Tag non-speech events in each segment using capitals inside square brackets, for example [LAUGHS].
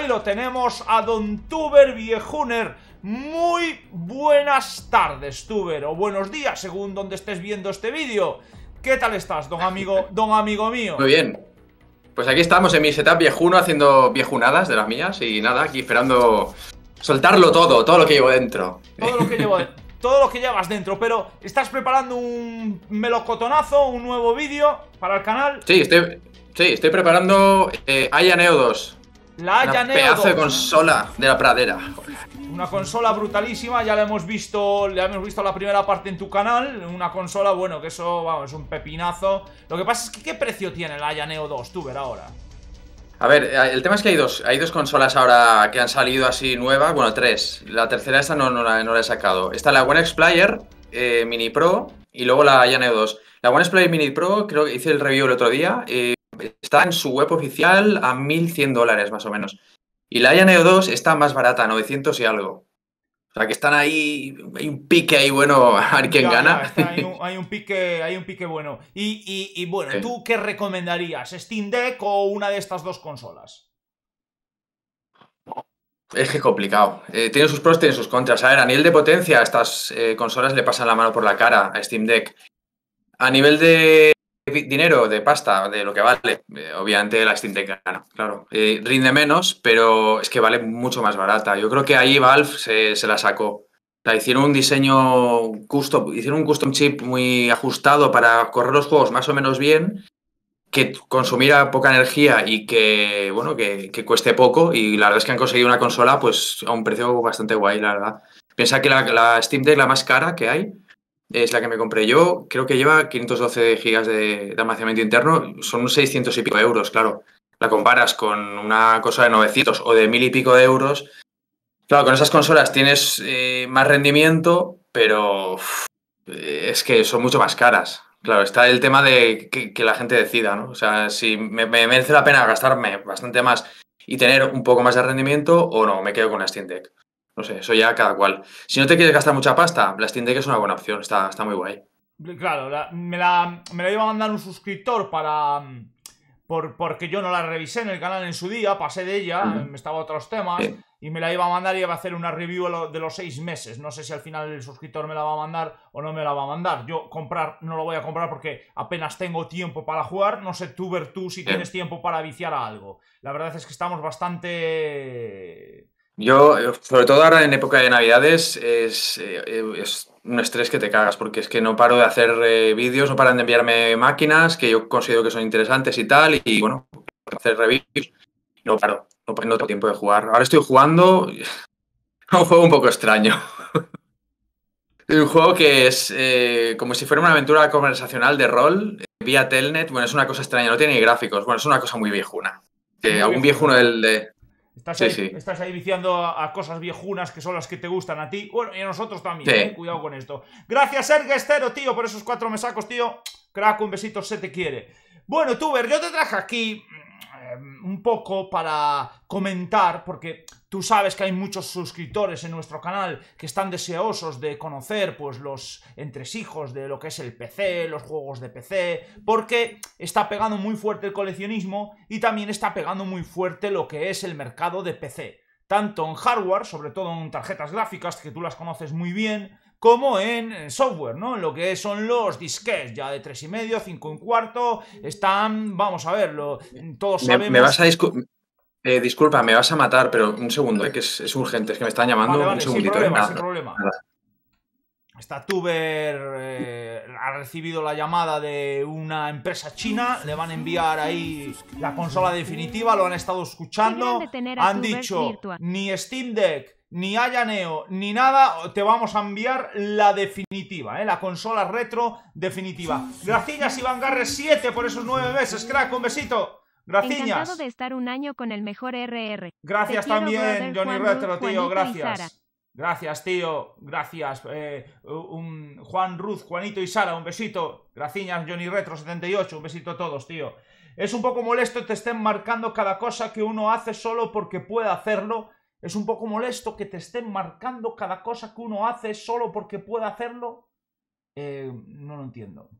Ahí lo tenemos a Don Tuber Viejuner. Muy buenas tardes, Tuber, o buenos días, según donde estés viendo este vídeo. ¿Qué tal estás, don amigo, [LAUGHS] don amigo mío? Muy bien. Pues aquí estamos en mi setup viejuno haciendo viejunadas de las mías y nada, aquí esperando soltarlo todo, todo lo que llevo dentro. Todo lo que llevo [LAUGHS] todo lo que llevas dentro, pero ¿estás preparando un melocotonazo, un nuevo vídeo para el canal? Sí, estoy, sí, estoy preparando eh, Ayaneo 2. La aya pedazo de consola de la pradera. Una consola brutalísima, ya la hemos visto, ya hemos visto la primera parte en tu canal. Una consola, bueno, que eso, vamos, es un pepinazo. Lo que pasa es que, ¿qué precio tiene la Neo 2? Tú ver ahora. A ver, eh, el tema es que hay dos, hay dos consolas ahora que han salido así nuevas, bueno, tres. La tercera esta no, no, la, he sacado. Está la One X Player eh, Mini Pro y luego la Yaneo 2. La One X Player Mini Pro creo que hice el review el otro día. Eh, está en su web oficial a 1.100 dólares más o menos. Y la Aya 2 está más barata, 900 y algo. O sea, que están ahí, hay un pique ahí bueno, a ver quién gana. [LAUGHS] hay, un, pique, hay un pique bueno. Y, bueno, ¿tú qué recomendarías? ¿Steam Deck o una de estas dos consolas? Es que complicado. Eh, tiene sus pros, tiene sus contras. A ver, a nivel de potencia, estas eh, consolas le pasan la mano por la cara a Steam Deck. A nivel de dinero, de pasta, de lo que vale. Eh, obviamente la Steam Deck gana, claro. Eh, rinde menos, pero es que vale mucho más barata. Yo creo que ahí Valve se, la sacó. La hicieron un diseño custom, hicieron un custom chip muy ajustado para correr los juegos más o menos bien, que consumiera poca energía y que, bueno, que, cueste poco. Y la verdad es que han conseguido una consola pues a un precio bastante guay, la verdad. Piensa que la, la Steam Deck, la más cara que hay, es la que me compré yo. Creo que lleva 512 gigas de, almacenamiento interno. Son 600 y pico de euros, claro. La comparas con una cosa de 900 o de mil y pico de euros. Claro, con esas consolas tienes eh, más rendimiento, pero eh, es que son mucho más caras. Claro, está el tema de que, la gente decida, ¿no? O sea, si me, me, merece la pena gastarme bastante más y tener un poco más de rendimiento o no, me quedo con la Steam Deck. No sé, eso ya cada cual. Si no te quieres gastar mucha pasta, la Steam es una buena opción, está, está muy guay. Claro, me, la, iba a mandar un suscriptor para... Mm, porque yo no la revisé en el canal en su día, pasé de ella, me estaba otros temas, y me la iba a mandar y iba a hacer una review de los seis meses. No sé si al final el suscriptor me la va a mandar o no me la va a mandar. Yo comprar no lo voy a comprar porque apenas tengo tiempo para jugar. No sé tú, ver tú, si tienes tiempo para viciar a algo. La verdad es que estamos bastante yo, sobre todo ahora en época de Navidades, eh, es, un estrés que te cagas, porque es que no paro de hacer eh, vídeos, no paran de enviarme máquinas que yo considero que son interesantes y tal, y, bueno, hacer reviews, no paro, no, tengo tiempo de jugar. Ahora estoy jugando a [LAUGHS] un juego un poco extraño. [LAUGHS] un juego que es eh, como si fuera una aventura conversacional de rol vía Telnet. Bueno, es una cosa extraña, no tiene gráficos. Bueno, es una cosa muy viejuna. Que algún viejuno del, de, Estás, ahí, estás ahí viciando a, cosas viejunas que son las que te gustan a ti. Bueno, y a nosotros también, eh, cuidado con esto. Gracias, estero tío, por esos cuatro mesacos, tío. Crack, un besito, se te quiere. Bueno, Tuber, yo te traje aquí mm, eh, un poco para comentar, porque Tú sabes que hay muchos suscriptores en nuestro canal que están deseosos de conocer pues los entresijos de lo que es el PC, los juegos de PC, porque está pegando muy fuerte el coleccionismo y también está pegando muy fuerte lo que es el mercado de PC, tanto en hardware, sobre todo en tarjetas gráficas que tú las conoces muy bien, como en software, ¿no? Lo que son los disques, ya de y medio, cinco y cuarto, están, vamos a verlo, todos sabemos... Eh, disculpa, me vas a matar, pero un segundo, eh, que es, urgente, es que me están llamando un segundito. Eh, problema, problema. Esta tuber ha recibido la llamada de una empresa china, le van a enviar ahí la consola definitiva, lo han estado escuchando, han dicho ni Steam Deck, ni Ayaneo ni nada, te vamos a enviar la definitiva, ¿eh? la consola retro definitiva. Gracias Iván Garre 7 por esos nueve meses, crack, un besito. Gracias. de estar un año con el mejor RR. Gracias también, Johnny Retro, tío. Gracias. Gracias, tío. Gracias. Eh, Juan Ruth, Juanito y Sara, un besito. Gracias, Johnny Retro 78. Un besito a todos, tío. Es un poco molesto que te estén marcando cada cosa que uno hace solo porque pueda hacerlo. Es un poco molesto que te estén marcando cada cosa que uno hace solo porque pueda hacerlo. Eh, no lo entiendo.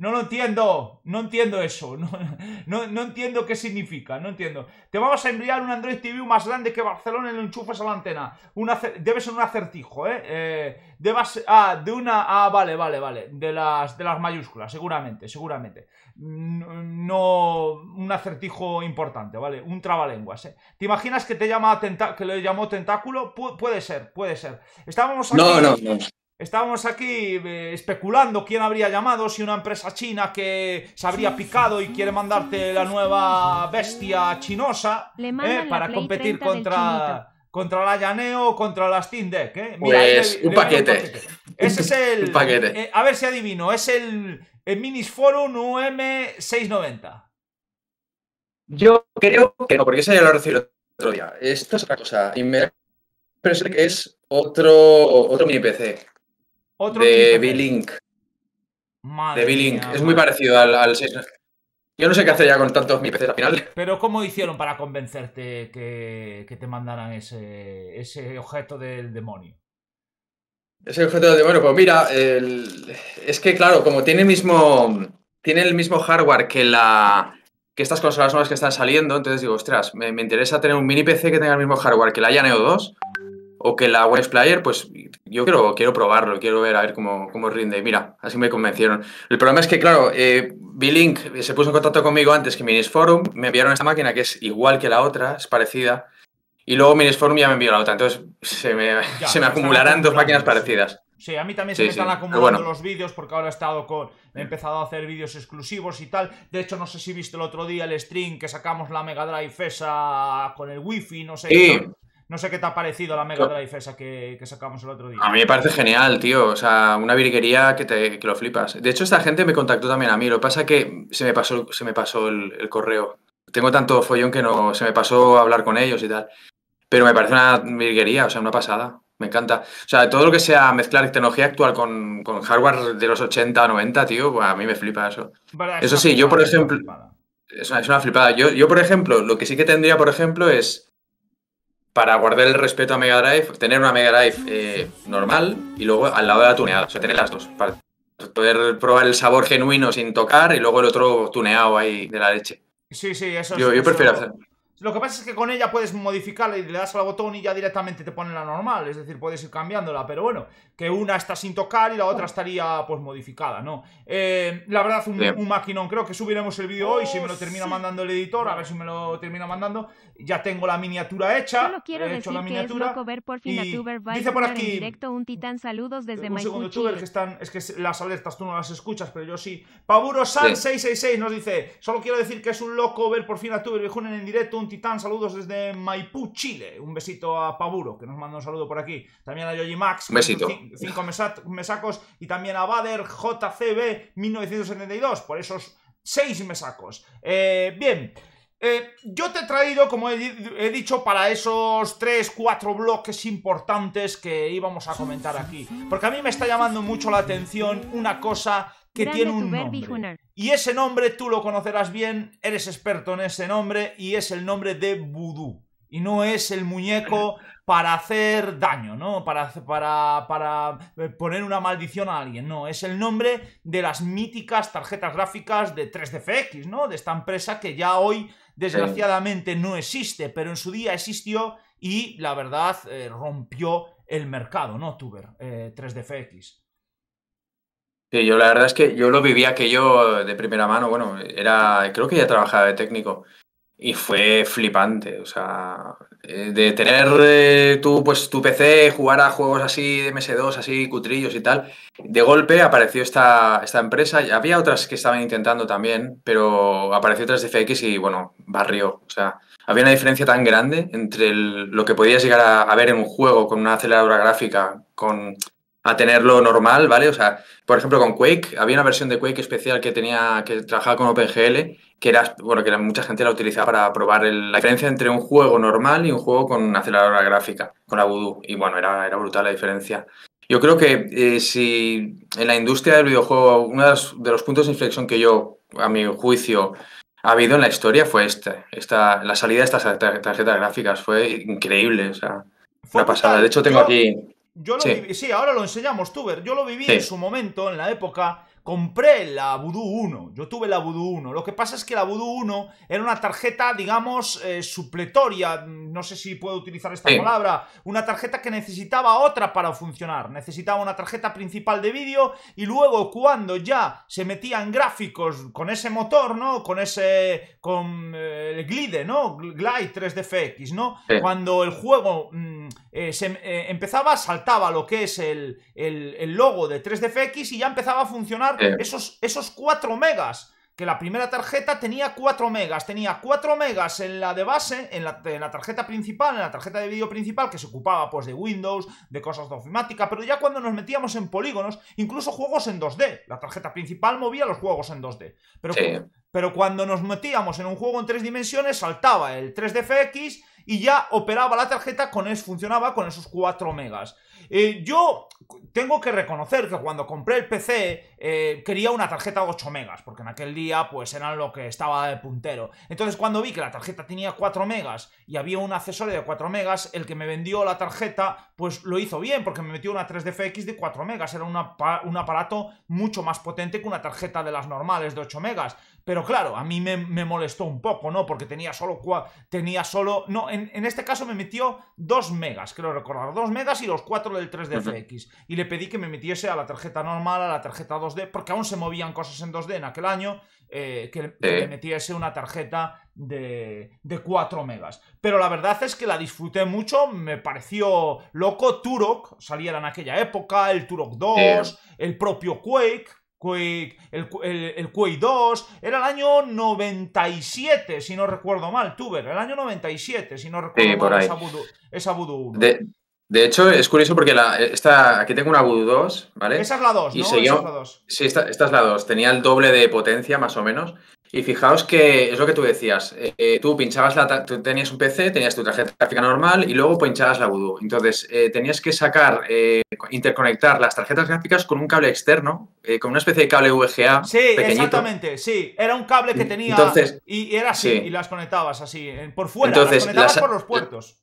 No lo entiendo, no entiendo eso, [LAUGHS] no, entiendo qué significa, no entiendo. Te vamos a enviar un Android TV más grande que Barcelona y lo enchufas a la antena. Una, debe ser un acertijo, ¿eh? eh debas, ah, de una... Ah, vale, vale, vale, de las, de las mayúsculas, seguramente, seguramente. No, un acertijo importante, ¿vale? Un trabalenguas, ¿eh? ¿Te imaginas que te llama que le llamó tentáculo? puede ser, puede ser. Estábamos No, no, no. Estábamos aquí eh, especulando quién habría llamado, si una empresa china que se habría picado y quiere mandarte la nueva bestia chinosa eh, para competir contra, contra la Llaneo o contra la Steam Deck. Eh. Mira, pues un, paquete. Ese es el... [LAUGHS] paquete. Eh, a ver si adivino, es el, el Minis UM690. Yo creo que no, porque ese ya lo recibí el otro día. Esto es otra cosa. Pero es que es otro, otro mini PC de B-Link. De b Es muy parecido al, Yo no sé qué hacer ya con tantos PC al final. [LAUGHS] Pero ¿cómo hicieron para convencerte que, te mandaran ese, ese objeto del demonio? Ese objeto del demonio, pues mira, es que claro, como tiene, mismo, tiene el mismo hardware que, la, que estas consolas nuevas que están saliendo, entonces digo, ostras, me, interesa tener un mini PC que tenga el mismo hardware que la Yaneo 2 o que la West Player, pues yo quiero, quiero probarlo, quiero ver a ver cómo, cómo rinde. Mira, así me convencieron. El problema es que, claro, eh, B-Link se puso en contacto conmigo antes que Minisforum, me enviaron esta máquina que es igual que la otra, es parecida, y luego Minisforum ya me envió la otra, entonces se me, [LAUGHS] acumularán dos máquinas parecidas. Sí, a mí también se me están acumulando los vídeos porque ahora he estado con. He empezado a hacer vídeos exclusivos y tal. De hecho, no sé si viste el otro día el stream que sacamos la Mega Drive FESA con el Wi-Fi, no sé. No sé qué te ha parecido la Mega Drive esa que, que, sacamos el otro día. A mí me parece genial, tío. O sea, una virguería que, te, lo flipas. De hecho, esta gente me contactó también a mí. Lo que pasa es que se me pasó, se me pasó el, correo. Tengo tanto follón que no se me pasó hablar con ellos y tal. Pero me parece una virguería, o sea, una pasada. Me encanta. O sea, todo lo que sea mezclar tecnología actual con, hardware de los 80, 90, tío, pues, a mí me flipa eso. Eso sí, yo por ejemplo... Es una, es una flipada. Yo, yo, por ejemplo, lo que sí que tendría, por ejemplo, es para guardar el respeto a Mega Drive, tener una Mega Drive eh, normal y luego al lado de la tuneada, o sea, tener las dos, para poder probar el sabor genuino sin tocar y luego el otro tuneado ahí de la leche. Sí, sí, eso yo prefiero hacer. Lo que pasa es que con ella puedes modificarla y le das al botón y ya directamente te pone la normal, es decir, puedes ir cambiándola, pero bueno, que una está sin tocar y la otra estaría pues modificada, ¿no? Eh, la verdad, un, un, maquinón. Creo que subiremos el vídeo hoy, si me lo oh, termina mandando el editor, a ver si me lo termina mandando. Ya tengo la miniatura hecha. Solo quiero decir Que es loco ver por fin a Tuber directo un titán saludos desde Un segundo, Tuber, que están, es que las alertas tú no las escuchas, pero yo sí. Paburo San 666 nos dice, solo quiero decir que es un loco ver por fin a Tuber en directo un titán saludos desde Maipú, Chile. Un besito a Paburo, que nos manda un saludo por aquí. También a Yoji Max. Besito cinco mesacos y también a Bader JCB 1972, por esos seis mesacos. Eh, bien, eh, yo te he traído, como he, dicho, para esos tres, cuatro bloques importantes que íbamos a comentar aquí. Porque a mí me está llamando mucho la atención una cosa que tiene un nombre. Y ese nombre tú lo conocerás bien, eres experto en ese nombre y es el nombre de Voodoo. Y no es el muñeco [LAUGHS] para hacer daño, ¿no? Para, para, poner una maldición a alguien, no. Es el nombre de las míticas tarjetas gráficas de 3DFX, ¿no? De esta empresa que ya hoy, desgraciadamente, no existe, pero en su día existió y, la verdad, eh, rompió el mercado, ¿no, Tuber? 3DFX. Eh, yo la verdad es que yo lo viví aquello de primera mano, bueno, era, creo que ya trabajaba de técnico y fue flipante, o sea, eh, de tener eh, tu, pues, tu PC, jugar a juegos así de MS2, así cutrillos y tal, de golpe apareció esta, esta empresa, había otras que estaban intentando también, pero apareció de FX y bueno, barrió, o sea, había una diferencia tan grande entre lo que podías llegar a, a, ver en un juego con una aceleradora gráfica, con a tenerlo normal, ¿vale? O sea, por ejemplo, con Quake, había una versión de Quake especial que tenía, que trabajaba con OpenGL, que era, bueno, que mucha gente la utilizaba para probar la diferencia entre un juego normal y un juego con aceleradora gráfica, con la Voodoo. Y bueno, era, era brutal la diferencia. Yo creo que eh, si en la industria del videojuego, uno de los, puntos de inflexión que yo, a mi juicio, ha habido en la historia fue este, esta, la salida de estas tarjetas gráficas. Fue increíble, o sea, fue una pasada. De hecho, tengo aquí. Yo lo sí. Viví, sí, ahora lo enseñamos, Tuber. Yo lo viví en su momento, en la época, compré la Voodoo 1, yo tuve la Voodoo 1. Lo que pasa es que la Voodoo 1 era una tarjeta, digamos, eh, supletoria, no sé si puedo utilizar esta palabra, una tarjeta que necesitaba otra para funcionar. Necesitaba una tarjeta principal de vídeo y luego cuando ya se metían gráficos con ese motor, ¿no? Con ese, con eh, el Glide, ¿no? Glide 3DFX, ¿no? Cuando el juego mm, eh, empezaba, saltaba lo que es el, el logo de 3DFX y ya empezaba a funcionar esos, esos 4 megas. Que la primera tarjeta tenía 4 megas. Tenía 4 megas en la de base, en la, tarjeta principal, en la tarjeta de vídeo principal, que se ocupaba pues de Windows, de cosas de ofimática. Pero ya cuando nos metíamos en polígonos, incluso juegos en 2D. La tarjeta principal movía los juegos en 2D. Pero, pero cuando nos metíamos en un juego en 3 dimensiones, saltaba el 3DFX y ya operaba la tarjeta con eso, funcionaba con esos 4 megas. Eh, yo tengo que reconocer que cuando compré el PC eh, quería una tarjeta de 8 megas, porque en aquel día pues era lo que estaba de puntero. Entonces cuando vi que la tarjeta tenía 4 megas y había un accesorio de 4 megas, el que me vendió la tarjeta pues lo hizo bien, porque me metió una 3DFX de 4 megas, era un aparato mucho más potente que una tarjeta de las normales de 8 megas. Pero claro, a mí me, molestó un poco, ¿no? Porque tenía solo... Tenía solo no, en, este caso me metió Dos megas, creo recordar. Dos megas y los cuatro del 3DFX. Y le pedí que me metiese a la tarjeta normal, a la tarjeta 2D, porque aún se movían cosas en 2D en aquel año, eh, que, metiese una tarjeta de, de, 4 megas. Pero la verdad es que la disfruté mucho, me pareció loco. Turok saliera en aquella época, el Turok 2, el propio Quake, Quake, el, el, el 2, era el año 97, si no recuerdo mal, Tuber, el año 97, si no recuerdo esa Voodoo, 1. De, hecho, es curioso porque la, esta, aquí tengo una Voodoo 2, ¿vale? Esa es la 2, y ¿no? esa Sí, esta, esta, es la 2, tenía el doble de potencia más o menos, y fijaos que es lo que tú decías. Eh, eh, tú pinchabas la tenías un PC, tenías tu tarjeta gráfica normal y luego pinchabas la Voodoo. Entonces, eh, tenías que sacar, interconectar las tarjetas gráficas con un cable externo, con una especie de cable VGA. Sí, exactamente, sí. Era un cable que mm, tenía. y, era así, y las conectabas así, por fuera. Entonces, las conectabas por los puertos.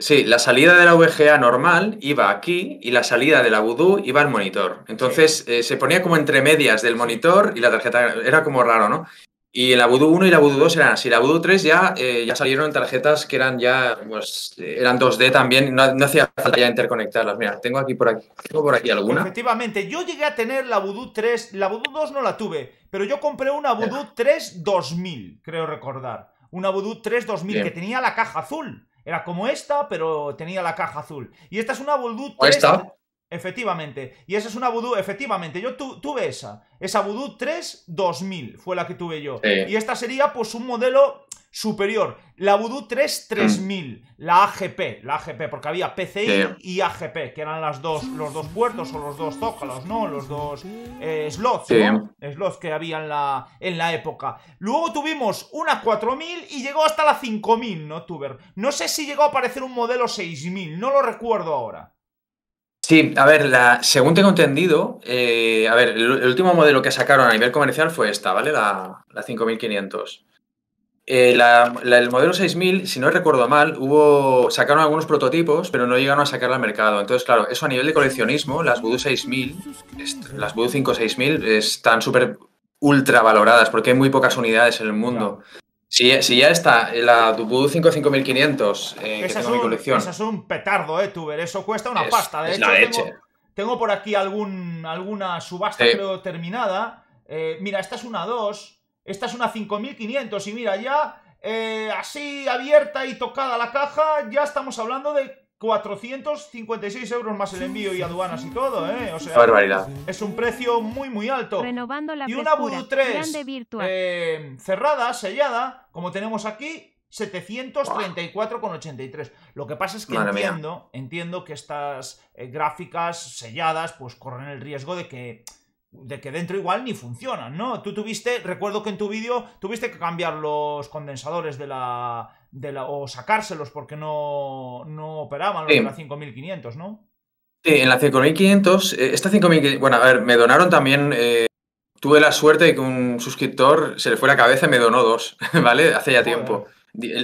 Sí, la salida de la VGA normal iba aquí y la salida de la Voodoo iba al monitor. Entonces eh, se ponía como entre medias del monitor y la tarjeta. Era como raro, ¿no? Y la Voodoo 1 y la Voodoo 2 eran así. La Voodoo 3 ya, eh, ya salieron tarjetas que eran ya, pues, eh, eran 2D también. No, hacía falta ya interconectarlas. Mira, tengo aquí por aquí, por aquí alguna. Efectivamente, yo llegué a tener la Voodoo 3, la Voodoo 2 no la tuve, pero yo compré una Voodoo 3 2000, creo recordar. Una Voodoo 3 2000 que tenía la caja azul. Era como esta, pero tenía la caja azul. Y esta es una Voodoo 3. Esta. Efectivamente. Y esa es una Voodoo, efectivamente. Yo tuve esa. Esa Voodoo 3 2000 fue la que tuve yo. Y esta sería pues un modelo superior. La Voodoo 3 3000, la AGP, la AGP, porque había PCI y AGP, que eran las dos, los dos puertos o los dos zócalos, ¿no? Los dos eh, slots, que había en la, época. Luego tuvimos una 4000 y llegó hasta la 5000, ¿no, Tuber? No sé si llegó a aparecer un modelo 6000, no lo recuerdo ahora. Sí, a ver, según tengo entendido, eh, a ver, el, último modelo que sacaron a nivel comercial fue esta, ¿vale? La, la 5500. Eh, el modelo 6000, si no recuerdo mal, hubo sacaron algunos prototipos, pero no llegaron a sacarla al mercado. Entonces, claro, eso a nivel de coleccionismo, las Voodoo 6000, las Voodoo 5 están súper ultra valoradas porque hay muy pocas unidades en el mundo. Si, ya está eh, la Voodoo 55500 eh, en colección. Esa es un petardo, eh, Tuber. Eso cuesta una pasta. De hecho, tengo, por aquí algún, alguna subasta, creo, terminada. mira, esta es una 2 esta es una 5500 y mira, ya eh, así abierta y tocada la caja, ya estamos hablando de 456 euros más el envío y aduanas y todo, ¿eh? es un precio muy, muy alto. Renovando la y una Voodoo 3 eh, cerrada, sellada, como tenemos aquí, 734,83. Lo que pasa es que entiendo, entiendo que estas eh, gráficas selladas pues corren el riesgo de que de que dentro igual ni funcionan, ¿no? Tú tuviste, recuerdo que en tu vídeo tuviste que cambiar los condensadores de la, de la o sacárselos porque no, no operaban los de la 5500, ¿no? Sí, en la 5500, eh, esta 5500, bueno, a ver, me donaron también, eh, tuve la suerte de que un suscriptor se le fue la cabeza y me donó dos, [LAUGHS] ¿vale? Hace ya tiempo.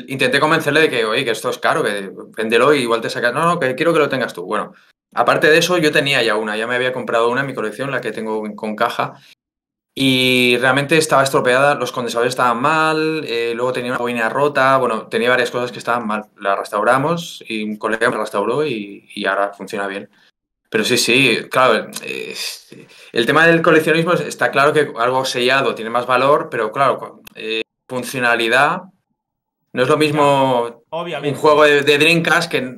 Intenté convencerle de que, oye, que esto es caro, que véndelo y igual te sacas, no, no, que quiero que lo tengas tú. Bueno, Aparte de eso, yo tenía ya una, ya me había comprado una en mi colección, la que tengo con caja, y realmente estaba estropeada, los condensadores estaban mal, eh, luego tenía una bobina rota, bueno, tenía varias cosas que estaban mal. La restauramos y un colega me restauró y, ahora funciona bien. Pero sí, sí, claro, el tema del coleccionismo está claro que algo sellado tiene más valor, pero claro, eh, funcionalidad no es lo mismo un juego de, de Dreamcast que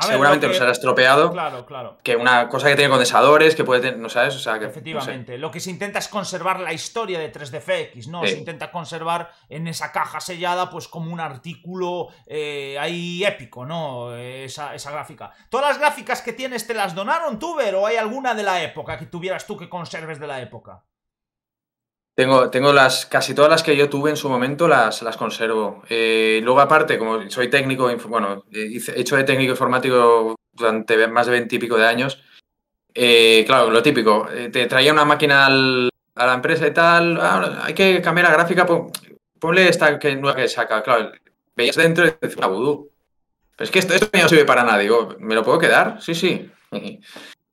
Seguramente lo estropeado. Claro, claro. Que una cosa que tiene condensadores, que puede tener, no sabes, o sea que. Efectivamente. Lo que se intenta es conservar la historia de 3DFX, ¿no? Se intenta conservar en esa caja sellada, pues como un artículo eh, ahí épico, ¿no? Esa, esa, gráfica. ¿Todas las gráficas que tienes te las donaron, Tuber? ¿O hay alguna de la época que tuvieras tú que conserves de la época? Tengo, tengo las, casi todas las que yo tuve en su momento las, las conservo. Eh, luego, aparte, como soy técnico, bueno, eh, he hecho de técnico informático durante más de 20 y pico de años. Eh, claro, lo típico, te traía una máquina a la empresa y tal, ah, hay que cambiar la gráfica, ponle esta que nueva que saca. Claro, veías dentro y decías, ah, vudú. Pero es que esto, esto no sirve para nada. Digo, ¿me lo puedo quedar? Sí, sí. [LAUGHS]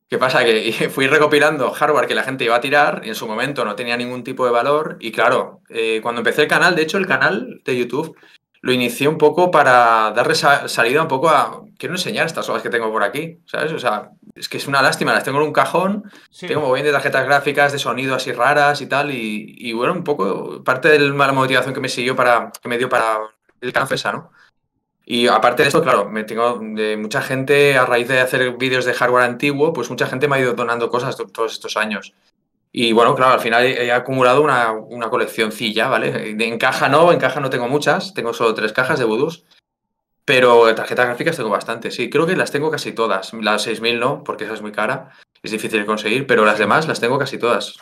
¿Qué pasa? Que [LAUGHS] fui recopilando hardware que la gente iba a tirar y en su momento no tenía ningún tipo de valor. Y claro, eh, cuando empecé el canal, de hecho, el canal de YouTube lo inicié un poco para darle salida un poco a. Quiero enseñar estas cosas que tengo por aquí, ¿sabes? O sea, es que es una lástima, las tengo en un cajón, tengo tengo bien de tarjetas gráficas, de sonido así raras y tal. Y, bueno, un poco parte de la motivación que me siguió para. que me dio para el canfesa, ¿no? Y aparte de eso claro, me tengo de eh, mucha gente, a raíz de hacer vídeos de hardware antiguo, pues mucha gente me ha ido donando cosas todos estos años. Y bueno, claro, al final he, acumulado una, una, ¿vale? En caja no, en caja no tengo muchas, tengo solo tres cajas de Voodoo, Pero tarjetas gráficas tengo bastantes sí. Creo que las tengo casi todas. Las 6000 no, porque esa es muy cara. Es difícil de conseguir, pero las demás las tengo casi todas.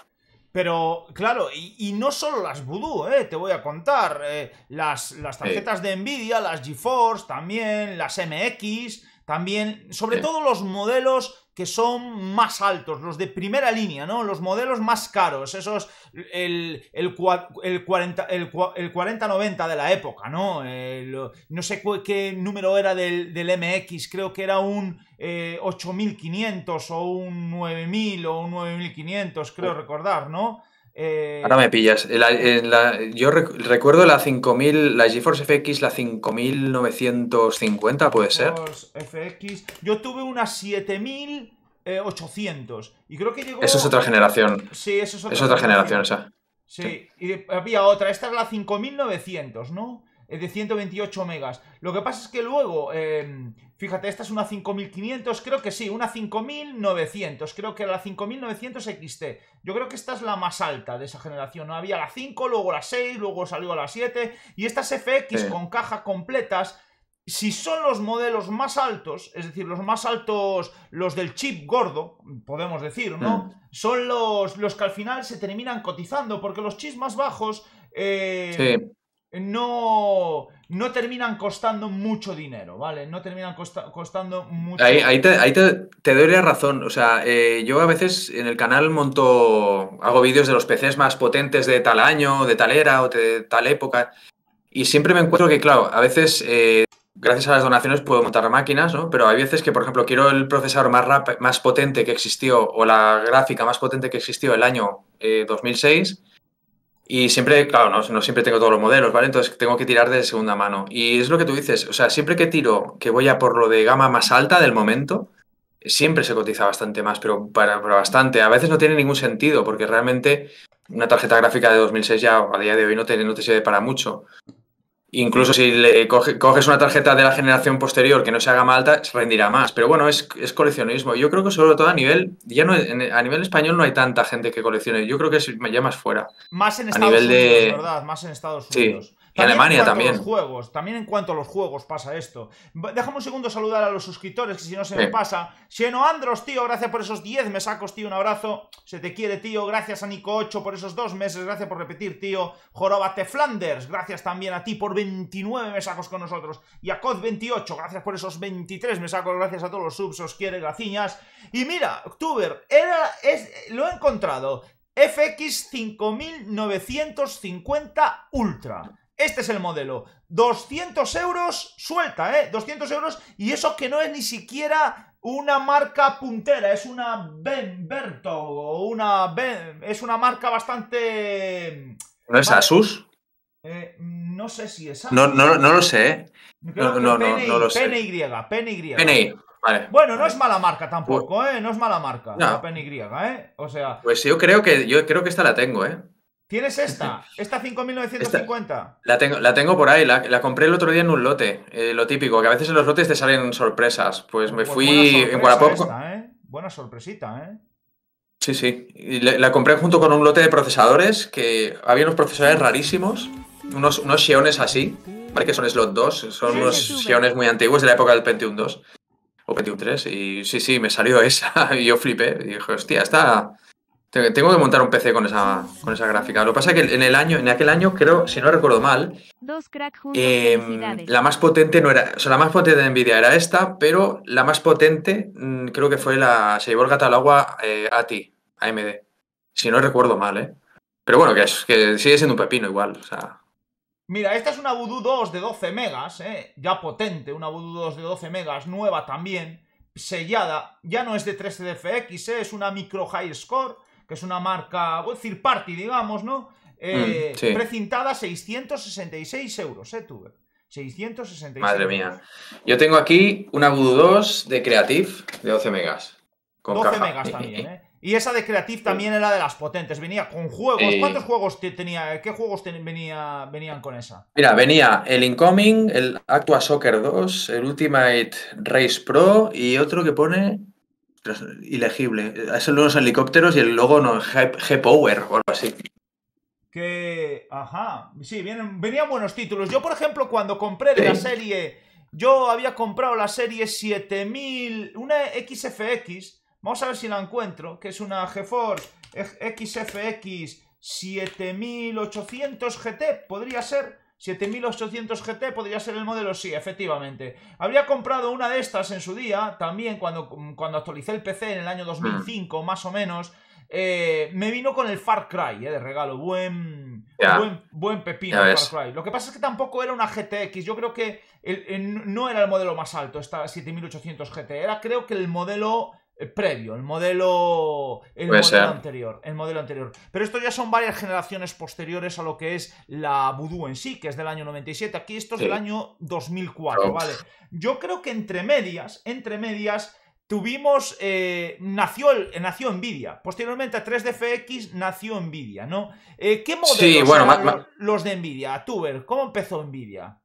Pero, claro, y, no solo las Voodoo, eh, te voy a contar. Eh, las, las, tarjetas de Nvidia, las GeForce también, las MX, también. Sobre todo los modelos que son más altos, los de primera línea, ¿no? Los modelos más caros, esos, el, el, el 40, el, 4090 de la época, ¿no? Eh, no sé qué número era del, MX, creo que era un 8500 eh, o un 9000 o un 9500, creo recordar, ¿no? Eh, Ahora me pillas. Eh, yo recuerdo la 5000, la GeForce FX, la 5950, ¿puede ser? FX. Yo tuve una 7800 eh, y creo que llegó... Eso es otra generación. Sí, eso es otra, es otra generación. esa. Sí. y había otra. Esta es la 5900, ¿no? de 128 megas. Lo que pasa es que luego Fíjate, esta es una 5500, creo que sí, una 5900, creo que era la 5900 XT. Yo creo que esta es la más alta de esa generación, ¿no? Había la 5, luego la 6, luego salió la 7, y estas FX con caja completas, si son los modelos más altos, es decir, los más altos, los del chip gordo, podemos decir, ¿no? Mm. Son los, los que al final se terminan cotizando, porque los chips más bajos... Eh, no, no terminan costando mucho dinero, ¿vale? No terminan costando mucho Ahí, ahí, te, doy la razón. O sea, eh, yo a veces en el canal monto, hago vídeos de los PCs más potentes de tal año, de tal era o de tal época. Y siempre me encuentro que, claro, a veces, eh, gracias a las donaciones puedo montar máquinas, ¿no? Pero hay veces que, por ejemplo, quiero el procesador más, más potente que existió o la gráfica más potente que existió el año 2006 eh, y siempre, claro, no, siempre tengo todos los modelos, ¿vale? Entonces tengo que tirar de segunda mano. Y es lo que tú dices, o sea, siempre que tiro, que voy a por lo de gama más alta del momento, siempre se cotiza bastante más, pero para, bastante. A veces no tiene ningún sentido, porque realmente una tarjeta gráfica de 2006 ya a día de hoy no no te sirve para mucho incluso si le coges una tarjeta de la generación posterior que no se haga mal alta, rendirá más. Pero bueno, es, coleccionismo. Yo creo que sobre todo a nivel, ya no, a nivel español no hay tanta gente que coleccione. Yo creo que es ya más fuera. Más en Estados Unidos, de... ¿verdad? Más en Estados Unidos también Alemania también. juegos, también en cuanto a los juegos pasa esto. Déjame un segundo saludar a los suscriptores, que si no se me pasa. Xeno Andros, tío, gracias por esos 10 mesacos, tío, un abrazo. Se te quiere, tío. Gracias a Nico8 por esos dos meses, gracias por repetir, tío. Jorobate Flanders, gracias también a ti por 29 mesacos con nosotros. Y a Cod28, gracias por esos 23 mesacos, gracias a todos los subs, os quiere, graciñas. Y mira, Octuber, era, es, lo he encontrado. FX 5950 Ultra. Este es el modelo. 200 euros, suelta, ¿eh? 200 euros y eso que no es ni siquiera una marca puntera, es una Benberto o una ben, es una marca bastante... ¿No es Asus? Eh, no sé si es Asus. ¿eh? No, lo sé. ¿eh? no, no, lo sé. PNY, PNY. Vale, bueno, no es mala marca tampoco, pues- ¿eh? No es mala marca, no. la PNY, ¿eh? O sea... Pues yo creo que, yo creo que esta la tengo, ¿eh? ¿Tienes esta? [LAUGHS] ¿Esta 5950? La tengo, la tengo por ahí, la, compré el otro día en un lote, eh, lo típico, que a veces en los lotes te salen sorpresas. Pues me fui en Guarapop. ¿eh? Buena sorpresita, ¿eh? Sí, sí. la, compré junto con un lote de procesadores, que había unos procesadores rarísimos, unos, unos así, ¿vale? Que son slot 2, son unos Xeones muy antiguos de la época del Pentium 2 o Pentium 3. Y sí, sí, me salió esa [LAUGHS] y yo flipé. Y dije, hostia, está. Tengo que montar un PC con esa, con esa gráfica. Lo que pasa es que en el año, en aquel año, creo, si no recuerdo mal, em, la más potente no era. O la más potente de Nvidia era esta, pero la más potente mm, creo que fue la. Se llevó el gato al agua eh, ATI, AMD. Si no recuerdo mal, ¿eh? Pero bueno, que, es, que sigue siendo un pepino igual. O sea. Mira, esta es una Voodoo 2 de 12 megas, ¿eh? Ya potente, una Voodoo 2 de 12 megas, nueva también, sellada. Ya no es de 13 DFX, eh, es una micro high score que es una marca, voy a decir party, digamos, ¿no? Eh, mm, precintada 666 euros, ¿eh, tuve? 666 Madre mía. Yo tengo aquí una Voodoo 2 de Creative de 12 megas. 12 megas también, [LAUGHS] ¿eh? Y esa de Creative también era de las potentes. Venía con juegos. ¿Cuántos juegos tenía? ¿Qué juegos venían con esa? Mira, venía el Incoming, el Actua Soccer 2, el Ultimate Race Pro y otro que pone ilegible. Son unos helicópteros y el logo no, G-Power o algo así. Que. Ajá. Sí, vienen, venían buenos títulos. Yo, por ejemplo, cuando compré de la serie. Yo había comprado la serie 7000. Una XFX. Vamos a ver si la encuentro. Que es una GeForce XFX 7800 GT. Podría ser. 7800 GT podría ser el modelo, sí, efectivamente. Habría comprado una de estas en su día, también cuando, cuando actualicé el PC en el año 2005, hmm. más o menos. Eh, me vino con el Far Cry eh, de regalo. Buen, buen, pepino Far Cry. Lo que pasa es que tampoco era una GTX. Yo creo que no era el modelo más alto, esta 7800 GT. Era, creo que, el modelo eh, previo, el modelo, anterior, el modelo anterior. Pero esto ya son varias generaciones posteriores a lo que es la Voodoo en sí, que es del año 97. Aquí esto es del año 2004, ¿vale? Yo creo que entre medias, entre medias tuvimos eh, nació nació Nvidia. Posteriormente a 3DFX nació Nvidia, ¿no? Eh, ¿Qué modelos bueno, los de Nvidia? Tuber, ¿cómo empezó Nvidia?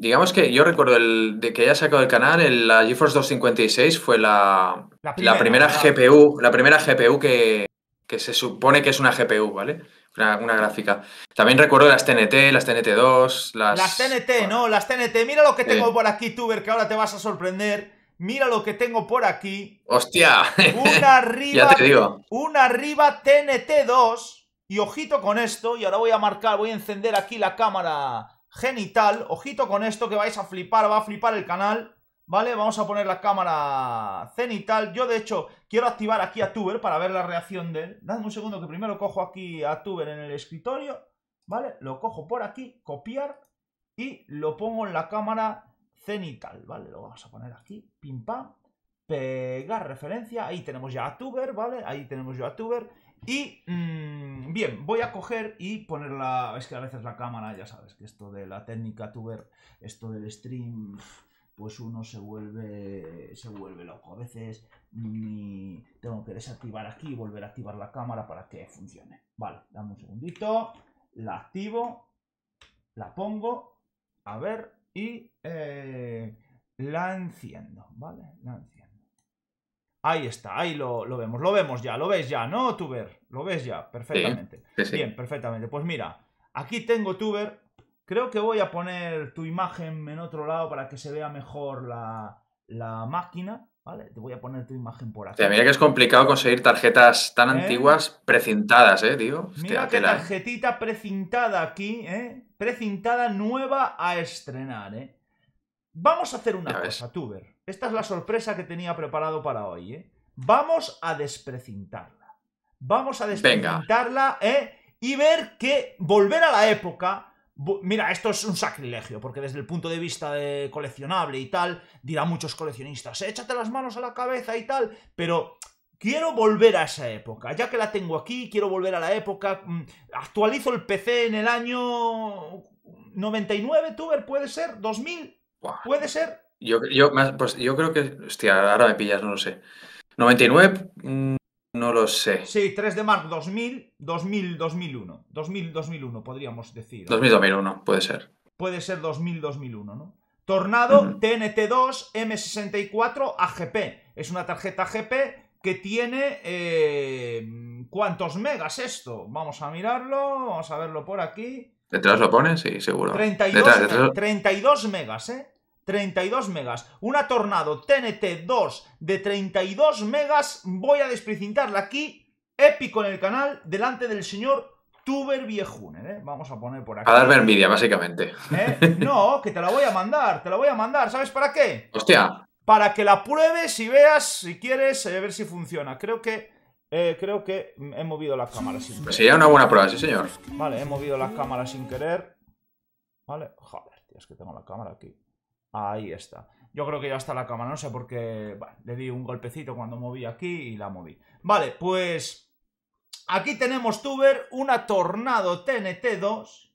Digamos que yo recuerdo el, de que haya sacado el canal, la GeForce 256 fue la, la primera, GPU, la primera GPU que, que, se supone que es una GPU, ¿vale? Una, gráfica. También recuerdo las TNT, las TNT2, las... Las TNT, no, las TNT. Mira lo que tengo por aquí, Tuber, que ahora te vas a sorprender. Mira lo que tengo por aquí. ¡Hostia! Una [LAUGHS] arriba, Una arriba TNT2. Y ojito con esto. Y ahora voy a marcar, voy a encender aquí la cámara genital. Ojito con esto que vais a flipar, va a flipar el canal. ¿Vale? Vamos a poner la cámara cenital. Yo, de hecho, quiero activar aquí a Tuber para ver la reacción de él. Dadme un segundo que primero cojo aquí a Tuber en el escritorio. ¿Vale? Lo cojo por aquí, copiar y lo pongo en la cámara cenital. ¿Vale? Lo vamos a poner aquí, pim pam. Pegar referencia. Ahí tenemos ya a Tuber, ¿vale? Ahí tenemos yo a Tuber. Y mm, bien, voy a coger y ponerla. Es que a veces la cámara, ya sabes, que esto de la técnica tuber, esto del stream, pues uno se vuelve. se vuelve loco. A veces tengo que desactivar aquí y volver a activar la cámara para que funcione. Vale, dame un segundito. La activo. La pongo. A ver. Y eh, la enciendo. ¿Vale? La enciendo. Ahí está, ahí lo, vemos, lo vemos ya, lo ves ya, ¿no, Tuber? Lo ves ya, perfectamente. Bien, perfectamente. Pues mira, aquí tengo Tuber. Creo que voy a poner tu imagen en otro lado para que se vea mejor la, máquina. ¿Vale? Te voy a poner tu imagen por aquí. mira que es complicado conseguir tarjetas tan ¿Eh? antiguas precintadas, ¿eh, tío? Mira qué ¿eh? tarjetita precintada aquí, ¿eh? Precintada nueva a estrenar, ¿eh? Vamos a hacer una cosa, Tuber. Esta es la sorpresa que tenía preparado para hoy, ¿eh? Vamos a desprecintarla. Vamos a desprecintarla, ¿eh? Y ver que volver a la época... Mira, esto es un sacrilegio, porque desde el punto de vista de coleccionable y tal, dirán muchos coleccionistas, échate las manos a la cabeza y tal, pero quiero volver a esa época. Ya que la tengo aquí, quiero volver a la época. Mm, actualizo el PC en el año 99, Tuber, puede ser, 2000, puede ser. Yo, pues yo creo que. Hostia, ahora me pillas, no lo sé. 99, mm, no lo sé. Sí, 3 de marzo 2000, 2000, 2001. 2000, 2001, podríamos decir. 2000, 2001, puede ser. Puede ser 2000, 2001, ¿no? Tornado TNT2 M64 AGP. Es una tarjeta AGP que tiene. Eh, ¿Cuántos megas esto? Vamos a mirarlo, vamos a verlo por aquí. ¿Detrás lo pones? Sí, seguro. 32 megas, ¿eh? 32 megas. Una Tornado TNT 2 de 32 megas. Voy a desprecintarla aquí. Épico en el canal, delante del señor Tuber Viejuner. ¿eh? Vamos a poner por aquí. A darme envidia, básicamente. ¿Eh? No, que te la voy a mandar, te la voy a mandar. ¿Sabes para qué? Hostia. Para que la pruebes y veas, si quieres, a eh, ver si funciona. Creo que creo que he movido la cámara sin querer. Pues sería una buena prueba, sí, señor. Vale, he movido la cámara sin querer. Vale, joder, tío, es que tengo la cámara aquí. Ahí está. Yo creo que ya está la cámara. no sé, qué. bueno, le di un golpecito cuando moví aquí y la moví. Vale, pues aquí tenemos Tuber, una Tornado TNT2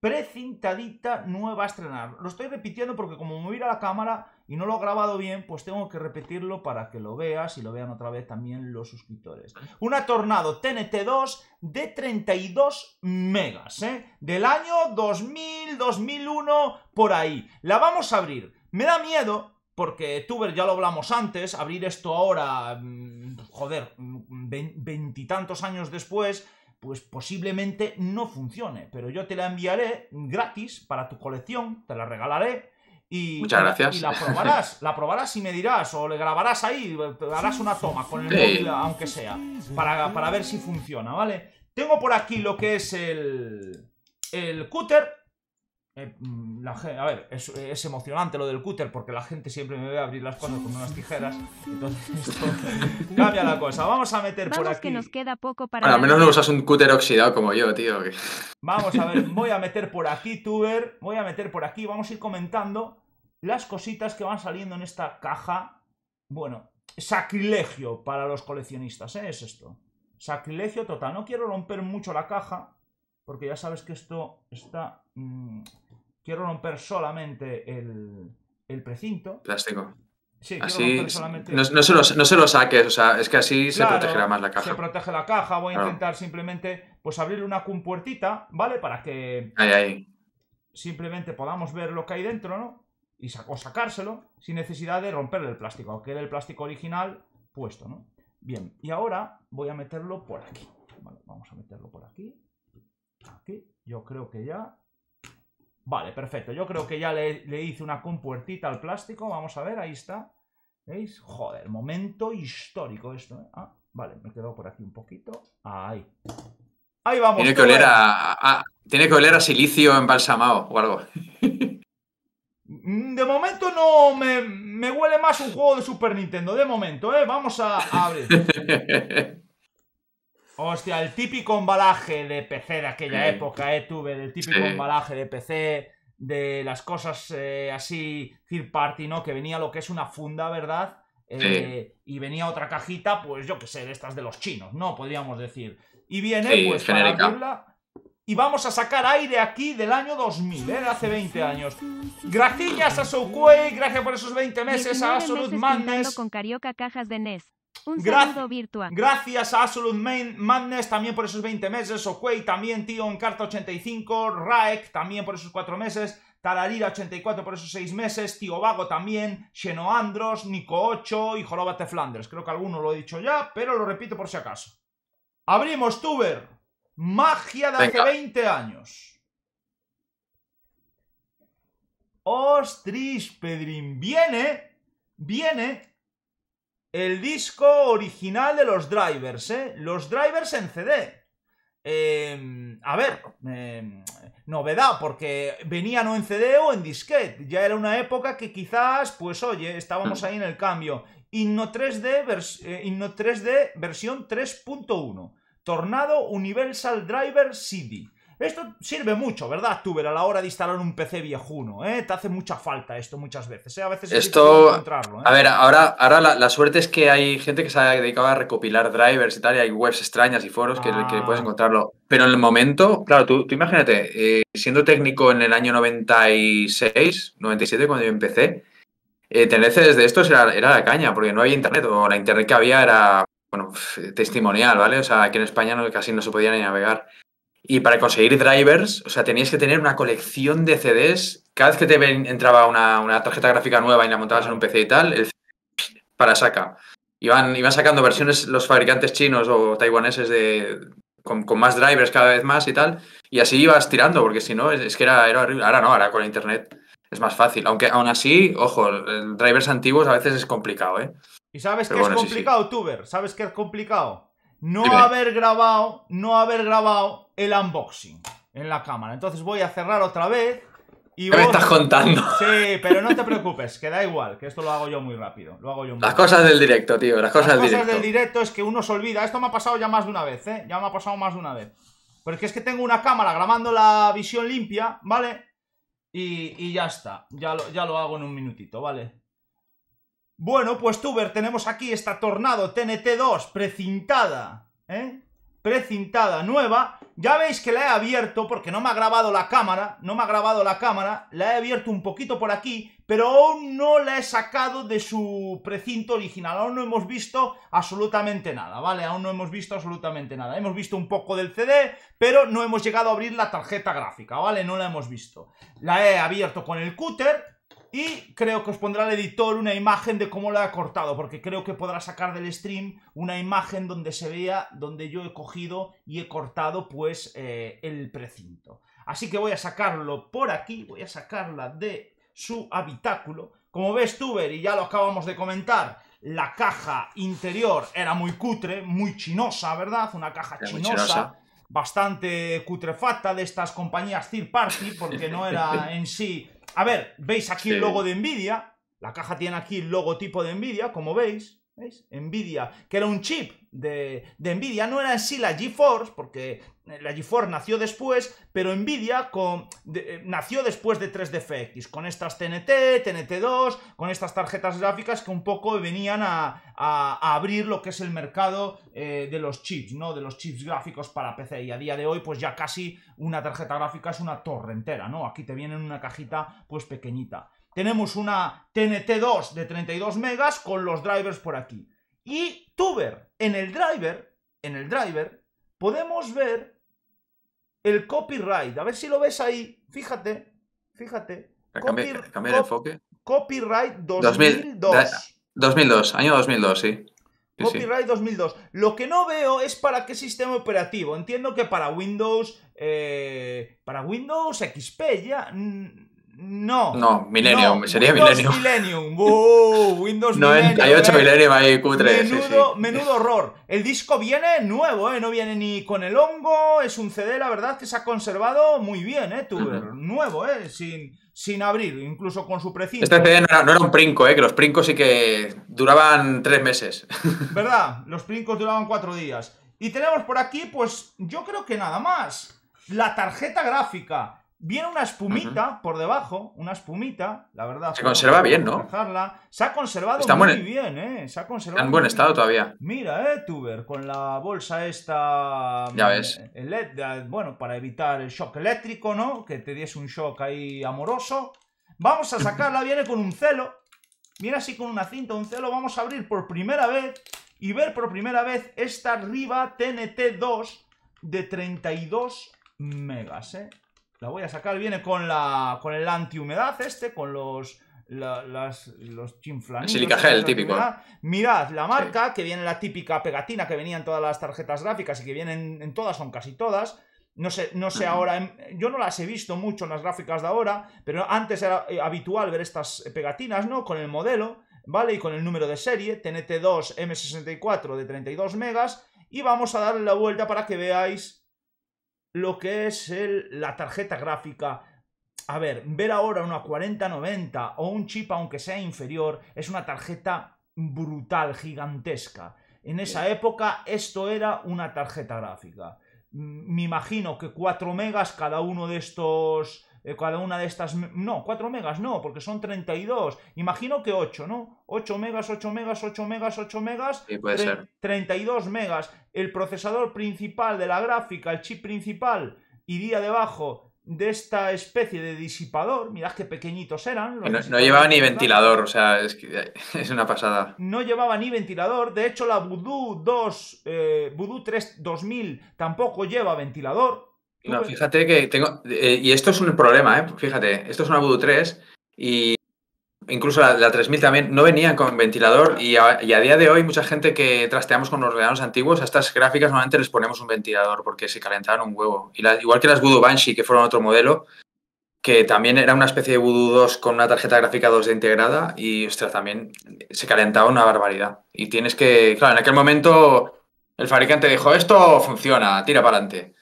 precintadita nueva a estrenar. Lo estoy repitiendo porque como moví la cámara y no lo he grabado bien, pues tengo que repetirlo para que lo veas y lo vean otra vez también los suscriptores. Una Tornado TNT2 de 32 megas, ¿eh? Del año 2000, 2001, por ahí. La vamos a abrir. Me da miedo porque Tuber ya lo hablamos antes, abrir esto ahora, mm, joder, mm, veintitantos años después, pues posiblemente no funcione. Pero yo te la enviaré gratis para tu colección, te la regalaré y, Muchas gracias. Y la probarás, la probarás y me dirás, o le grabarás ahí, harás una toma con el móvil, aunque sea, para, para, ver si funciona, ¿vale? Tengo por aquí lo que es el, el cúter, eh, mm, a ver, es, emocionante lo del cúter porque la gente siempre me ve abrir las cosas con unas tijeras. Entonces [LAUGHS] esto cambia la cosa. Vamos a meter por aquí. Que nos queda poco para bueno, al menos no usas un cúter oxidado como yo, tío. Vamos a ver, [LAUGHS] voy a meter por aquí, tuber. Voy a meter por aquí. Vamos a ir comentando las cositas que van saliendo en esta caja. Bueno, sacrilegio para los coleccionistas, ¿eh? Es esto. Sacrilegio total. No quiero romper mucho la caja porque ya sabes que esto está. Mm, Quiero romper solamente el, precinto. Plástico. Sí, así no, no, se lo, no, se lo, saques, o sea, es que así se protegerá más la caja. Se protege la caja, voy a intentar simplemente pues abrir una compuertita, ¿vale? Para que ahí, ahí. simplemente podamos ver lo que hay dentro, ¿no? Y sacárselo sin necesidad de romperle el plástico, aunque quede el plástico original puesto, ¿no? Bien, y ahora voy a meterlo por aquí. vamos a meterlo por aquí. Aquí, yo creo que ya Vale, perfecto. Yo creo que ya le, hice una compuertita al plástico. Vamos a ver, ahí está. ¿Veis? Joder, momento histórico esto, ¿eh? Ah, vale, me he quedado por aquí un poquito. Ahí. Ahí vamos. Tiene que oler a, tiene que oler a silicio embalsamado o algo. Mm, de momento no me, huele más un juego de Super Nintendo. De momento, ¿eh? Vamos a abrir. [LAUGHS] Hostia, el típico embalaje de PC de aquella época, eh, tuve, el típico embalaje de PC, de las cosas eh, así, third party, ¿no? Que venía lo que es una funda, ¿verdad? Eh, y venía otra cajita, pues yo qué sé, de estas de los chinos, ¿no? Podríamos decir. Y viene, sí, pues, para abrirla. Y vamos a sacar aire aquí del año 2000, ¿eh? de hace 20 años. Gracias a Soukue, gracias por esos 20 meses a Absolute Madness. con Carioca Cajas de un saludo virtual. Gracias a Absolute Madness también por esos 20 meses. Okwei también, tío, en carta 85. Raek también por esos 4 meses. Tararira 84 por esos 6 meses, Tío Vago también, Andros, Nico 8 y Jorobate Flanders. Creo que alguno lo he dicho ya, pero lo repito por si acaso. Abrimos Tuber. Magia de hace 20 años. Ostris Pedrin. Viene, viene el disco original de los drivers, ¿eh? Los drivers en CD. Em, a ver, em, novedad, porque venía no en CD o en disquete. Ya era una época que quizás, pues oye, estábamos ahí en el cambio. Himno 3D, 3D eh, versión 3.1. Tornado Universal Driver CD. Esto sirve mucho, ¿verdad, Tuber? A la hora de instalar un PC viejuno, ¿eh? Te hace mucha falta esto muchas veces, eh. A veces esto... encontrarlo, eh. A ver, ahora, ahora la, suerte es que hay gente que se ha dedicado a recopilar drivers y tal, y hay webs extrañas y foros que, puedes ah. encontrarlo. Pero en el momento, claro, tú, tú imagínate, eh, siendo técnico en el año 96, 97, cuando yo empecé, eh, tendencias de estos era, la caña, porque no había internet, o la internet que había era, bueno, testimonial, ¿vale? O sea, aquí en España casi no se podía ni navegar. Y para conseguir drivers, o sea, tenías que tener una colección de CDs. Cada vez que te entraba una, tarjeta gráfica nueva y la montabas en un PC y tal, el para saca. Iban, sacando versiones los fabricantes chinos o taiwaneses de, con, más drivers cada vez más y tal. Y así ibas tirando, porque si no, es, que era, horrible. Ahora no, ahora con internet es más fácil. Aunque aún así, ojo, drivers antiguos a veces es complicado, ¿eh? ¿Y sabes qué es complicado, Tuber? ¿Sabes qué es complicado? no haber grabado, no haber grabado el unboxing en la cámara. Entonces voy a cerrar otra vez. Y me estás contando? Sí, pero no te preocupes, que da igual, que esto lo hago yo muy rápido. Lo hago yo las cosas del directo, tío, las cosas, del, directo. es que uno se olvida. Esto me ha pasado ya más de una vez, ¿eh? Ya me ha pasado más de una vez. Porque es que tengo una cámara grabando la visión limpia, ¿vale? Y, ya está, ya lo, ya lo hago en un minutito, ¿vale? Bueno, pues Tuber, tenemos aquí esta Tornado TNT2 precintada, ¿eh? Precintada, nueva. Ya veis que la he abierto porque no me ha grabado la cámara, no me ha grabado la cámara, la he abierto un poquito por aquí, pero aún no la he sacado de su precinto original, aún no hemos visto absolutamente nada, ¿vale? Aún no hemos visto absolutamente nada. Hemos visto un poco del CD, pero no hemos llegado a abrir la tarjeta gráfica, ¿vale? No la hemos visto. La he abierto con el cúter, y creo que os pondrá el editor una imagen de cómo la ha cortado, porque creo que podrá sacar del stream una imagen donde se vea donde yo he cogido y he cortado pues eh, el precinto. Así que voy a sacarlo por aquí, voy a sacarla de su habitáculo. Como ves, Tuber, y ya lo acabamos de comentar, la caja interior era muy cutre, muy chinosa, ¿verdad? Una caja chinosa bastante cutrefacta de estas compañías third party, porque no era [LAUGHS] en sí... A ver, veis aquí el logo de Nvidia, la caja tiene aquí el logotipo de Nvidia, como veis, ¿veis? Nvidia, que era un chip de, de Nvidia, no era en sí la GeForce, porque la GeForce nació después, pero Nvidia con, eh, nació después de 3DFX, con estas TNT, TNT2, con estas tarjetas gráficas que un poco venían a, abrir lo que es el mercado eh, de los chips, ¿no? De los chips gráficos para PC. Y a día de hoy, pues ya casi una tarjeta gráfica es una torre entera, ¿no? Aquí te viene una cajita, pues pequeñita. Tenemos una TNT2 de 32 megas con los drivers por aquí. Y Tuber, en el driver, en el driver, podemos ver el copyright. A ver si lo ves ahí. Fíjate, fíjate. cambiar el enfoque. Copyright 2002. 2002, año 2002, sí. copyright 2002. Lo que no veo es para qué sistema operativo. Entiendo que para Windows, eh, para Windows XP ya. Mm, no. No, Millennium, sería Windows Millennium. Millennium. Uh, Windows 98 eh. Millennium ahí q Menudo, sí, menudo horror. El disco viene nuevo, eh, No viene ni con el hongo. Es un CD, la verdad, que se ha conservado muy bien, ¿eh? Nuevo, ¿eh? Sin, sin abrir, incluso con su precinto. Este CD no era, un princo, ¿eh? Que los princos sí que duraban tres meses. [LAUGHS] ¿Verdad? Los princos duraban cuatro días. Y tenemos por aquí, pues, yo creo que nada más. La tarjeta gráfica Viene una espumita por debajo, una espumita, la verdad. Se conserva bien, ¿no? Se ha conservado muy e- bien, ¿eh? Se ha conservado. Está en buen estado todavía. Mira, eh, Tuber, con la bolsa esta. Ya ves. bueno, para evitar el shock eléctrico, ¿no? Que te diese un shock ahí amoroso. Vamos a sacarla, viene con un celo. Viene así con una cinta, un celo. Vamos a abrir por primera vez y ver por primera vez esta Riva TNT 2 de 32 megas, ¿eh? La voy a sacar. Viene con la con el antihumedad este, con los... las, los Silica gel, típico. Mirad, la marca, que viene la típica pegatina que venían en todas las tarjetas gráficas y que vienen en todas, son casi todas. No sé, no sé mm. ahora, em, yo no las he visto mucho en las gráficas de ahora, pero antes era eh, habitual ver estas eh, pegatinas, ¿no? Con el modelo, ¿vale? Y con el número de serie, TNT2 M64 de 32 megas. Y vamos a darle la vuelta para que veáis lo que es la tarjeta gráfica. A ver, ver ahora una 4090 o un chip aunque sea inferior es una tarjeta brutal, gigantesca. En esa época esto era una tarjeta gráfica. Me imagino que 4 megas cada uno de estos eh, cada una de estas... No, 4 megas no, porque son 32. Imagino que 8, ¿no? 8 megas, 8 megas, 8 megas, 8 megas. y puede ser. 32 megas. El procesador principal de la gráfica, el chip principal, iría debajo de esta especie de disipador. Mirad qué pequeñitos eran. No, llevaba ni ventilador, o sea, [LAUGHS] es, una pasada. No llevaba ni ventilador. De hecho, la Voodoo 2, eh, Voodoo 3 2000 tampoco lleva ventilador fíjate que tengo. Eh, y esto es un problema, ¿eh? Fíjate, esto es una Voodoo 3 y incluso la, 3000 también no venían con ventilador y a, día de hoy mucha gente que trasteamos con los ordenadores antiguos, a estas gráficas normalmente les ponemos un ventilador porque se calentaban un huevo. Y la, igual que las Voodoo Banshee, que fueron otro modelo, que también era una especie de Voodoo 2 con una tarjeta gráfica 2D integrada y, ostras, también se calentaba una barbaridad. Y tienes que, claro, en aquel momento el fabricante dijo, esto funciona, tira para adelante.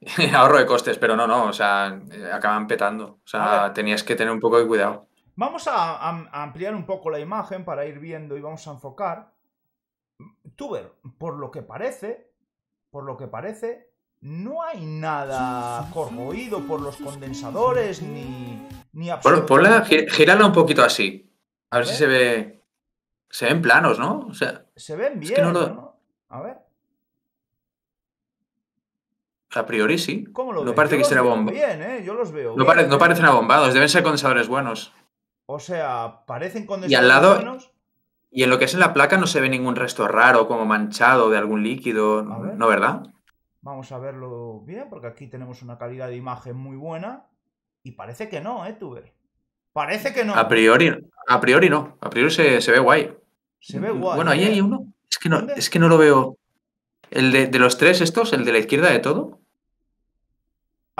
[LAUGHS] Ahorro de costes, pero no, no, o sea, eh, acaban petando. O sea, tenías que tener un poco de cuidado. Vamos a, ampliar un poco la imagen para ir viendo y vamos a enfocar. ver, por lo que parece, por lo que parece, no hay nada corroído por los condensadores ni, ni absolutamente... gírala un poquito así. A ver si ¿Eh? se ve. Se ven planos, ¿no? O sea, se ven bien. ¿no? A ver. A priori sí. no parece que bomba. Bien, ¿eh? Yo los veo. No, no parecen abombados, deben ser condensadores buenos. O sea, parecen condensadores y al lado, Y en lo que es en la placa no se ve ningún resto raro, como manchado de algún líquido, ¿no, verdad? Vamos a verlo bien, porque aquí tenemos una calidad de imagen muy buena. Y parece que no, ¿eh, Tuber? Parece que no. A priori, a priori no. A priori se, ve guay. Se ve guay. Bueno, ahí ¿eh? hay uno. Es que no, es que no lo veo. El de, de los tres estos, el de la izquierda de todo.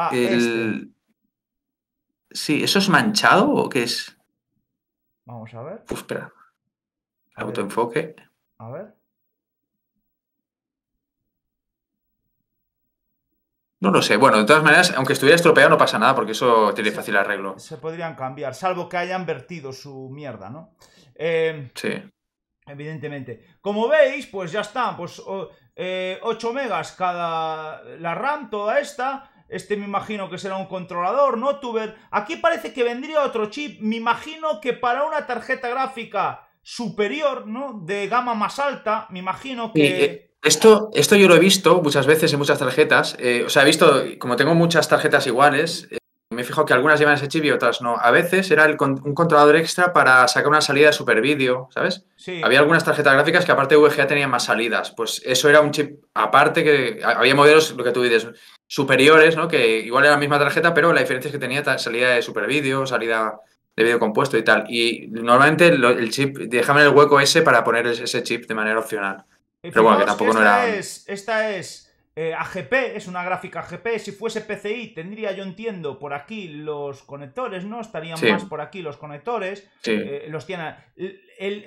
Ah, este. el... Sí, ¿eso es manchado o qué es? Vamos a ver. espera. Autoenfoque. A ver. No lo sé. Bueno, de todas maneras, aunque estuviera estropeado, no pasa nada porque eso tiene fácil arreglo. Se podrían cambiar, salvo que hayan vertido su mierda, ¿no? Em, sí. Evidentemente. Como veis, pues ya están. Pues 8 eh, megas cada la RAM, toda esta. Este me imagino que será un controlador, ¿no, Tuber? Aquí parece que vendría otro chip. Me imagino que para una tarjeta gráfica superior, ¿no? De gama más alta, me imagino que... Eh, esto, esto yo lo he visto muchas veces en muchas tarjetas. Eh, o sea, he visto, como tengo muchas tarjetas iguales, eh, me he que algunas llevan ese chip y otras no. A veces era un controlador extra para sacar una salida de super vídeo, ¿sabes? Había algunas tarjetas gráficas que aparte de VGA tenían más salidas. Pues eso era un chip aparte que había modelos, lo que tú dices, superiores, ¿no? Que igual era la misma tarjeta, pero la diferencia es que tenía salida de super vídeo, salida de vídeo compuesto y tal. Y normalmente el chip, déjame el hueco ese para poner ese chip de manera opcional. pero bueno, que tampoco no era. Es, esta es eh, AGP, es una gráfica AGP. Si fuese PCI, tendría, yo entiendo, por aquí los conectores, ¿no? Estarían más por aquí los conectores. Eh, los tiene. El,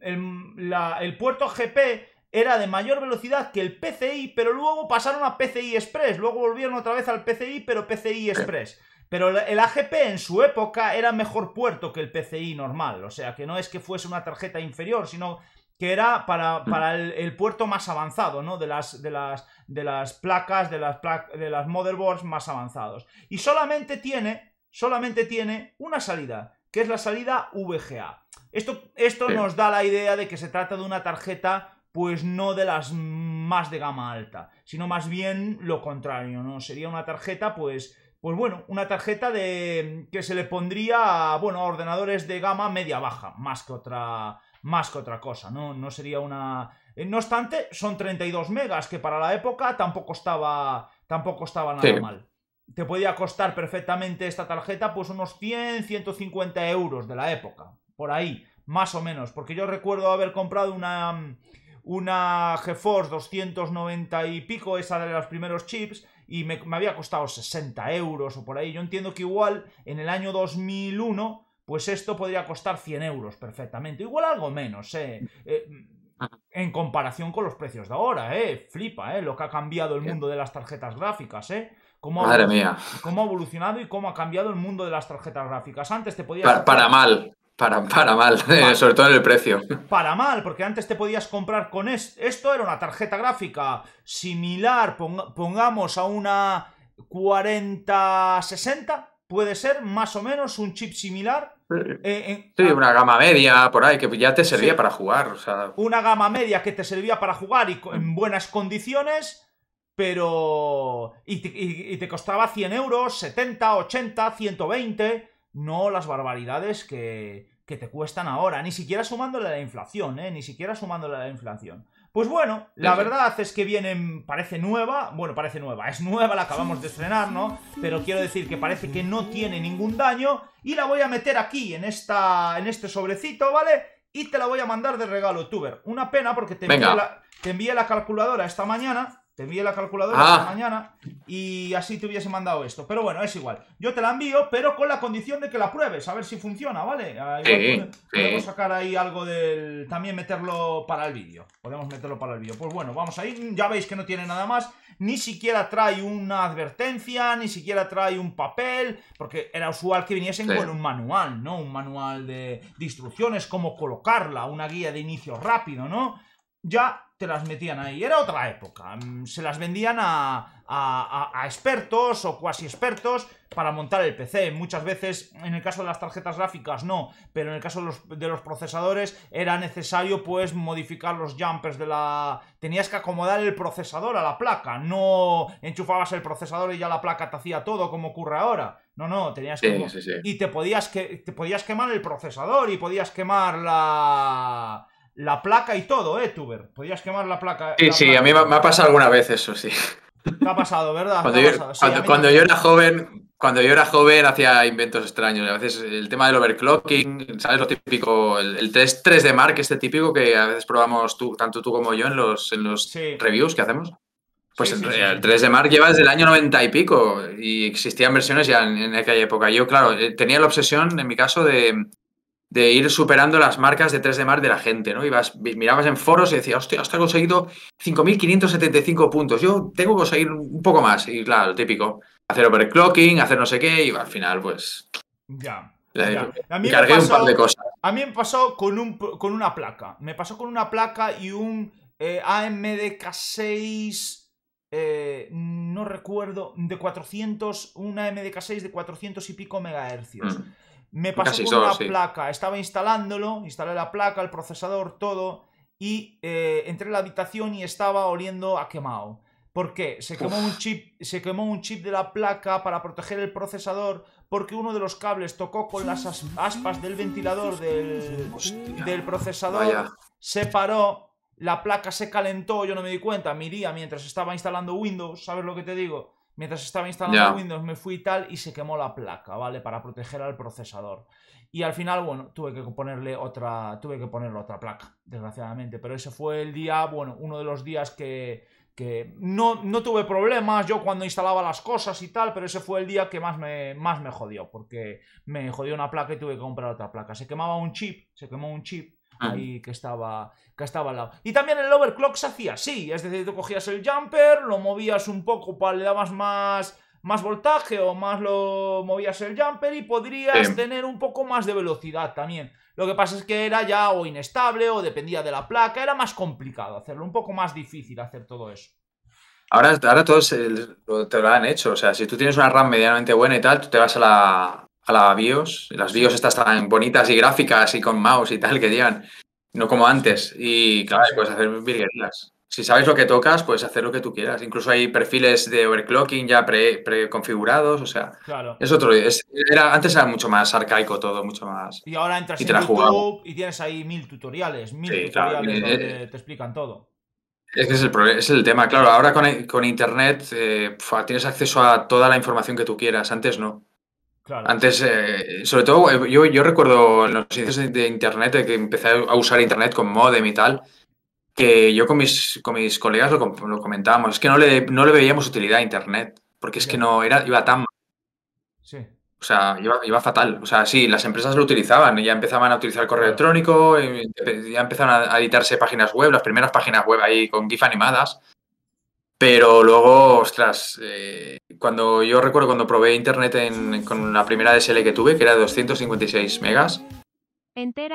el puerto GP era de mayor velocidad que el PCI, pero luego pasaron a PCI Express, luego volvieron otra vez al PCI, pero PCI Express. Pero el AGP en su época era mejor puerto que el PCI normal, o sea que no es que fuese una tarjeta inferior, sino que era para, el, puerto más avanzado, ¿no? De las, de las, de las placas, de las, de las motherboards más avanzados. Y solamente tiene, solamente tiene una salida, que es la salida VGA. Esto, esto nos da la idea de que se trata de una tarjeta pues no de las más de gama alta, sino más bien lo contrario, ¿no? Sería una tarjeta, pues, pues bueno, una tarjeta de que se le pondría, bueno, a ordenadores de gama media-baja, más que otra más que otra cosa, ¿no? No sería una... Eh, no obstante, son 32 megas, que para la época tampoco estaba, tampoco estaba nada mal. Te podía costar perfectamente esta tarjeta, pues unos 100, 150 euros de la época, por ahí, más o menos, porque yo recuerdo haber comprado una una GeForce 290 y pico, esa de los primeros chips, y me, había costado 60 euros o por ahí. Yo entiendo que igual en el año 2001, pues esto podría costar 100 euros perfectamente. Igual algo menos, ¿eh? eh ah. en comparación con los precios de ahora, ¿eh? Flipa, ¿eh? Lo que ha cambiado el mundo de las tarjetas gráficas, ¿eh? Cómo Madre mía. cómo ha evolucionado y cómo ha cambiado el mundo de las tarjetas gráficas. Antes te podías... para mal. Para, mal, [LAUGHS] sobre todo en el precio. Para mal, porque antes te podías comprar con esto. Esto era una tarjeta gráfica similar, pongamos, a una 4060. Puede ser más o menos un chip similar. Sí, eh, una gama media por ahí, que ya te servía para jugar. Una gama media que te servía para jugar y en buenas condiciones pero... Y te, y te, costaba 100 euros, 70, 80, 120, no las barbaridades que, que te cuestan ahora, ni siquiera sumándole a la inflación, ¿eh? ni siquiera sumándole a la inflación. Pues bueno, la verdad es que viene... parece nueva, bueno, parece nueva, es nueva, la acabamos de estrenar, ¿no? Pero quiero decir que parece que no tiene ningún daño y la voy a meter aquí, en, esta, en este sobrecito, ¿vale? Y te la voy a mandar de regalo, Tuber. Una pena porque te envié, te envié la calculadora esta mañana te envíe la calculadora ah. mañana y así te hubiese mandado esto. Pero bueno, es igual. Yo te la envío, pero con la condición de que la pruebes, a ver si funciona, ¿vale? Ah, podemos sacar ahí algo del... También meterlo para el vídeo. Podemos meterlo para el vídeo. Pues bueno, vamos ahí. Ya veis que no tiene nada más. Ni siquiera trae una advertencia, ni siquiera trae un papel, porque era usual que viniesen con un manual, ¿no? Un manual de instrucciones, cómo colocarla, una guía de inicio rápido, ¿no? Ya las metían ahí. Era otra época. Mm, se las vendían a, expertos o cuasi expertos para montar el PC. Muchas veces, en el caso de las tarjetas gráficas, no, pero en el caso de los, procesadores era necesario pues modificar los jumpers de la... Tenías que acomodar el procesador a la placa, no enchufabas el procesador y ya la placa te hacía todo como ocurre ahora. No, no, tenías que... Y te podías, que... te podías quemar el procesador y podías quemar la la placa y todo, ¿eh, Tuber? Podías quemar la placa. Sí, sí, a mí me, ha pasado alguna vez eso, sí. Te ha pasado, ¿verdad? Cuando, yo, era joven, cuando yo era joven hacía inventos extraños. A veces el tema del overclocking, ¿sabes? Lo típico, el, test 3 de Mark, este típico que a veces probamos tú, tanto tú como yo en los, en los reviews que hacemos. Pues el, 3 de Mark lleva desde el año 90 y pico y existían versiones ya en aquella época. Yo, claro, eh, tenía la obsesión, en mi caso, de, de ir superando las marcas de 3 de mar de la gente, ¿no? Ibas, mirabas en foros y decías, hostia, hasta he conseguido 5.575 puntos, yo tengo que conseguir un poco más, y claro, lo típico, hacer overclocking, hacer no sé qué, y al final, pues... Ya. cargué pasó, un par de cosas. A mí me pasó con, un, con una placa, me pasó con una placa y un eh, AMD K6... Eh, no recuerdo, de 400, una MDK6 de 400 y pico megahercios. Mm. Me pasó con placa, estaba instalándolo, instalé la placa, el procesador, todo, y eh, entré en la habitación y estaba oliendo a quemado. ¿Por qué? Se quemó, un chip, se quemó un chip de la placa para proteger el procesador porque uno de los cables tocó con las aspas del ventilador del, procesador, se paró, la placa se calentó, yo no me di cuenta, miría mientras estaba instalando Windows, ¿sabes lo que te digo? Mientras estaba instalando Windows me fui y tal y se quemó la placa, ¿vale? Para proteger al procesador. Y al final, bueno, tuve que ponerle otra, tuve que ponerle otra placa, desgraciadamente. Pero ese fue el día, bueno, uno de los días que, no, tuve problemas yo cuando instalaba las cosas y tal, pero ese fue el día que más me, más me jodió, porque me jodió una placa y tuve que comprar otra placa. Se quemaba un chip, se quemó un chip y que estaba, que estaba al lado. Y también el overclock se hacía así, es decir, tú cogías el jumper, lo movías un poco, para, le dabas más, más voltaje o más lo movías el jumper y podrías tener un poco más de velocidad también. Lo que pasa es que era ya o inestable o dependía de la placa, era más complicado hacerlo, un poco más difícil hacer todo eso. Ahora, ahora todos te lo han hecho, o sea, si tú tienes una RAM medianamente buena y tal, tú te vas a la, a la BIOS. Las BIOS estas tan bonitas y gráficas y con mouse y tal que digan, no como antes. Y claro, puedes hacer virguerías. Si sabes lo que tocas, puedes hacer lo que tú quieras. Incluso hay perfiles de overclocking ya preconfigurados, o sea, es otro. era, antes era mucho más arcaico todo, mucho más. Y ahora entras y en YouTube y tienes ahí mil tutoriales, mil tutoriales te explican todo. Es que es el, es el tema, claro. Ahora con, Internet eh, tienes acceso a toda la información que tú quieras, antes no. Antes, eh, sobre todo, eh, yo, yo recuerdo en los inicios de Internet, que empecé a usar Internet con modem y tal, que yo con mis, con mis colegas lo, comentábamos, es que no le, no le veíamos utilidad a Internet, porque es que no era, iba tan mal. Sí. O sea, iba, iba, fatal. O sea, sí, las empresas lo utilizaban, ya empezaban a utilizar correo electrónico, em, ya empezaron a editarse páginas web, las primeras páginas web ahí con GIF animadas. Pero luego, ostras, eh, cuando yo recuerdo cuando probé internet con la primera DSL que tuve, que era de 256 megas.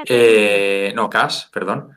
Eh, no, CAS, perdón.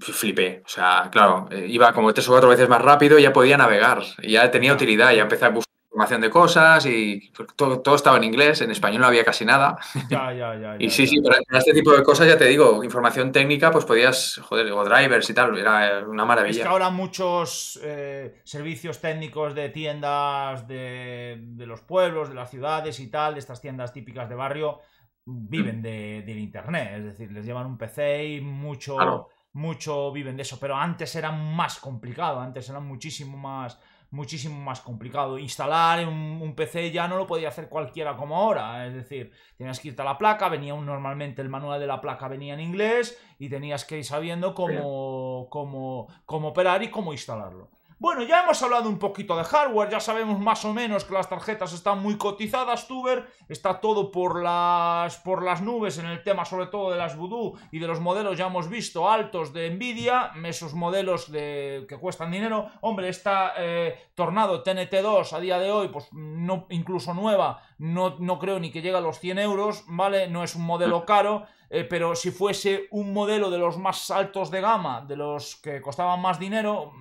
Flipé. O sea, claro, eh, iba como tres o cuatro veces más rápido y ya podía navegar. Ya tenía utilidad, ya empecé a buscar información de cosas y todo, estaba en inglés, en español no había casi nada. Ya, ya, ya. [LAUGHS] y sí, sí, pero este tipo de cosas, ya te digo, información técnica, pues podías, joder, o drivers y tal, era una maravilla. Es que ahora muchos eh, servicios técnicos de tiendas de, los pueblos, de las ciudades y tal, de estas tiendas típicas de barrio, viven de, del internet, es decir, les llevan un PC y mucho, mucho viven de eso, pero antes era más complicado, antes era muchísimo más muchísimo más complicado. Instalar un, PC ya no lo podía hacer cualquiera como ahora, es decir, tenías que irte a la placa, venía un, normalmente el manual de la placa venía en inglés y tenías que ir sabiendo cómo, cómo, cómo operar y cómo instalarlo. Bueno, ya hemos hablado un poquito de hardware, ya sabemos más o menos que las tarjetas están muy cotizadas, Tuber, está todo por las, por las nubes en el tema sobre todo de las Voodoo y de los modelos ya hemos visto altos de Nvidia, esos modelos de, que cuestan dinero. Hombre, está eh, Tornado TNT2 a día de hoy, pues no, incluso nueva, no, no creo ni que llegue a los 100 euros, ¿vale? No es un modelo mm. caro. Eh, pero si fuese un modelo de los más altos de gama, de los que costaban más dinero,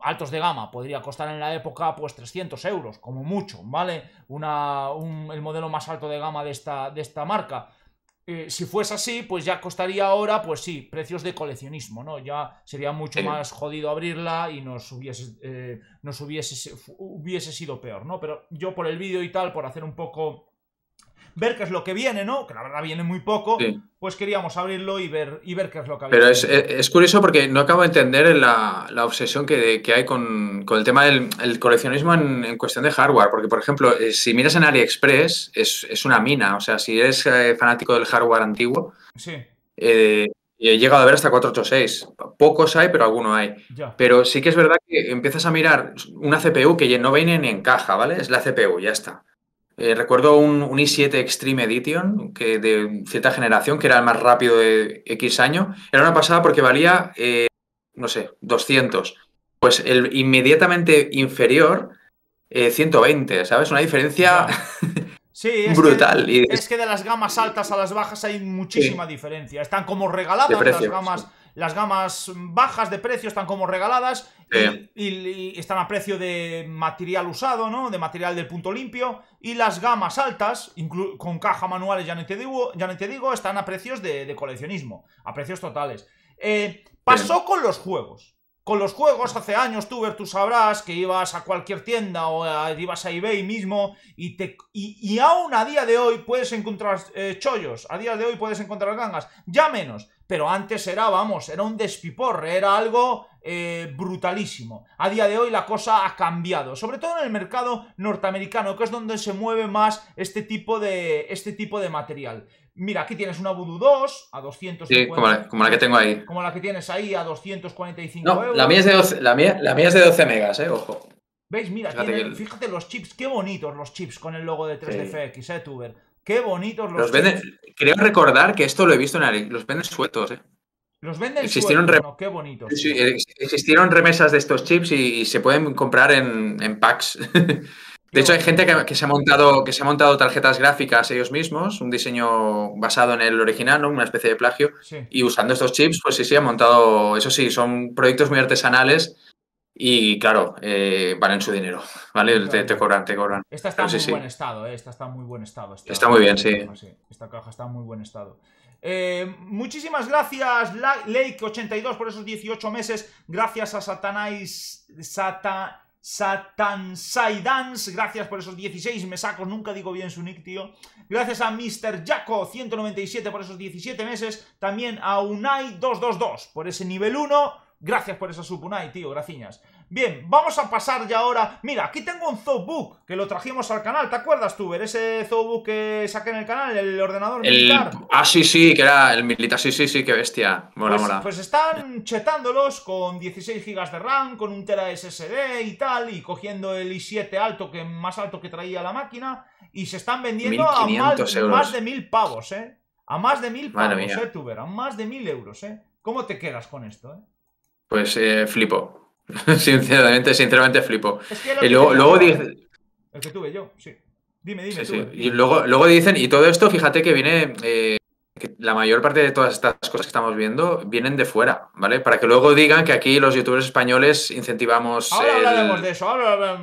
altos de gama podría costar en la época pues 300 euros, como mucho, ¿vale? Una, el modelo más alto de gama de esta, de esta marca. Eh, si fuese así, pues ya costaría ahora, pues sí, precios de coleccionismo, ¿no? Ya sería mucho más jodido abrirla y nos hubiese, eh, nos hubiese, hubiese sido peor, ¿no? Pero yo por el vídeo y tal, por hacer un poco ver qué es lo que viene, ¿no? Que la verdad viene muy poco, pues queríamos abrirlo y ver, y ver qué es lo que había. Pero es, curioso porque no acabo de entender la, la obsesión que, hay con, el tema del coleccionismo en, cuestión de hardware, porque por ejemplo, eh, si miras en AliExpress, es, es una mina, o sea, si eres eh, fanático del hardware antiguo, eh, he llegado a ver hasta 486. Pocos hay, pero alguno hay. Pero sí que es verdad que empiezas a mirar una CPU que no viene ni en caja, ¿vale? Es la CPU, ya está. Eh, recuerdo un, i7 Extreme Edition que de cierta generación, que era el más rápido de X año. Era una pasada porque valía, eh, no sé, 200. Pues el inmediatamente inferior, 120, eh, ¿sabes? Una diferencia [LAUGHS] brutal. es que de las gamas altas a las bajas hay muchísima diferencia. Están como regaladas las gamas las gamas bajas de precio están como regaladas y, están a precio de material usado, ¿no? De material del punto limpio. Y las gamas altas, con caja manuales, ya no te digo, ya no te digo están a precios de, coleccionismo, a precios totales. Eh, pasó con los juegos. Con los juegos hace años, ver tú sabrás que ibas a cualquier tienda o eh, ibas a eBay mismo y, te, y, aún a día de hoy puedes encontrar eh, chollos, a día de hoy puedes encontrar gangas, ya menos, pero antes era, vamos, era un despiporre, era algo eh, brutalísimo. A día de hoy la cosa ha cambiado, sobre todo en el mercado norteamericano, que es donde se mueve más este tipo de, este tipo de material. Mira, aquí tienes una Voodoo 2 a 250. como, la, que tengo ahí. Como la que tienes ahí a 245 no, La mía, es de 12, la, mía, es de 12 megas, eh, ojo. ¿Veis? Mira, fíjate, los chips, qué bonitos los chips con el logo de 3DFX, eh, Tuber. Qué bonitos los, Creo recordar que esto lo he visto en Los venden sueltos, ¿eh? Los venden existieron sueltos. qué bonitos. existieron remesas de estos chips y, se pueden comprar en, packs. [LAUGHS] De hecho, hay gente que, se ha montado, que se ha montado tarjetas gráficas ellos mismos, un diseño basado en el original, una especie de plagio, y usando estos chips, pues sí, sí, han montado, eso sí, son proyectos muy artesanales y claro, eh, valen su dinero, ¿vale? te, cobran, te cobran. Esta está en muy buen estado, eh, esta está en muy buen estado. está muy bien, sí. Esta caja está en muy buen estado. Eh, muchísimas gracias, Lake82, por esos 18 meses. Gracias a Satanais. Satan. Satan Saidans, gracias por esos 16 Me saco, nunca digo bien su nick, tío. Gracias a Mr. Jaco, 197 por esos 17 meses. También a Unai222 por ese nivel 1. Gracias por esa subunai, tío, graciñas. Bien, vamos a pasar ya ahora... Mira, aquí tengo un Zoobook, que lo trajimos al canal, ¿te acuerdas, Tuber? Ese Zoobook que saqué en el canal, el ordenador militar. Ah, sí, sí, que era el militar, sí, sí, sí, qué bestia. Mola, pues, mola. Pues están chetándolos con 16 GB de RAM, con un Tera SSD y tal, y cogiendo el i7 alto, que más alto que traía la máquina, y se están vendiendo a más, de mil pavos, ¿eh? A más de mil pavos, ¿eh, Tuber? A más de mil euros, ¿eh? ¿Cómo te quedas con esto, eh? Pues eh, flipo. [LAUGHS] sinceramente, sinceramente flipo. Es que y luego, luego El que tuve yo, sí. Dime, dime. Y luego, luego dicen, y todo esto, fíjate que viene... Eh, la mayor parte de todas estas cosas que estamos viendo vienen de fuera, ¿vale? Para que luego digan que aquí los youtubers españoles incentivamos ahora de eso, ahora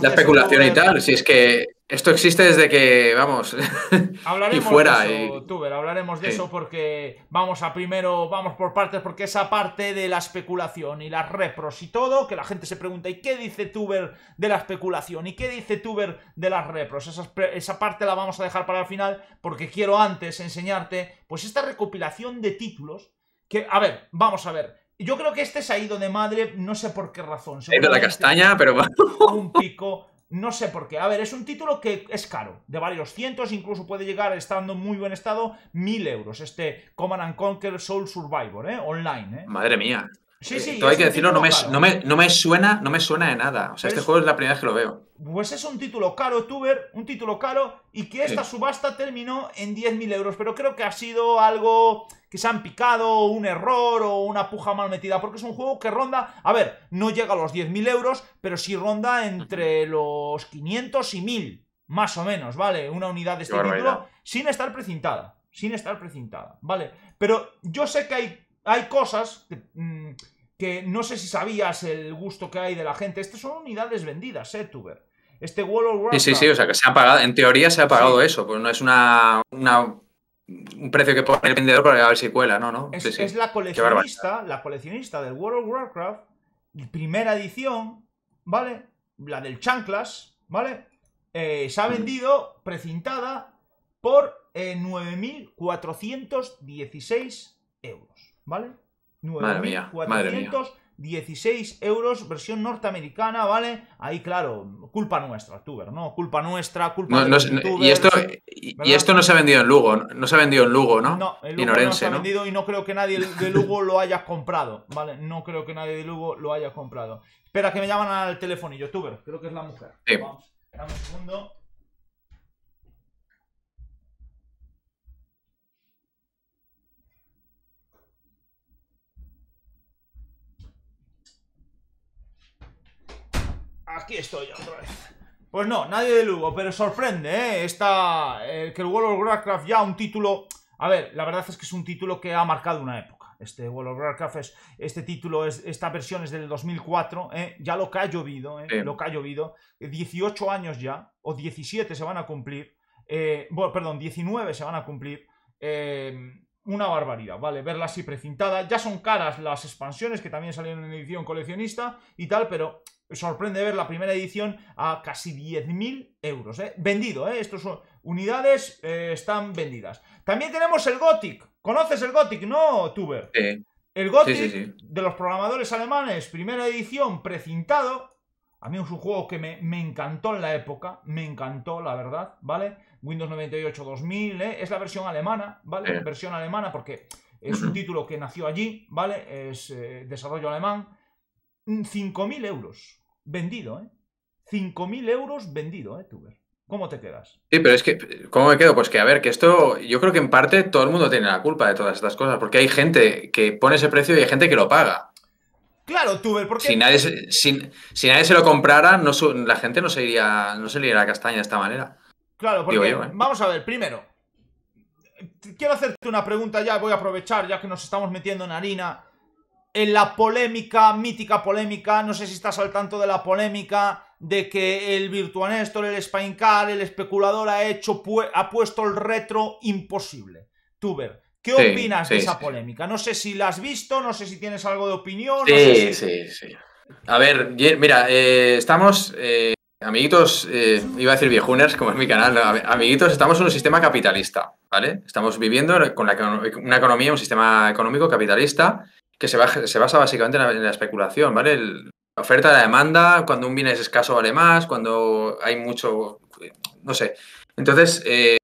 la especulación y tal. Si es que esto existe desde que, vamos, [LAUGHS] hablaremos y fuera. De eso, Tuber, hablaremos de eso porque vamos a primero, vamos por partes, porque esa parte de la especulación y las repros y todo, que la gente se pregunta, ¿y qué dice Tuber de la especulación? ¿Y qué dice Tuber de las repros? Esa, esa parte la vamos a dejar para el final porque quiero antes enseñarte, pues esta recopilación de títulos, que, a ver, vamos a ver, yo creo que este se ha ido de madre, no sé por qué razón. Se ha la castaña, pero... [LAUGHS] Un pico. No sé por qué. A ver, es un título que es caro, de varios cientos, incluso puede llegar, estando en muy buen estado, mil euros. Este Command and Conquer Soul Survivor, ¿eh? Online, ¿eh? Madre mía. Sí, eh, sí. hay que decirlo, no me, no, no me suena, no me suena de nada. O sea, este juego es la primera vez que lo veo. Pues es un título caro, Tuber, un título caro, y que esta subasta terminó en 10.000 euros. Pero creo que ha sido algo que se han picado, un error o una puja mal metida, porque es un juego que ronda, a ver, no llega a los 10.000 euros, pero sí ronda entre los 500 y 1.000, más o menos, ¿vale? Una unidad de este título, sin estar precintada, sin estar precintada, ¿vale? Pero yo sé que hay hay cosas mm, que, no sé si sabías el gusto que hay de la gente. Estas son unidades vendidas, eh, Tuber. Este World of Warcraft... Sí, sí, sí, o sea, que se ha pagado, en teoría se ha pagado eso, pues no es una, un precio que pone el vendedor para ver si cuela, ¿no? no es, la coleccionista, la coleccionista del World of Warcraft, primera edición, ¿vale? La del Chanclas, ¿vale? Eh, se ha vendido precintada por 9.416 eh, euros. ¿vale? 9.416 euros, versión norteamericana, ¿vale? Ahí, claro, culpa nuestra, Tuber, ¿no? Culpa nuestra, culpa y, esto, y, esto no se ha vendido en Lugo, no se ha vendido en Lugo, ¿no? en no se ha vendido y no creo que nadie de Lugo lo haya comprado, ¿vale? No creo que nadie de Lugo lo haya comprado. Espera, que me llaman al y youtuber creo que es la mujer. Sí. un segundo. Aquí estoy otra vez. Pues no, nadie de Lugo, pero sorprende, ¿eh? Está... Eh, que el World of Warcraft ya un título... A ver, la verdad es que es un título que ha marcado una época. Este World of Warcraft es, este título, es, esta versión es del 2004, ¿eh? ya lo que ha llovido, ¿eh? lo que ha llovido. 18 años ya, o 17 se van a cumplir, eh, bueno, perdón, 19 se van a cumplir. Eh, una barbaridad, ¿vale? Verla así precintada. Ya son caras las expansiones que también salieron en edición coleccionista y tal, pero sorprende ver la primera edición a casi 10.000 euros. ¿eh? Vendido, ¿eh? Estas unidades, eh, están vendidas. También tenemos el Gothic. ¿Conoces el Gothic, no, Tuber? Sí. El Gothic de los programadores alemanes, primera edición, precintado. A mí es un juego que me, me encantó en la época, me encantó, la verdad, ¿vale? Windows 98 2000, ¿eh? es la versión alemana, ¿vale? versión alemana porque es un título que nació allí, ¿vale? Es eh, desarrollo alemán. 5.000 mm, euros vendido, ¿eh? 5.000 euros vendido, ¿eh, Tuber? ¿Cómo te quedas? Sí, pero es que, ¿cómo me quedo? Pues que, a ver, que esto, yo creo que en parte todo el mundo tiene la culpa de todas estas cosas, porque hay gente que pone ese precio y hay gente que lo paga. Claro, Tuber, porque... Si nadie, si, nadie se lo comprara, no la gente no se, iría, no se a la castaña de esta manera. Claro, porque, ¿eh? vamos a ver, primero, quiero hacerte una pregunta ya, voy a aprovechar, ya que nos estamos metiendo en harina en la polémica, mítica polémica, no sé si estás al tanto de la polémica de que el Virtuanestor, el Spaincar, el especulador ha hecho, ha puesto el retro imposible. ver ¿qué opinas de esa polémica? No sé si la has visto, no sé si tienes algo de opinión. Sí, sí, sí. A ver, mira, eh, estamos... Eh, amiguitos, eh, iba a decir viejuners, como es mi canal, amiguitos, estamos en un sistema capitalista, ¿vale? Estamos viviendo con una economía, un sistema económico capitalista que se, basa básicamente en la, especulación, ¿vale? la oferta, la demanda, cuando un bien es escaso vale más, cuando hay mucho, no sé. Entonces, eh,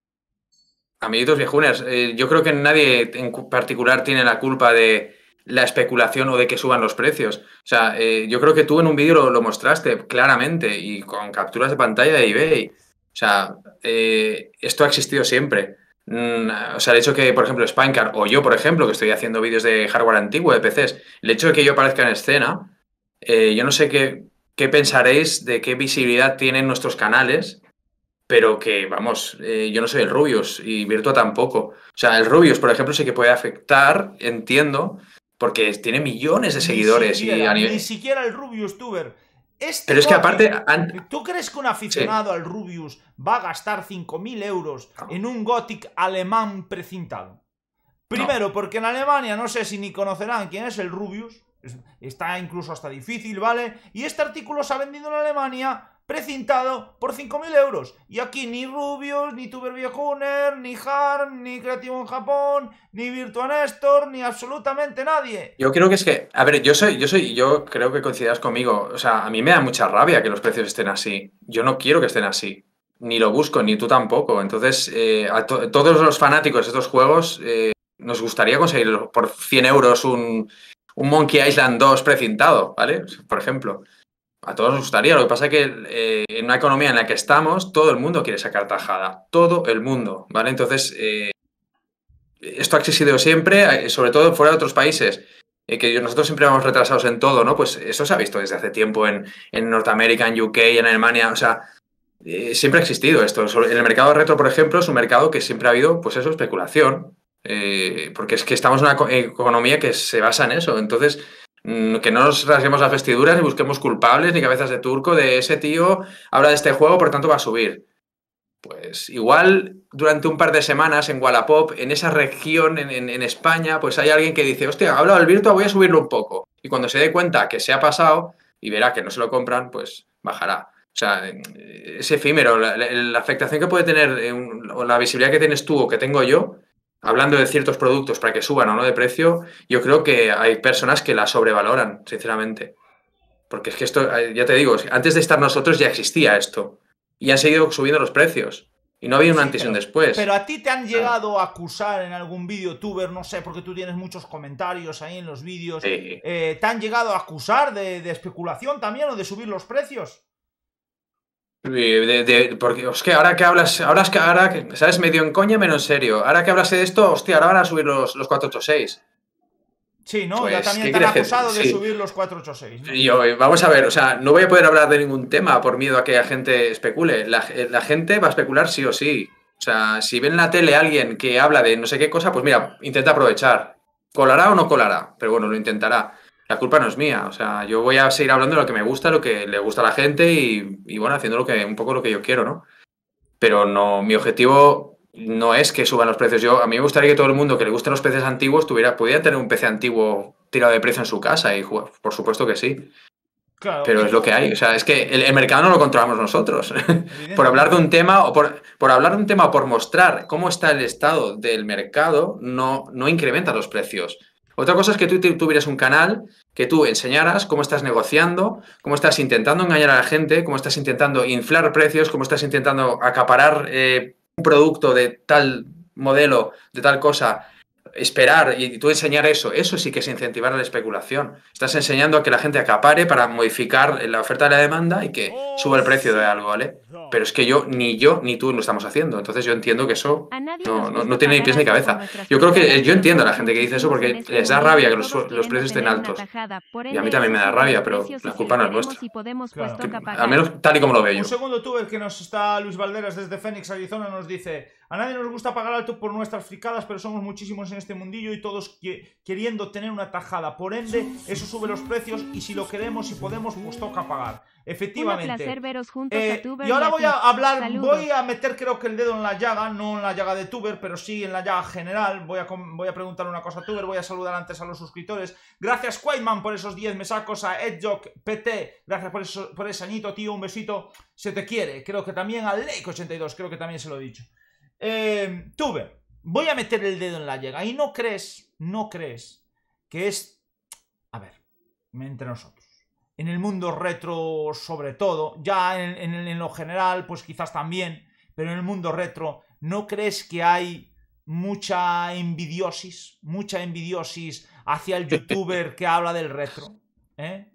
amiguitos viejuners, eh, yo creo que nadie en particular tiene la culpa de la especulación o de que suban los precios. O sea, eh, yo creo que tú en un vídeo lo, mostraste claramente y con capturas de pantalla de eBay. O sea, esto ha existido siempre. Mm, o sea, el hecho que, por ejemplo, Spinecart, o yo, por ejemplo, que estoy haciendo vídeos de hardware antiguo, de PCs, el hecho de que yo aparezca en escena, eh, yo no sé qué, qué, pensaréis de qué visibilidad tienen nuestros canales, pero que, vamos, eh, yo no soy el Rubius y Virtua tampoco. O sea, el Rubius, por ejemplo, sí que puede afectar, entiendo, porque tiene millones de seguidores y a Ni siquiera el Rubius Tuber este Pero es que aparte. ¿Tú crees que un aficionado al Rubius va a gastar 5.000 euros en un Gothic alemán precintado? Primero, porque en Alemania no sé si ni conocerán quién es el Rubius. Está incluso hasta difícil, ¿vale? Y este artículo se ha vendido en Alemania precintado por 5.000 euros. Y aquí ni Rubius, ni Tuber ni Harm, ni Creativo en Japón, ni Virtua ni absolutamente nadie. Yo creo que es que, a ver, yo soy, yo soy, yo creo que coincidas conmigo. O sea, a mí me da mucha rabia que los precios estén así. Yo no quiero que estén así. Ni lo busco, ni tú tampoco. Entonces, eh, a todos los fanáticos de estos juegos, eh, nos gustaría conseguir por 100 euros un, un Monkey Island 2 precintado, ¿vale? Por ejemplo. A todos nos gustaría, lo que pasa es que eh, en una economía en la que estamos, todo el mundo quiere sacar tajada, todo el mundo, ¿vale? Entonces, eh, esto ha existido siempre, eh, sobre todo fuera de otros países, que nosotros siempre vamos retrasados en todo, ¿no? Pues eso se ha visto desde hace tiempo en, en Norteamérica, en UK, en Alemania, o sea, siempre ha existido esto. En el mercado retro, por ejemplo, es un mercado que siempre ha habido, pues eso, especulación, porque es que estamos en una economía que se basa en eso, entonces Mm, que no nos rasguemos las vestiduras ni busquemos culpables ni cabezas de turco de ese tío habla de este juego, por tanto va a subir. Pues igual durante un par de semanas en Wallapop, en esa región, en, España, pues hay alguien que dice, hostia, ha hablado el Virtua, voy a subirlo un poco. Y cuando se dé cuenta que se ha pasado y verá que no se lo compran, pues bajará. O sea, eh, es efímero. La, la afectación que puede tener eh, o la visibilidad que tienes tú o que tengo yo hablando de ciertos productos para que suban o no de precio, yo creo que hay personas que la sobrevaloran, sinceramente. Porque es que esto, eh, ya te digo, antes de estar nosotros ya existía esto. Y han seguido subiendo los precios. Y no había un antes y un después. Pero a ti te han ah. llegado a acusar en algún vídeo, tuber, no sé, porque tú tienes muchos comentarios ahí en los vídeos. Eh, ¿Te han llegado a acusar de especulación también o de subir los precios? Eh, de, porque, ahora que hablas, ahora es que ahora que, ¿sabes? Medio en coña, menos serio. Ahora que hablas de esto, hostia, ahora van a subir los, 486. Sí, ¿no? ya pues, también te han acusado de subir los 486. Eh, vamos a ver, o sea, no voy a poder hablar de ningún tema por miedo a que la gente especule. Eh, la, gente va a especular sí o sí. O sea, si ven en la tele alguien que habla de no sé qué cosa, pues mira, intenta aprovechar. ¿Colará o no colará? Pero bueno, lo intentará la culpa no es mía. O sea, yo voy a seguir hablando de lo que me gusta, lo que le gusta a la gente y, bueno, haciendo lo que, un poco lo que yo quiero, ¿no? Pero no, mi objetivo no es que suban los precios. Yo, a mí me gustaría que todo el mundo que le gusten los peces antiguos tuviera, pudiera tener un PC antiguo tirado de precio en su casa y Por supuesto que sí. pero es lo que hay. O sea, es que el, mercado no lo controlamos nosotros. [LAUGHS] por hablar de un tema o por, por, hablar de un tema o por mostrar cómo está el estado del mercado, no, no incrementa los precios. Otra cosa es que tú tuvieras un canal que tú enseñaras cómo estás negociando, cómo estás intentando engañar a la gente, cómo estás intentando inflar precios, cómo estás intentando acaparar eh, un producto de tal modelo, de tal cosa, esperar y tú enseñar eso, eso sí que es incentivar a la especulación. Estás enseñando a que la gente acapare para modificar la oferta de la demanda y que suba el precio de algo, ¿vale? Pero es que yo, ni yo, ni tú lo estamos haciendo. Entonces yo entiendo que eso no, tiene ni pies ni cabeza. Yo creo que yo entiendo a la gente que dice eso porque este les da rabia que los, precios estén altos. Y a mí también me da rabia, pero la culpa no es nuestra. Al menos tal y como lo veo yo. Un segundo, tú, que nos está Luis Valderas desde Phoenix, Arizona, nos dice... A nadie nos gusta pagar alto por nuestras fricadas, pero somos muchísimos en este mundillo y todos queriendo tener una tajada. Por ende, eso sube los precios y si lo queremos y podemos, pues toca pagar. Efectivamente. Eh, y ahora voy a hablar, voy a meter creo que el dedo en la llaga, no en la llaga de Tuber, pero sí en la llaga general. Voy a, voy a preguntar una cosa a Tuber, voy a saludar antes a los suscriptores. Gracias Quaidman por esos 10 mesacos, a Edjock PT, gracias por, por ese añito, tío, un besito, se te quiere. Creo que también a Lake82, creo que también se lo he dicho. Eh, em, Tuber, voy a meter el dedo en la llega Y no crees, no crees que es... A ver, entre nosotros. En el mundo retro sobre todo, ya en, lo general pues quizás también, pero en el mundo retro, ¿no crees que hay mucha envidiosis, mucha envidiosis hacia el [LAUGHS] youtuber que habla del retro. ¿eh?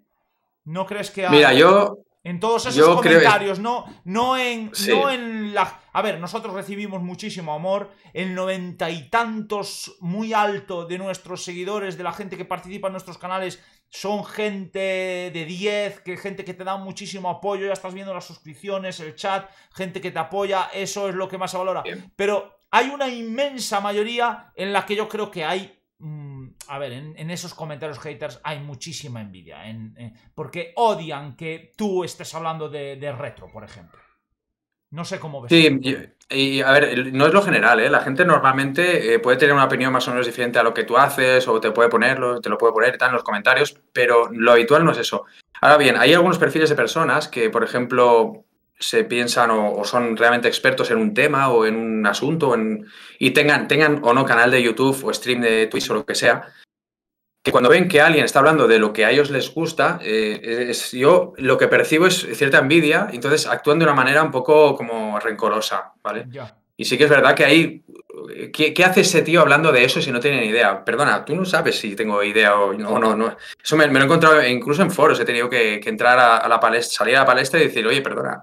¿No crees que... Mira, yo, en todos esos comentarios, no, no, en, en la... A ver, nosotros recibimos muchísimo amor, el noventa y tantos muy alto de nuestros seguidores, de la gente que participa en nuestros canales, son gente de 10, que gente que te da muchísimo apoyo, ya estás viendo las suscripciones, el chat, gente que te apoya, eso es lo que más se valora. Pero hay una inmensa mayoría en la que yo creo que hay a ver, en, esos comentarios haters hay muchísima envidia, porque odian que tú estés hablando de, retro, por ejemplo. No sé cómo ves. Sí, y, a ver, no es lo general, ¿eh? La gente normalmente eh, puede tener una opinión más o menos diferente a lo que tú haces, o te puede ponerlo, te lo puede poner y tal en los comentarios, pero lo habitual no es eso. Ahora bien, hay algunos perfiles de personas que, por ejemplo, se piensan o, son realmente expertos en un tema o en un asunto en, y tengan, tengan o no canal de YouTube o stream de Twitch o lo que sea, que cuando ven que alguien está hablando de lo que a ellos les gusta, eh, yo lo que percibo es cierta envidia, entonces actúan de una manera un poco como rencorosa, ¿vale? Y sí que es verdad que ahí, ¿qué, hace ese tío hablando de eso si no tiene idea? Perdona, tú no sabes si tengo idea o no, no, Eso me, lo he encontrado incluso en foros, he tenido que, entrar a, la palestra, salir a la palestra y decir, oye, perdona,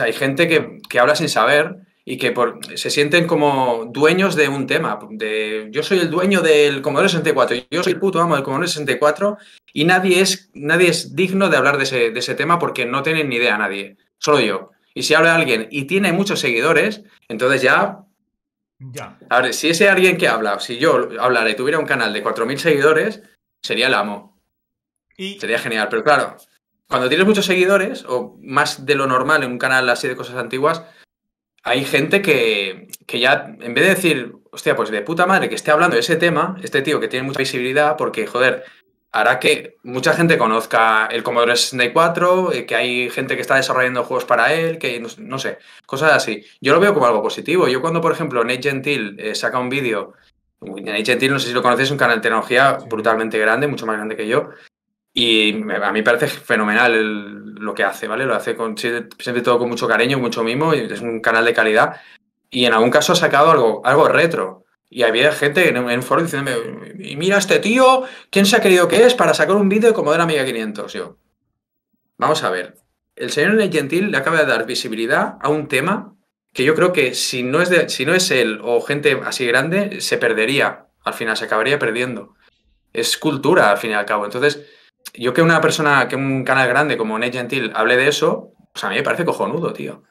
hay gente que, habla sin saber y que por, se sienten como dueños de un tema. De, yo soy el dueño del Commodore 64, yo soy el puto amo del Commodore 64 y nadie es, nadie es digno de hablar de ese, tema porque no tienen ni idea nadie, solo yo. Y si habla alguien y tiene muchos seguidores, entonces ya... ya. A ver, si ese alguien que habla, si yo hablara y tuviera un canal de 4.000 seguidores, sería el amo. Y... Sería genial, pero claro, cuando tienes muchos seguidores, o más de lo normal en un canal así de cosas antiguas, hay gente que, ya, en vez de decir, hostia, pues de puta madre que esté hablando de ese tema, este tío que tiene mucha visibilidad, porque, joder, hará que mucha gente conozca el Commodore 64, eh, que hay gente que está desarrollando juegos para él, que no, sé, cosas así. Yo lo veo como algo positivo. Yo cuando, por ejemplo, Nate Gentil eh, saca un vídeo, Nate Gentil, no sé si lo conocéis, es un canal de tecnología brutalmente grande, mucho más grande que yo, y a mí parece fenomenal lo que hace, ¿vale? Lo hace con, siempre todo con mucho cariño, mucho mimo, es un canal de calidad. Y en algún caso ha sacado algo, algo retro. Y había gente en un foro diciéndome, mira este tío, ¿quién se ha creído que es para sacar un vídeo como de la Mega 500? Yo, vamos a ver, el señor Ney Gentil le acaba de dar visibilidad a un tema que yo creo que si no, es de, si no es él o gente así grande, se perdería. Al final se acabaría perdiendo. Es cultura, al fin y al cabo. Entonces, yo que una persona, que un canal grande como Ned Gentil hable de eso, pues a mí me parece cojonudo, tío.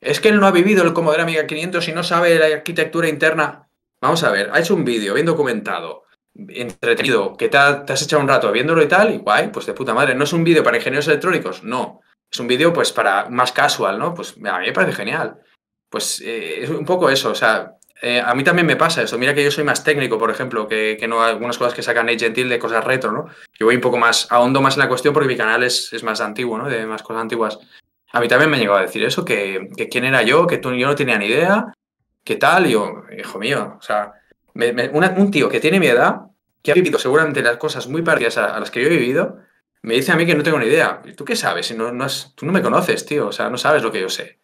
Es que él no ha vivido el Commodore Amiga 500 y no sabe la arquitectura interna. Vamos a ver, ha hecho un vídeo bien documentado, entretenido, que te, has echado un rato viéndolo y tal, y guay, pues de puta madre. No es un vídeo para ingenieros electrónicos, no. Es un vídeo pues para más casual, ¿no? Pues a mí me parece genial. Pues eh, es un poco eso, o sea, eh, a mí también me pasa eso. Mira que yo soy más técnico, por ejemplo, que, que no algunas cosas que sacan Age Gentil de cosas retro, ¿no? Yo voy un poco más, a hondo más en la cuestión porque mi canal es, es más antiguo, ¿no? De más cosas antiguas. A mí también me llegó a decir eso, que, que quién era yo, que tú, yo no tenía ni idea, qué tal, y yo, hijo mío, o sea, un tío que tiene mi edad, que ha vivido seguramente las cosas muy parecidas a, las que yo he vivido, me dice a mí que no tengo ni idea. ¿Tú qué sabes? Si no, tú no me conoces, tío, o sea, no sabes lo que yo sé.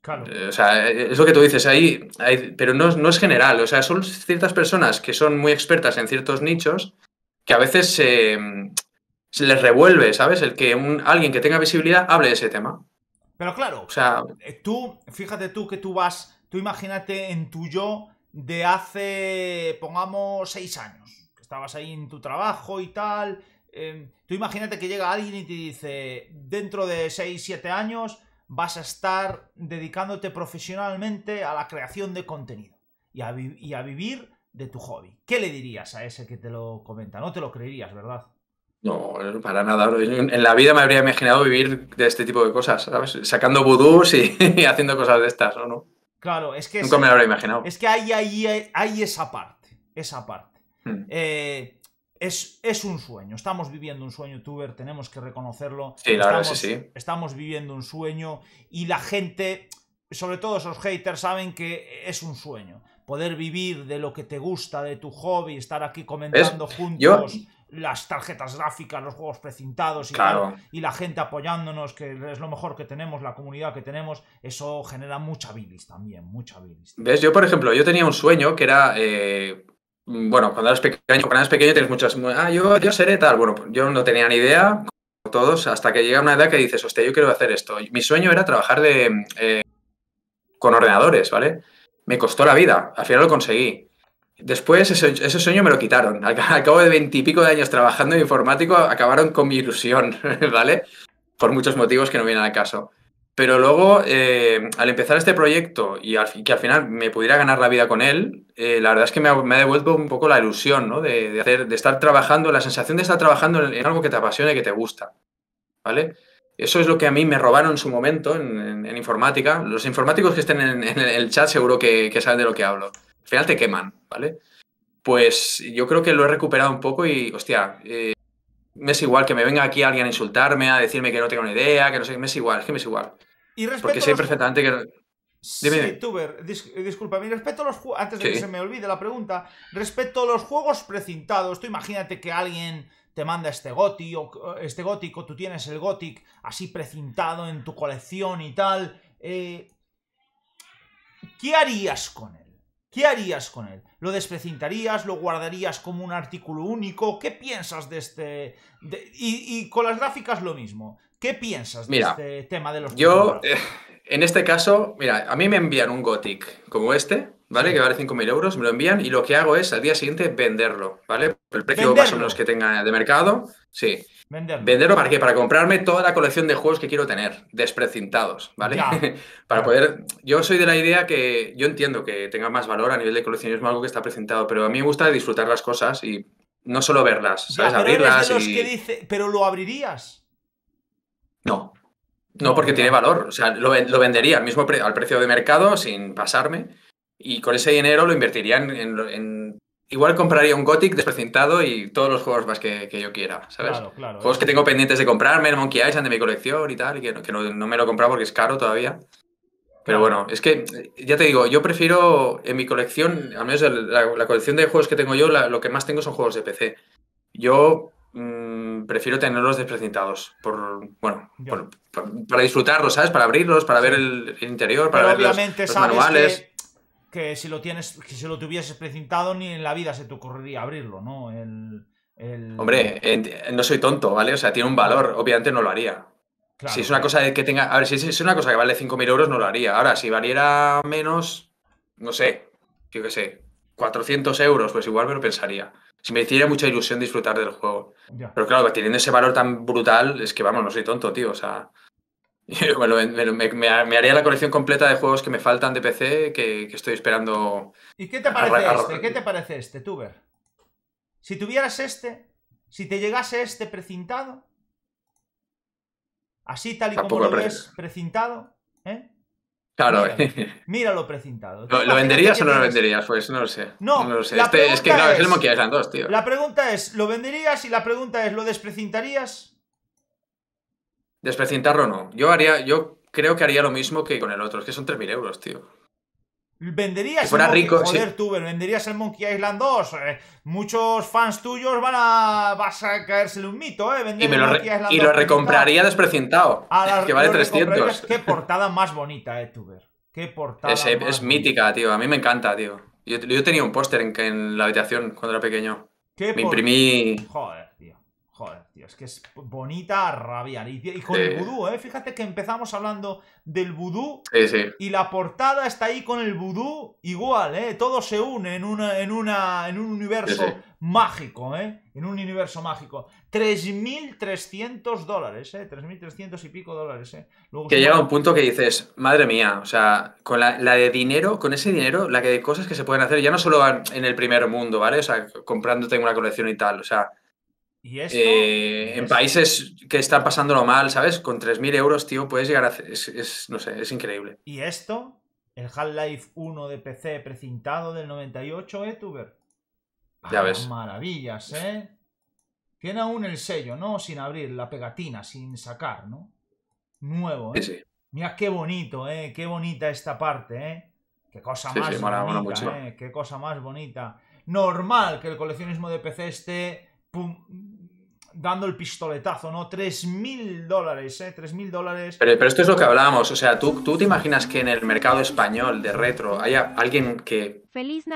Claro. Eh, o sea, eh, es lo que tú dices, ahí, pero no, es general, o sea, son ciertas personas que son muy expertas en ciertos nichos que a veces se, les revuelve, ¿sabes? El que un, alguien que tenga visibilidad hable de ese tema. Pero claro, o sea, eh, tú, fíjate tú que tú vas, tú imagínate en tu yo de hace, pongamos, seis años, que estabas ahí en tu trabajo y tal. Em, tú imagínate que llega alguien y te dice, dentro de seis, siete años, vas a estar dedicándote profesionalmente a la creación de contenido y a, vivir de tu hobby. ¿Qué le dirías a ese que te lo comenta? No te lo creerías, ¿verdad? No, para nada. En la vida me habría imaginado vivir de este tipo de cosas, ¿sabes? Sacando vudús y, [LAUGHS] haciendo cosas de estas, no? Claro, es que... Nunca me lo habría imaginado. Es que hay, hay, hay esa parte, esa parte. Hmm. Eh, es, un sueño. Estamos viviendo un sueño, Tuber, tenemos que reconocerlo. Sí, la estamos, sí, Estamos viviendo un sueño y la gente, sobre todo esos haters, saben que es un sueño. Poder vivir de lo que te gusta, de tu hobby, estar aquí comentando juntos. las tarjetas gráficas, los juegos precintados y, y la gente apoyándonos, que es lo mejor que tenemos, la comunidad que tenemos, eso genera mucha bilis también, mucha bilis. ¿Ves? Yo, por ejemplo, yo tenía un sueño que era eh, bueno, cuando eres pequeño, cuando pequeño tienes muchas, ah, yo, seré tal, bueno, pues yo no tenía ni idea, todos, hasta que llega una edad que dices, hostia, yo quiero hacer esto. Mi sueño era trabajar de, eh, con ordenadores, ¿vale? Me costó la vida, al final lo conseguí. Después ese, sueño me lo quitaron. [LAUGHS] Al, cabo de veintipico de años trabajando en informático, acabaron con mi ilusión, [LAUGHS] ¿vale? Por muchos motivos que no vienen al caso. Pero luego, eh, al empezar este proyecto y que al final me pudiera ganar la vida con él, eh, la verdad es que me ha, devuelto un poco la ilusión, ¿no? De, estar trabajando, la sensación de estar trabajando en, algo que te apasiona y que te gusta, ¿vale? Eso es lo que a mí me robaron en su momento en, informática. Los informáticos que estén en, el chat seguro que, saben de lo que hablo. Al final te queman, ¿vale? Pues yo creo que lo he recuperado un poco y, hostia, eh, me es igual que me venga aquí alguien a insultarme, a decirme que no tengo ni idea, que no sé, me es igual, es que me es igual. Y respecto Porque perfectamente que... sí, disculpa, a los antes de que se me olvide la pregunta, respecto a los juegos precintados, tú imagínate que alguien te manda este goti o este gótico, tú tienes el Gothic así precintado en tu colección y tal. Eh, ¿Qué harías con él? ¿Qué harías con él? ¿Lo desprecintarías? ¿Lo guardarías como un artículo único? ¿Qué piensas de este...? y, con las gráficas lo mismo. ¿Qué piensas de este tema de los Yo, eh, en este caso, mira, a mí me envían un Gothic como este, ¿vale? Que vale 5.000 euros, me lo envían y lo que hago es al día siguiente venderlo, ¿vale? El precio más o menos que tenga de mercado, sí. Venderlo. para qué? Para comprarme toda la colección de juegos que quiero tener, desprecintados, ¿vale? [LAUGHS] para poder. Yo soy de la idea que yo entiendo que tenga más valor a nivel de coleccionismo algo que está precintado, pero a mí me gusta disfrutar las cosas y no solo verlas, ¿sabes? Abrirlas. y... Pero lo abrirías. No. No, porque tiene valor. O sea, lo, vendería al mismo al precio de mercado sin pasarme. Y con ese dinero lo invertiría en, Igual compraría un Gothic desprecintado y todos los juegos más que, yo quiera, ¿sabes? juegos eh. que tengo pendientes de comprarme, Monkey Island de mi colección y tal, y que, no, me lo he comprado porque es caro todavía. Pero bueno, es que ya te digo, yo prefiero en mi colección, al menos la, colección de juegos que tengo yo, lo que más tengo son juegos de PC. Yo Mm, prefiero tenerlos desprecintados Por, bueno, para disfrutarlos, ¿sabes? Para abrirlos, para ver el, interior, para ver obviamente los, manuales. Que si lo tienes, que si lo tuvieses precintado, ni en la vida se te ocurriría abrirlo, ¿no? El, Hombre, no soy tonto, ¿vale? O sea, tiene un valor, obviamente no lo haría. si es una cosa que tenga. A ver, si es una cosa que vale 5.000 euros, no lo haría. Ahora, si valiera menos, no sé, yo qué sé, 400 euros, pues igual me lo pensaría. Si me hiciera mucha ilusión disfrutar del juego. Pero claro, teniendo ese valor tan brutal, es que vamos, no soy tonto, tío. O sea, [LAUGHS] me, haría la colección completa de juegos que me faltan de PC que, estoy esperando. ¿Y qué te parece este? ¿Qué te [LAUGHS] parece este, Tuber? Si tuvieras este, si te llegase este precintado, así tal y como lo ves, precintado, ¿eh? Claro. Míralo, [LAUGHS] lo precintado. ¿Lo, venderías o no lo venderías? Pues no lo sé. No, no lo sé. Este, es que claro, es el Monkey Island tío. La pregunta es, ¿lo venderías? Y la pregunta es, ¿lo desprecintarías? Desprecintarlo no. Yo haría, yo creo que haría lo mismo que con el otro. Es que son 3.000 euros, tío. Venderías. fuera el rico. Eh, venderías el Monkey Island 2. Eh, muchos fans tuyos van a. Vas a caérsele un mito, ¿eh? y lo, recompraría desprecientado. [LAUGHS] que vale 300. Qué [LAUGHS] portada más bonita, eh, Tuber. Qué portada. Es, mítica, tío. A mí me encanta, tío. Yo, tenía un póster en, en, la habitación cuando era pequeño. me imprimí. Joder, tío, es que es bonita rabia, Y, con el vudú, ¿eh? Fíjate que empezamos hablando del vudú. Y la portada está ahí con el vudú igual, ¿eh? Todo se une en, una, en, una, en un universo mágico, ¿eh? En un universo mágico. 3.300 dólares, ¿eh? 3.300 y pico dólares, ¿eh? que llega un punto que dices, madre mía, o sea, con la, de dinero, con ese dinero, la de cosas que se pueden hacer, ya no solo en el primer mundo, ¿vale? O sea, tengo una colección y tal, o sea, eh, en países que están pasándolo mal, ¿sabes? Con 3.000 euros, tío, puedes llegar a... no sé, es increíble. ¿Y esto? ¿El Half-Life 1 de PC precintado del 98, ¿eh, ver. ya ah, ves. Maravillas, ¿eh? Tiene aún el sello, ¿no? Sin abrir, la pegatina, sin sacar, ¿no? Nuevo, ¿eh? Sí, Mira qué bonito, ¿eh? Qué bonita esta parte, ¿eh? Qué cosa más bonita, ¿eh? Qué cosa más bonita. Normal que el coleccionismo de PC esté dando el pistoletazo, ¿no? 3.000 dólares, ¿eh? 3.000 dólares. Pero, esto es lo que hablábamos, o sea, ¿tú, ¿tú te imaginas que en el mercado español de retro haya alguien que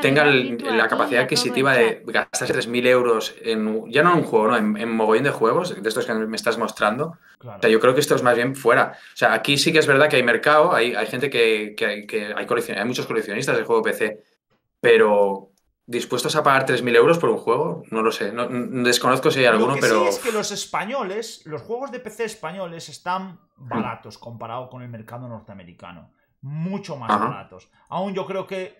tenga la capacidad adquisitiva de gastarse 3.000 euros en, ya no en un juego, ¿no? En, en, mogollón de juegos, de estos que me estás mostrando. O sea, yo creo que esto es más bien fuera. O sea, aquí sí que es verdad que hay mercado, hay, hay gente que, que, que hay, hay muchos coleccionistas del juego PC, pero dispuestos a pagar 3.000 euros por un juego, no lo sé, no, desconozco si hay alguno, pero... Sí es que los españoles, los juegos de PC españoles están mm. baratos comparado con el mercado norteamericano. Mucho más baratos. Aún yo creo que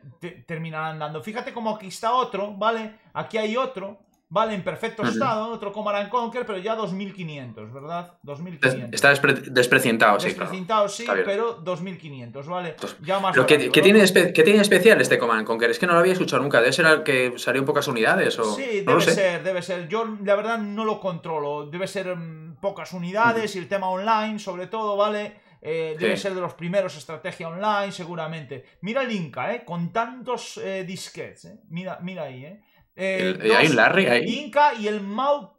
terminarán dando. Fíjate cómo aquí está otro, ¿vale? Aquí hay otro Vale, en perfecto estado, otro Command Conquer, pero ya 2500, ¿verdad? 2500. Está desprecientado, sí. Desprecientado, sí, pero 2500, ¿vale? Ya más pero ¿qué, tiene tiene especial este Command Conquer? Es que no lo había escuchado nunca. ¿Debe ser el que salió pocas unidades? O... Sí, debe ser, debe ser. Yo, la verdad, no lo controlo. Debe ser mm, pocas unidades y el tema online, sobre todo, ¿vale? Eh, debe ser de los primeros, estrategia online, seguramente. Mira el Inca, ¿eh? Con tantos eh, disquets, ¿eh? Mira, mira ahí, ¿eh? Eh, eh el, Larry Inca y el Mau,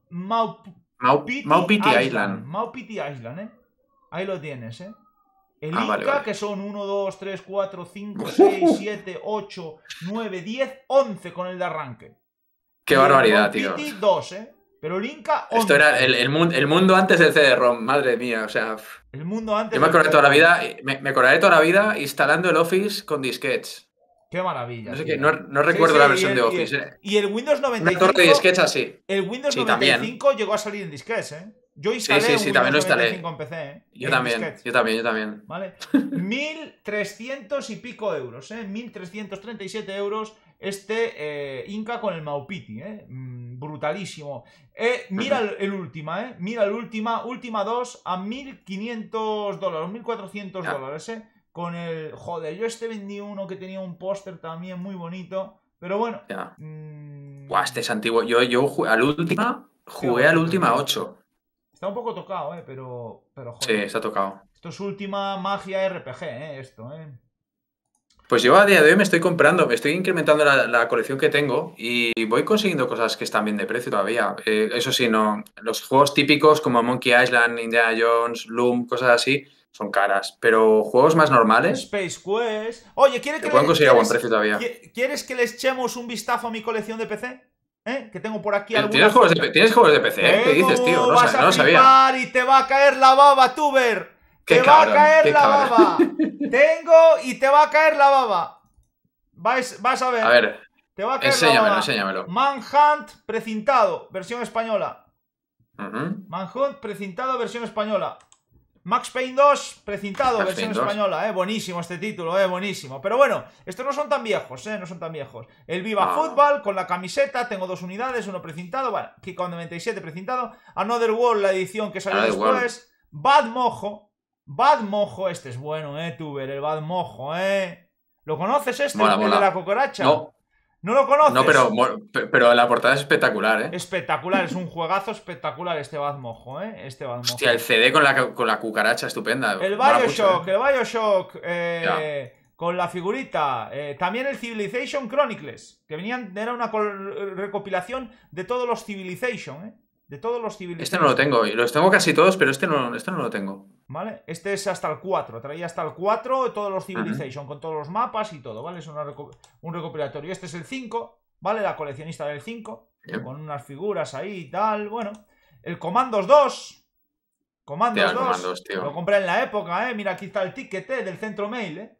Island. Maupiti Island, ¿eh? Ahí lo tienes, ¿eh? El ah, Inca, que son 1, 2, 3, 4, 5, 6, 7, 8, 9, 10, 11 con el de arranque. Qué barbaridad, tío. Piti, 2, ¿eh? Pero el Inca, Esto era el, mundo, antes del CD-ROM, madre mía, o sea... El mundo antes Yo me acordaré toda la vida, me, me acordaré toda la vida instalando el Office con disquets. Qué maravilla. No, no, recuerdo la versión de Office. Y el, eh. y el Windows 95. El Windows 95 llegó a salir en disquetes, ¿eh? Yo instalé sí, sí, sí, también lo PC, ¿eh? Yo también, yo también, yo también. Vale. 1300 [LAUGHS] y pico euros, ¿eh? 1337 euros este eh, Inca con el Maupiti, ¿eh? Mm, brutalísimo. Eh, mira el, último, última, ¿eh? Mira el última, última 2 a 1500 dólares, 1400 dólares, ¿eh? con el... Joder, yo este vendí uno que tenía un póster también muy bonito, pero bueno... Ya. Mm, este es antiguo. Yo, yo jugué al última, jugué al última 8. Está un poco tocado, ¿eh? Pero, Sí, está tocado. Esto es última magia RPG, ¿eh? Esto, ¿eh? Pues yo a día de hoy me estoy comprando, me estoy incrementando la, colección que tengo y voy consiguiendo cosas que están bien de precio todavía. Eh, eso sí, no. Los juegos típicos como Monkey Island, Indiana Jones, Loom, cosas así, son caras. Pero juegos más normales. Space Quest. Oye, ¿quieres que, buen precio todavía. ¿Quieres que le echemos un vistazo a mi colección de PC? ¿Eh? Que tengo por aquí. Eh, ¿Tienes juegos, de, ¿Tienes juegos de PC? ¿Qué dices, tío? No, vas a no sabía. Y te va a caer la baba, tuber. te va a caer la baba. [LAUGHS] tengo y te va a caer la baba. vas a ver. A ver. Te va a caer enséñamelo, la baba. enséñamelo. Manhunt precintado, versión española. Manhunt precintado, versión española. Max Payne 2, precintado, versión española, eh. Buenísimo este título, eh. Buenísimo. Pero bueno, estos no son tan viejos, eh. No son tan viejos. El Viva ah. Football con la camiseta, tengo dos unidades, uno precintado, bueno, Kiko 97 precintado. Another World, la edición que salió ah, después. Bad Mojo. Bad Mojo, este es bueno, eh, Tuber, el Bad Mojo, eh. ¿Lo conoces este, el de la cocoracha? ¿No lo conoces? No, pero, pero la portada es espectacular, ¿eh? Espectacular, es un juegazo espectacular este Bad Mojo, ¿eh? Este Bad Mojo. Hostia, el CD con la, con la cucaracha estupenda. El Bioshock, ¿eh? el Bioshock, eh, con la figurita. Eh, también el Civilization Chronicles, que venían, era una recopilación de todos los Civilization, ¿eh? De todos los Civilizations. Este no lo tengo, y los tengo casi todos, pero este no, este no lo tengo. ¿Vale? Este es hasta el 4, traía hasta el 4 de todos los Civilization, con todos los mapas y todo, ¿vale? Es un recopilatorio. Este es el 5, ¿vale? La coleccionista del 5, con unas figuras ahí y tal, bueno. El Commandos 2. Comandos 2, lo compré en la época, ¿eh? Mira, aquí está el ticket ¿eh? del centro mail, ¿eh?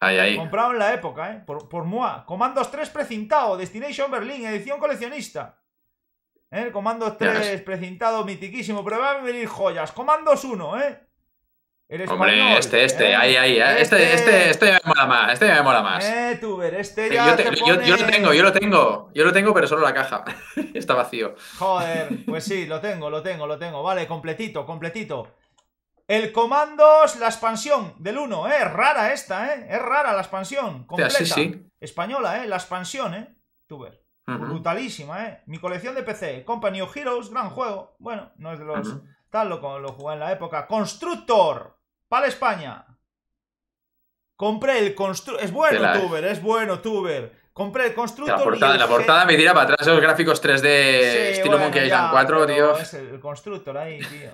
Ahí, ahí. Comprado en la época, ¿eh? Por, por Comandos 3 precintado, Destination Berlín, edición coleccionista. El ¿Eh? Comandos 3, precintado, mitiquísimo. Pero van a venir joyas. Comandos 1, ¿eh? Eres Hombre, este, ¿eh? este, ahí, ahí. ¿eh? Este, este, este, este, me mola más. Este me mola más. Eh, tuber, este ya. Yo, yo, lo tengo, yo lo tengo. Yo lo tengo, pero solo la caja. [LAUGHS] Está vacío. Joder, pues sí, lo tengo, lo tengo, lo tengo. Vale, completito, completito. El comandos, la expansión del 1, ¿eh? Es rara esta, ¿eh? Es rara la expansión. Completa. Española, ¿eh? La expansión, ¿eh? Tuber. Brutalísima, ¿eh? Mi colección de PC, Company of Heroes, gran juego. Bueno, no es de los... Tal, lo, lo jugué en la época. Constructor, para España. Compré el Constructor... Es bueno, Tuber, es bueno, Tuber. Compré el Constructor. La portada, la portada me tira para atrás los gráficos 3D estilo Monkey Island 4, tío. Es el Constructor ahí, tío.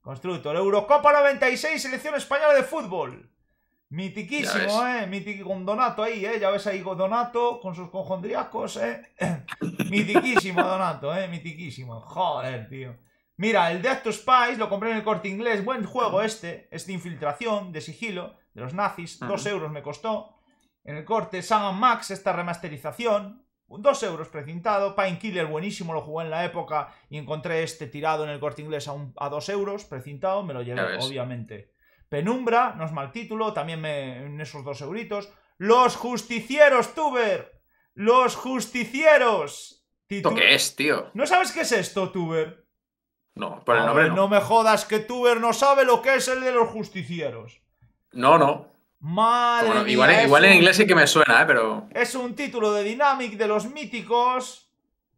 Constructor. Eurocopa 96, selección española de fútbol. Mitiquísimo, ¿eh? Mitiquísimo. con Donato ahí, ¿eh? Ya ves ahí con Donato, con sus conjondriacos, ¿eh? [COUGHS] Mitiquísimo Donato, ¿eh? Mitiquísimo. Joder, tío. Mira, el Death to Spies lo compré en el corte inglés. Buen juego este. Es de infiltración, de sigilo, de los nazis. Dos euros me costó. En el corte Sam Max, esta remasterización. Dos euros precintado. Painkiller, buenísimo, lo jugué en la época. Y encontré este tirado en el corte inglés a, a dos euros precintado. Me lo llevé, obviamente. Penumbra, no es mal título, también me, en esos dos euritos. Los Justicieros, Tuber. Los Justicieros. ¿Esto qué es, tío? ¿No sabes qué es esto, Tuber? No, por el nombre no. me jodas que Tuber no sabe lo que es el de los justicieros. No, no. Madre igual, en inglés sí que me suena, ¿eh? pero. Es un título de Dynamic de los míticos.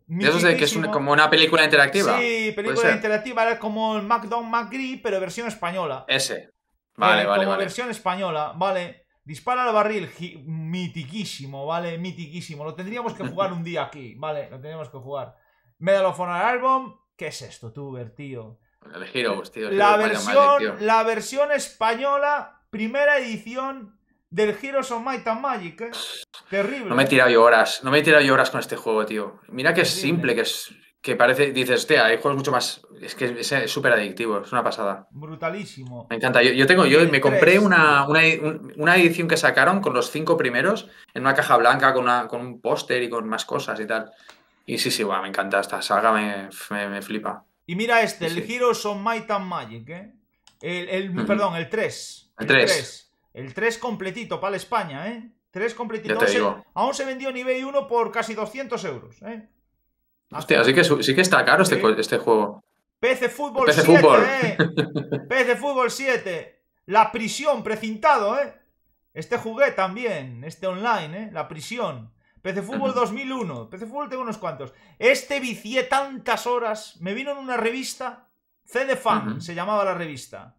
Eso de que es como una película interactiva. Sí, película interactiva, era como el McDonald's McGree, pero versión española. Ese. Vale, eh, vale, como versión española, ¿vale? Dispara al barril, mitiquísimo, ¿vale? Mitiquísimo. Lo tendríamos que jugar un día aquí, ¿vale? Lo tendríamos que jugar. Medal of Honor Album, ¿qué es esto, Tuber, tío? la, versión, eh, la versión española, primera edición del Heroes of Might and Magic, ¿eh? [SIGHS] Terrible. No me he tirado yo horas, no me he tirado yo horas con este juego, tío. Mira que es simple, que es que parece, dices, hostia, hay juegos mucho más. Es que es súper adictivo, es una pasada. Brutalísimo. Me encanta. Yo, yo tengo, yo me compré una, edición que sacaron con los cinco primeros en una caja blanca con, un póster y con más cosas y tal. Y sí, sí, guau, me encanta esta saga, me, flipa. Y mira este, el Heroes of Might and Magic, ¿eh? El, Perdón, el 3. El 3. El 3, completito para España, ¿eh? 3 completito. Aún se, aún se vendió nivel 1 por casi 200 euros, ¿eh? Ah, Hostia, sí que, sí que está caro este, este juego. PC Fútbol 7, Fútbol. Eh. PC Fútbol 7. La prisión, precintado, ¿eh? Este jugué también, este online, ¿eh? La prisión. PC Fútbol 2001. PC Fútbol tengo unos cuantos. Este vicié tantas horas. Me vino en una revista. CD Fan se llamaba la revista.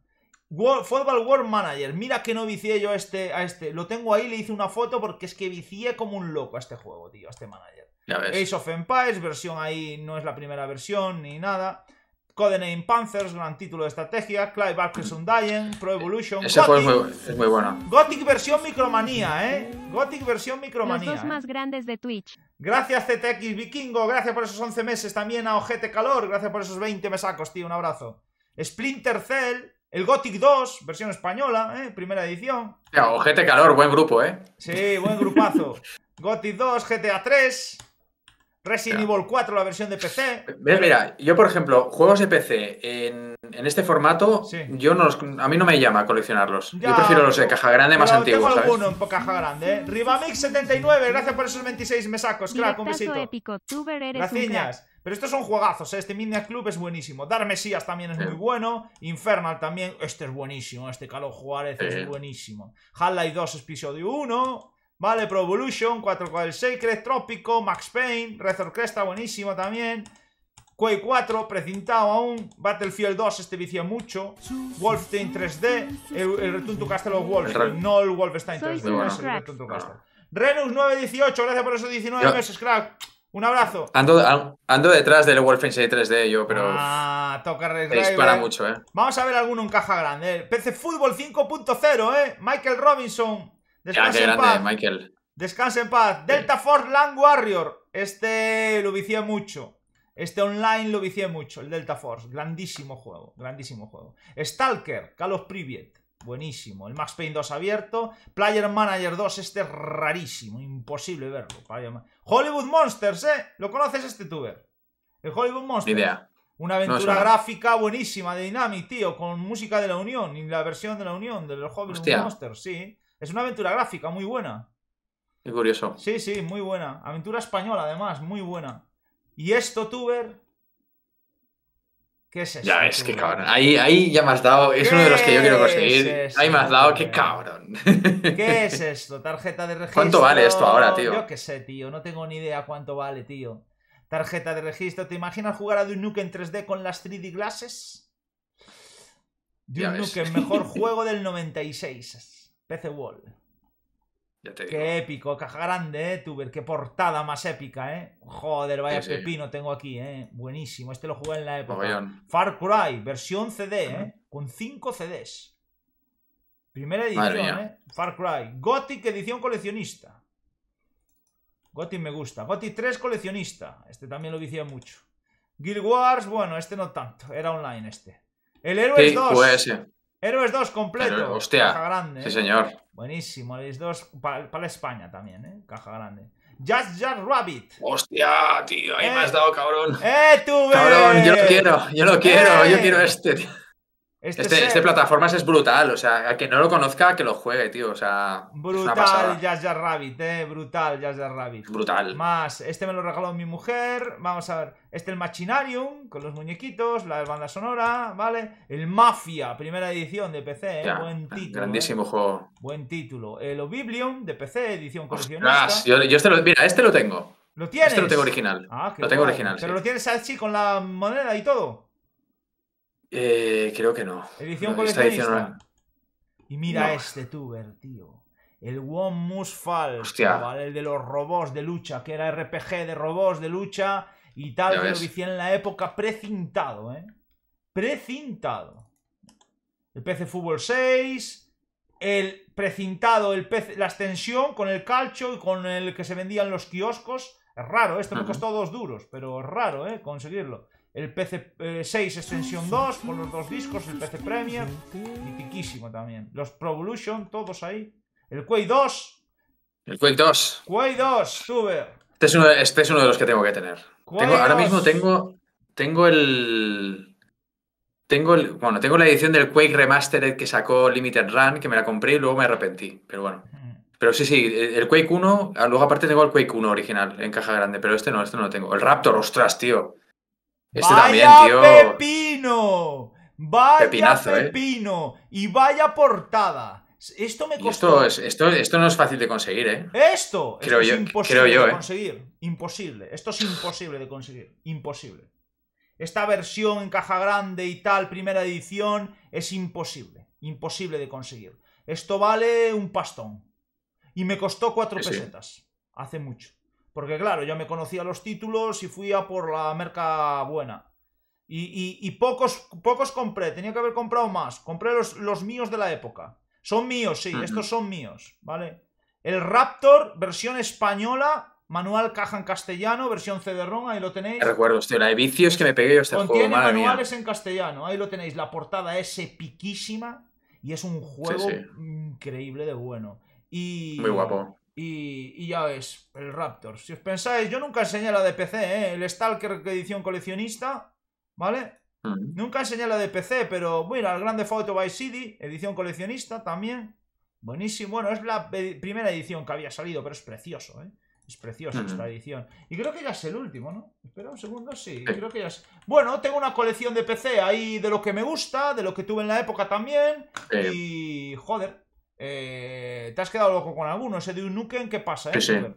Football World Manager. Mira que no vicié yo este, a este. Lo tengo ahí, le hice una foto porque es que vicié como un loco a este juego, tío, a este manager. Ace of Empires, versión ahí no es la primera versión ni nada. Codename Panthers, gran título de estrategia. Clive Barker's Undying, Pro Evolution. es muy Gothic versión micromanía, ¿eh? Gothic versión micromanía. Los ¿eh? más grandes de Twitch. Gracias CTX Vikingo, gracias por esos 11 meses también a Ojete Calor, gracias por esos 20 mesacos, tío, un abrazo. Splinter Cell, el Gothic 2, versión española, ¿eh? primera edición. Ojete Calor, buen grupo, ¿eh? Sí, buen grupazo. [LAUGHS] Gothic 2, GTA 3, Resident Evil 4, la versión de PC. Mira, yo por ejemplo, juegos de PC en, este formato, yo no a mí no me llama coleccionarlos. yo prefiero los de caja grande más antiguos. Tengo en caja grande, ¿eh? rivamix Rivamix79, gracias por esos 26 mesacos, Claro, un besito. Épico, eres pero estos son juegazos, ¿eh? este Midnight Club es buenísimo. Dar Mesías también es muy bueno. Infernal también, este es buenísimo. Este Calo Juárez es buenísimo. Half-Life 2, episodio 1. Vale, Pro Evolution, 4 446, Sacred, Trópico, Max Payne, Rezor Cresta, buenísimo también. Quake 4, precintado aún. Battlefield 2, este vicia mucho. Wolfenstein 3D. El, retunto Return No el Wolfenstein 3D, es el retunto ah. Renus 918, gracias por esos 19 meses, crack. Un abrazo. Ando, detrás del Wolfenstein 3D yo, pero. Ah, toca Te dispara eh. mucho, eh. Vamos a ver alguno en caja grande. Eh, PC Fútbol 5.0, eh. Michael Robinson. Descansa en paz. Michael. Delta Force Land Warrior. Este lo vicié mucho. Este online lo vicié mucho, el Delta Force. Grandísimo juego, grandísimo juego. Stalker, Carlos Privet. Buenísimo. El Max Payne 2 abierto. Player Manager 2, este es rarísimo. Imposible verlo. Hollywood Monsters, ¿eh? ¿Lo conoces este tuber? El Hollywood Monsters. Idea. Una aventura gráfica buenísima de Dinami, tío, con música de la Unión y la versión de la Unión de los Hollywood Monsters, sí. Es una aventura gráfica muy buena. Es curioso. Sí, sí, muy buena. Aventura española, además, muy buena. ¿Y esto, Tuber? ¿Qué es esto? Ya, es que cabrón. Ahí, ahí ya me has dado. Es uno de los que yo quiero conseguir. ahí me has dado, qué cabrón. ¿Qué [LAUGHS] es esto? Tarjeta de registro. ¿Cuánto vale esto ahora, tío? Yo qué sé, tío. No tengo ni idea cuánto vale, tío. Tarjeta de registro. ¿Te imaginas jugar a Duke en 3D con las 3D glasses? Duke el mejor [LAUGHS] juego del 96. PC Wall. Qué épico, caja grande, eh, Tuber. Qué portada más épica, eh. Joder, vaya pepino tengo aquí, eh. Buenísimo. Este lo jugué en la época. Far Cry, versión CD, eh. Con 5 CDs. Primera edición, eh. Far Cry. Gothic edición coleccionista. Gothic me gusta. Gothic 3 coleccionista. Este también lo decía mucho. Guild Wars, bueno, este no tanto. Era online este. El Héroes 2. Héroes 2 completo. hostia. Caja grande. Sí, eh. señor. Buenísimo. Héroes 2 para España también, ¿eh? Caja grande. Just Just Rabbit. Hostia, tío, ahí me has eh, dado, cabrón. ¡Eh, tú, Cabrón, yo lo quiero, yo lo quiero, yo eh. quiero este, tío. Este, este, este plataformas es brutal, o sea, a quien no lo conozca, que lo juegue, tío, o sea. Brutal Jazz Jazz Rabbit, eh, brutal Jazz Jazz Rabbit. Brutal. Más, este me lo regaló mi mujer, vamos a ver, este el Machinarium, con los muñequitos, la banda sonora, ¿vale? El Mafia, primera edición de PC, eh, buen título. Grandísimo eh. juego. Buen título. El Oblivion de PC, edición coleccionista. yo este mira, este lo tengo. ¿Lo tienes? Este lo tengo original. Ah, lo tengo original. Pero lo tienes así con la moneda y todo. Eh, creo que no. Edición Y mira este tuber, tío. El One Musfall, ¿vale? el de los robots de lucha, que era RPG de robots de lucha y tal, que lo hicieron en la época precintado, ¿eh? Precintado. El PC Fútbol 6, el precintado, el PC, la extensión con el calcho y con el que se vendían los kioscos. Es raro, esto me costó dos duros, pero es raro, ¿eh? Conseguirlo. El PC 6 eh, Extensión 2 con los dos discos, el PC Premier, mitiquísimo también. Los Pro Evolution, todos ahí. El Quake 2. El Quake 2. Quake 2, super. Este es, uno de, este es de los que tengo que tener. Tengo, ahora mismo tengo, tengo el. Tengo el, bueno, tengo la edición del Quake Remastered que sacó Limited Run, que me la compré y luego me arrepentí. Pero bueno. Mm. Pero sí, sí, el Quake 1, ah, luego aparte tengo el Quake 1 original en caja grande, pero este no, este no lo tengo. El Raptor, ostras, tío. Este ¡Vaya Pepino! ¡Vaya ¿eh? Pepino! Y vaya portada. Esto me costó. Esto, esto, no es fácil de conseguir, ¿eh? Esto, esto yo, es imposible de ¿eh? conseguir. Imposible. Esto es imposible de conseguir. Imposible. Esta versión en caja grande y tal, primera edición, es imposible. Imposible de conseguir. Esto vale un pastón. Y me costó cuatro pesetas. Hace mucho. Porque claro, ya me conocía los títulos y fui a por la merca buena. Y, pocos, pocos compré, tenía que haber comprado más. Compré los, los míos de la época. Son míos, sí, estos son míos, ¿vale? El Raptor, versión española, manual caja en castellano, versión cd ahí lo tenéis. Recuerdo, hostia, la de vicios que me pegué yo este Contiene juego, manuales en castellano, ahí lo tenéis. La portada es epiquísima y es un juego increíble de bueno. Y, Muy guapo. Y, ya ves, el Raptor. Si os pensáis, yo nunca enseñé la de PC, ¿eh? El Stalker edición coleccionista, ¿vale? Mm. Nunca enseñé la de PC, pero bueno el Grande Foto by City, edición coleccionista también. Buenísimo. Bueno, es la primera edición que había salido, pero es precioso, ¿eh? Es preciosa esta mm. edición. Y creo que ya es el último, ¿no? Espera un segundo, sí, creo que ya es. Bueno, tengo una colección de PC ahí de lo que me gusta, de lo que tuve en la época también. Y. Joder, eh, ¿Te has quedado loco con alguno? Ese de un Nukem, ¿qué pasa? Eh? Ese de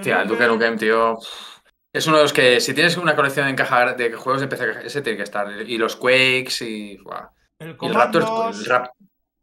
un el Duke Nukem, tío. Es uno de los que, si tienes una colección de encajar de juegos de PC, ese tiene que estar. Y los Quakes y. El, Raptor el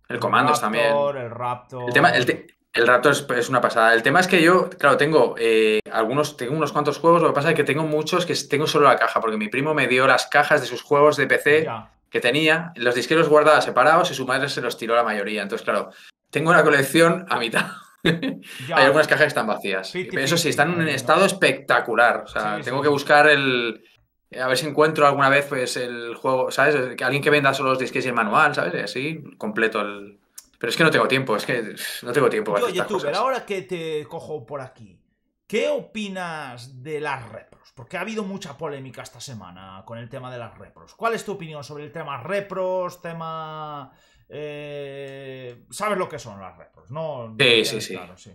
El, Raptor, también. El Raptor. El, tema, el, Raptor es, una pasada. El tema es que yo, claro, tengo eh, algunos, tengo unos cuantos juegos. Lo que pasa es que tengo muchos que tengo solo la caja, porque mi primo me dio las cajas de sus juegos de PC. Ya que tenía, los disqueros guardaba separados y su madre se los tiró la mayoría. Entonces, claro, tengo una colección a mitad. Hay algunas cajas que están vacías. Pero eso sí, están en estado espectacular. O sea, tengo que buscar el. A ver si encuentro alguna vez pues, el juego, ¿sabes? Alguien que venda solo los disques y el manual, ¿sabes? Así, completo el. Pero es que no tengo tiempo, es que no tengo tiempo. para YouTube, ahora que te cojo por aquí. ¿Qué opinas de las repros? Porque ha habido mucha polémica esta semana con el tema de las repros. ¿Cuál es tu opinión sobre el tema repros, tema... Eh, ¿Sabes lo que son las repros? ¿no? Sí, sí, sí.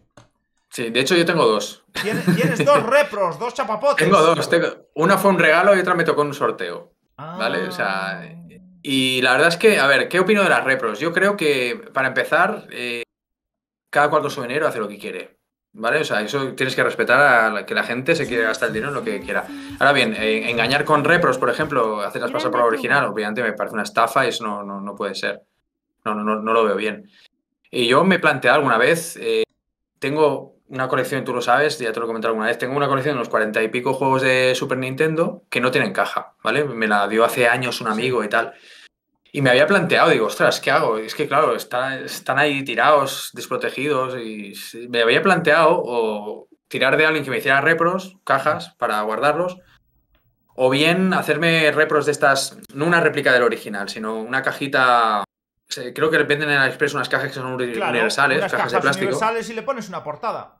sí. de hecho yo tengo dos. ¿Tienes, dos repros, dos chapapotes? Tengo dos. Una fue un regalo y otra me tocó un sorteo. ¿Vale? O sea... Ah. Y la verdad es que, a ver, ¿qué opino de las repros? Yo creo que, para empezar, eh, cada cuarto de hace lo que quiere. ¿Vale? O sea, eso tienes que respetar a que la gente se quiere gastar el dinero en lo que quiera. Ahora bien, eh, engañar con repros, por ejemplo, hacerlas pasar por la original, obviamente me parece una estafa y eso no, no, puede ser. No, no, no, lo veo bien. Y yo me planteé alguna vez, eh, tengo una colección, tú lo sabes, ya te lo he alguna vez, tengo una colección de unos cuarenta y pico juegos de Super Nintendo que no tienen caja, ¿vale? Me la dio hace años un amigo y tal. Y me había planteado, digo, ostras, ¿qué hago? Es que, claro, están, están ahí tirados, desprotegidos, y me había planteado o tirar de alguien que me hiciera repros, cajas, para guardarlos, o bien hacerme repros de estas, no una réplica del original, sino una cajita. Creo que venden en express unas cajas que son universales, cajas, de plástico. universales y le pones una portada.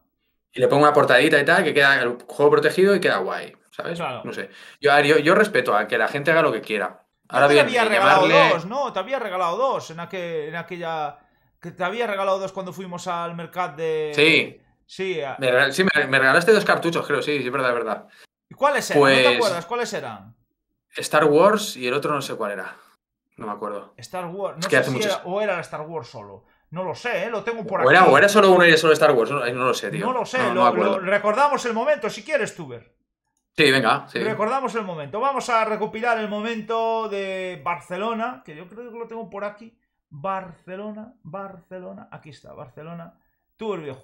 Y le pongo una portadita y tal, que queda el juego protegido y queda guay, ¿sabes? No sé. yo respeto a que la gente haga lo que quiera. Ahora te había regalado dos, ¿no? Te había regalado dos en, aquella... Que te había regalado dos cuando fuimos al mercado de... Sí. Sí, me, sí me, regalaste dos cartuchos, creo, sí, es verdad, es verdad. ¿Y cuáles eran? ¿No te pues acuerdas? ¿Cuáles eran? Star Wars y el otro no sé cuál era. No me acuerdo. Star Wars, no sé si era, o era Star Wars solo. No lo sé, ¿eh? lo tengo por aquí. Era, o era solo uno y solo Star Wars, no, lo sé, tío. No lo sé, no, lo, recordamos el momento, si quieres, ver. Sí, venga. Sí. Recordamos el momento. Vamos a recopilar el momento de Barcelona, que yo creo que lo tengo por aquí. Barcelona, Barcelona, aquí está, Barcelona, Tu el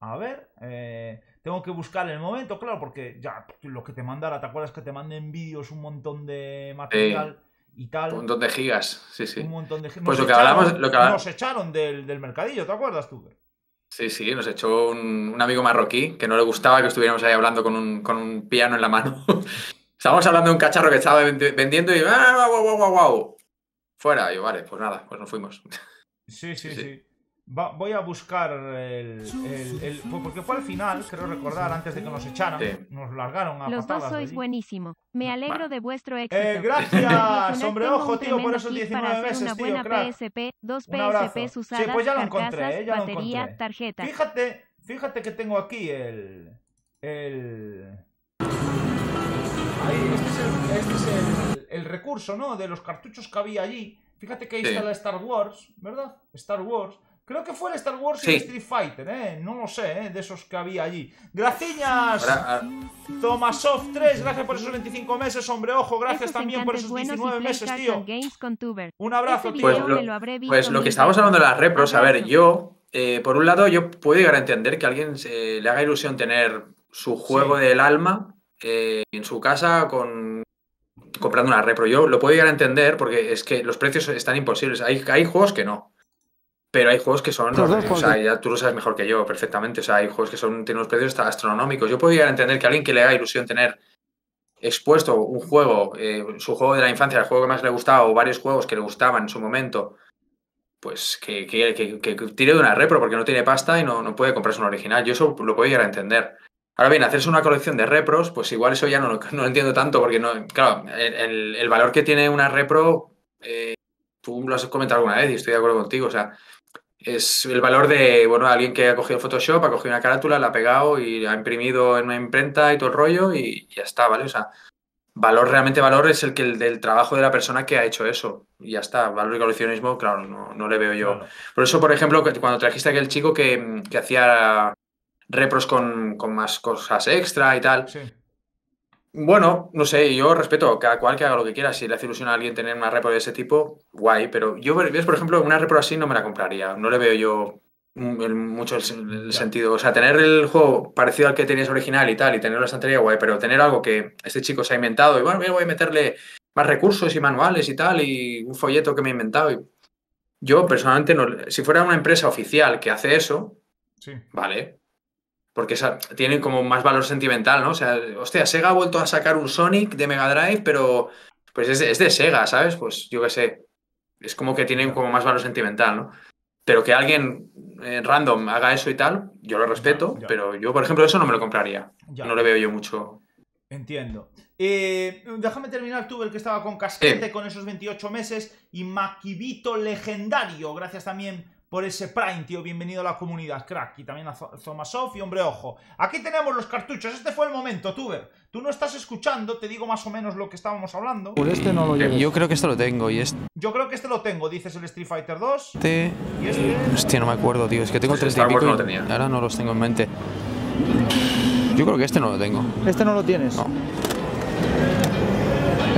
A ver, eh, tengo que buscar el momento, claro, porque ya lo que te mandara, ¿te acuerdas que te manden vídeos, un montón de material y tal? Un montón de gigas, sí, sí. Un montón de gigas. Pues lo que, hablamos, lo que Nos echaron del, del mercadillo, ¿te acuerdas tú? Sí, sí, nos echó un, amigo marroquí que no le gustaba que estuviéramos ahí hablando con un, con un piano en la mano. [LAUGHS] Estábamos hablando de un cacharro que estaba vendiendo y ¡ah, guau, guau, guau, Fuera, y yo, vale, pues nada, pues nos fuimos. sí, sí. sí voy a buscar el, pues Porque fue al final, creo recordar, antes de que nos echaran. Nos largaron a Los dos sois buenísimo. Me alegro de vuestro eh, éxito. Eh, gracias, [LAUGHS] hombre ojo, tío, por esos 19 meses, una buena tío, crack. PSP, dos PSP usadas, sí, pues ya lo encontré, eh, ya batería, tarjeta. Fíjate, fíjate que tengo aquí el... El... Ahí, este, este es, el, el, recurso, ¿no? De los cartuchos que había allí. Fíjate que ahí está la Star Wars, ¿verdad? Star Wars. Creo que fue el Star Wars y Street Fighter, ¿eh? No lo sé, ¿eh? De esos que había allí. Graciñas, ah. tomasoft 3, gracias por esos 25 meses, hombre, ojo. Gracias también por esos 19 meses, tío. Un abrazo, este tío. Pues lo, pues que estábamos hablando de las repros, a ver, yo, eh, por un lado, yo puedo llegar a entender que a alguien eh, le haga ilusión tener su juego del alma eh, en su casa con comprando una repro. Yo lo puedo llegar a entender porque es que los precios están imposibles. Hay, hay juegos que no. Pero hay juegos que son. o sea, ya tú lo sabes mejor que yo, perfectamente. O sea, hay juegos que son, tienen unos precios astronómicos. Yo puedo llegar a entender que alguien que le haga ilusión tener expuesto un juego, eh, su juego de la infancia, el juego que más le gustaba o varios juegos que le gustaban en su momento, pues que, que, tire de una repro porque no tiene pasta y no, puede comprarse un original. Yo eso lo puedo llegar a entender. Ahora bien, hacerse una colección de repros, pues igual eso ya no, [LAUGHS] no lo entiendo tanto porque, no, claro, el, valor que tiene una repro, eh, tú lo has comentado alguna vez y estoy de acuerdo contigo, o sea es el valor de, bueno, alguien que ha cogido Photoshop, ha cogido una carátula, la ha pegado y la ha imprimido en una imprenta y todo el rollo y ya está, ¿vale? O sea, valor, realmente valor es el que el del trabajo de la persona que ha hecho eso y ya está. Valor y coleccionismo, claro, no, le veo yo. Por eso, por ejemplo, cuando trajiste aquel chico que, hacía repros con, con, más cosas extra y tal. Bueno, no sé, yo respeto cada cual que haga lo que quiera. Si le hace ilusión a alguien tener una repro de ese tipo, guay. Pero yo, por ejemplo, una repro así no me la compraría. No le veo yo mucho el, sentido. O sea, tener el juego parecido al que tenías original y tal, y tener la estantería, guay. Pero tener algo que este chico se ha inventado y bueno, voy a meterle más recursos y manuales y tal, y un folleto que me he inventado. Yo personalmente, si fuera una empresa oficial que hace eso, sí. vale, porque tienen como más valor sentimental, ¿no? O sea, hostia, Sega ha vuelto a sacar un Sonic de Mega Drive, pero pues es de, Sega, ¿sabes? Pues yo qué sé, es como que tienen como más valor sentimental, ¿no? Pero que alguien eh, random haga eso y tal, yo lo respeto, pero yo, por ejemplo, eso no me lo compraría. No le veo yo mucho. Entiendo. Eh, déjame terminar tú, el que estaba con Casquete, con esos 28 meses, y Maquibito legendario, gracias también por ese Prime, tío. Bienvenido a la comunidad, crack. Y también a Zomasoft, y Hombre Ojo. Aquí tenemos los cartuchos. Este fue el momento, Tuber. Tú no estás escuchando, te digo más o menos lo que estábamos hablando. Por este no lo eh, Yo creo que este lo tengo y este... Yo creo que este lo tengo, dices el Street Fighter 2. Este-, este... Hostia, no me acuerdo, tío. Es que tengo ah, tres de ahora no los tengo en mente. Yo creo que este no lo tengo. ¿Este no lo tienes? No.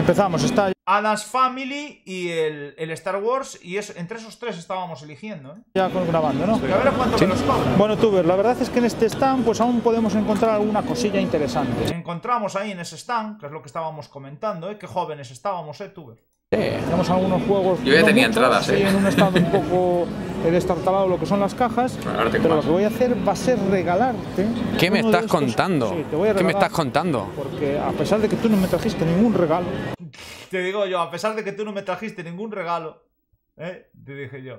Empezamos, está Adam's Family y el, Star Wars. Y entre esos tres estábamos eligiendo. ¿eh? Ya con, grabando, ¿no? a ver cuánto nos Bueno, Tuber, la verdad es que en este stand pues aún podemos encontrar alguna cosilla interesante. Encontramos ahí en ese stand, que es lo que estábamos comentando, ¿eh? qué jóvenes estábamos, ¿eh, Tuber? Tenemos algunos juegos. Yo ya tenía entradas, ¿eh? En un estado un poco eh, destartalado lo que son las cajas. pero lo que voy a hacer va a ser regalarte. ¿Qué me estás contando? ¿Qué me estás contando? Porque a pesar de que tú no me trajiste ningún regalo. Te digo yo, a pesar de que tú no me trajiste ningún regalo. ¿Eh? Te dije yo.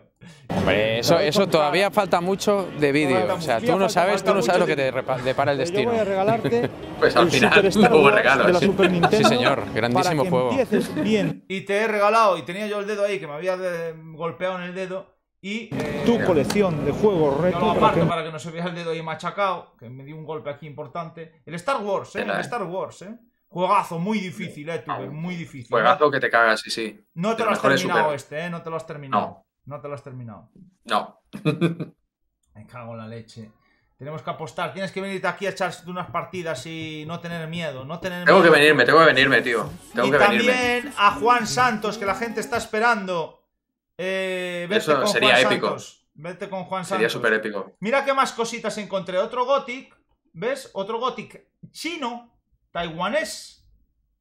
Hombre, eh, eso, todavía falta mucho de vídeo. O sea, tú no sabes, tú no sabes lo que te depara el pues destino. [LAUGHS] pues al final sí, señor, grandísimo juego. Y te he regalado, y tenía yo el dedo ahí que me había eh, golpeado en el dedo. Y tu colección de juegos retro. para, que... para que no se vea el dedo ahí machacado, que me dio un golpe aquí importante. El Star Wars, ¿eh? El Star Wars, ¿eh? Juegazo muy difícil, eh, muy difícil. Juegazo que te cagas, sí, sí. No te lo has terminado este, eh, no te lo has terminado. No, te lo has terminado. No. [LAUGHS] Me cago en la leche. Tenemos que apostar. Tienes que venirte aquí a echarse unas partidas y no tener miedo. No tener tengo que venirme, tengo que venirme, tío. Tengo y que también a Juan Santos, que la gente está esperando. Eh, Eso sería épico. Vete con Juan Santos. Sería súper épico. Mira qué más cositas encontré. Otro Gothic. ¿Ves? Otro Gothic chino taiwanés.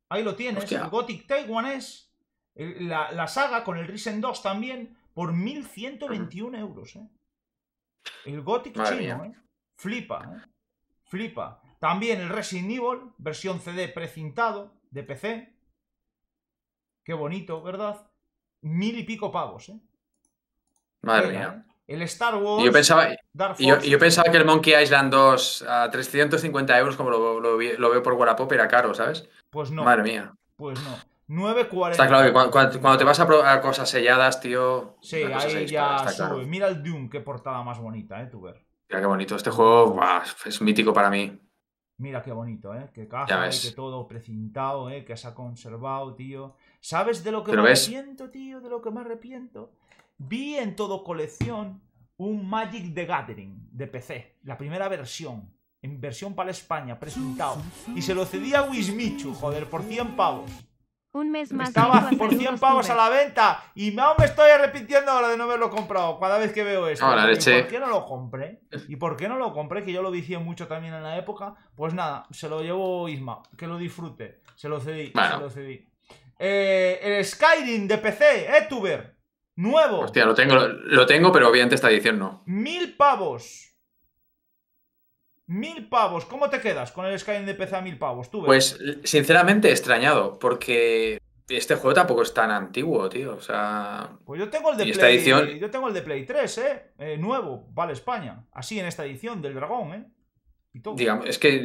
Ahí lo tienes, el Gothic taiwanés. la, saga con el Risen 2 también, por 1121 euros. Eh. El Gothic chino, eh. flipa. Eh. Flipa. También el Resident Evil, versión CD precintado de PC. Qué bonito, ¿verdad? Mil y pico pavos, ¿eh? Madre mía. El Star Wars. Yo pensaba, yo, pensaba que el Monkey Island 2 a 350 euros, como lo, lo, veo por Wallapop, era caro, ¿sabes? Pues no. Madre mía. Pues no. 9.40. Está claro que cuando, te vas a, a cosas selladas, tío. Sí, ahí ya sube. Mira el Doom, qué portada más bonita, eh, Tuber Mira qué bonito. Este juego es mítico para mí. Mira qué bonito, eh. Qué caja, que todo precintado, eh. Que se ha conservado, tío. ¿Sabes de lo que me arrepiento, tío? De lo que me arrepiento vi en todo colección un Magic the Gathering de PC, la primera versión, en versión para España, presentado. Y se lo cedí a Wismichu, joder, por 100 pavos. Un mes más. Estaba por 100 pavos a la venta y me aún me estoy arrepintiendo ahora de no haberlo comprado cada vez que veo esto. ¿Por qué no lo compré? ¿Y por qué no lo compré? Que yo lo decía mucho también en la época. Pues nada, se lo llevo Isma, que lo disfrute. Se lo cedí, se lo cedí. Eh, el Skyrim de PC, ¿eh, Tuber? Nuevo. Hostia, lo tengo, lo tengo, pero obviamente esta edición no. Mil pavos. Mil pavos. ¿Cómo te quedas con el Skyrim de PC a mil pavos? ¿Tú ves? Pues, sinceramente, extrañado, porque este juego tampoco es tan antiguo, tío. O sea. Pues yo tengo el de, Play, yo tengo el de Play 3, eh, ¿eh? Nuevo, vale España. Así en esta edición del dragón, ¿eh? Digamos, es que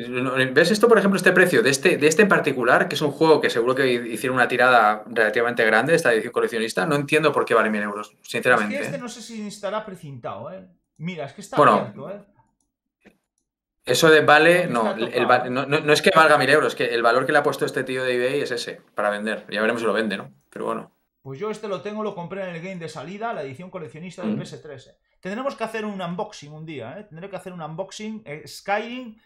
ves esto, por ejemplo, este precio de este, de este en particular, que es un juego que seguro que hicieron una tirada relativamente grande, esta edición coleccionista, no entiendo por qué vale 1000 euros, sinceramente. que este ¿eh? no sé si estará precintado, ¿eh? Mira, es que está bueno, ¿eh? Eso de vale, no, el, no, no, es que valga 1000 euros, que el valor que le ha puesto este tío de eBay es ese, para vender. Ya veremos si lo vende, ¿no? Pero bueno. Pues yo este lo tengo, lo compré en el game de salida, la edición coleccionista del mm. PS3. ¿eh? Tendremos que hacer un unboxing un día, ¿eh? Tendré que hacer un unboxing eh, Skyrim,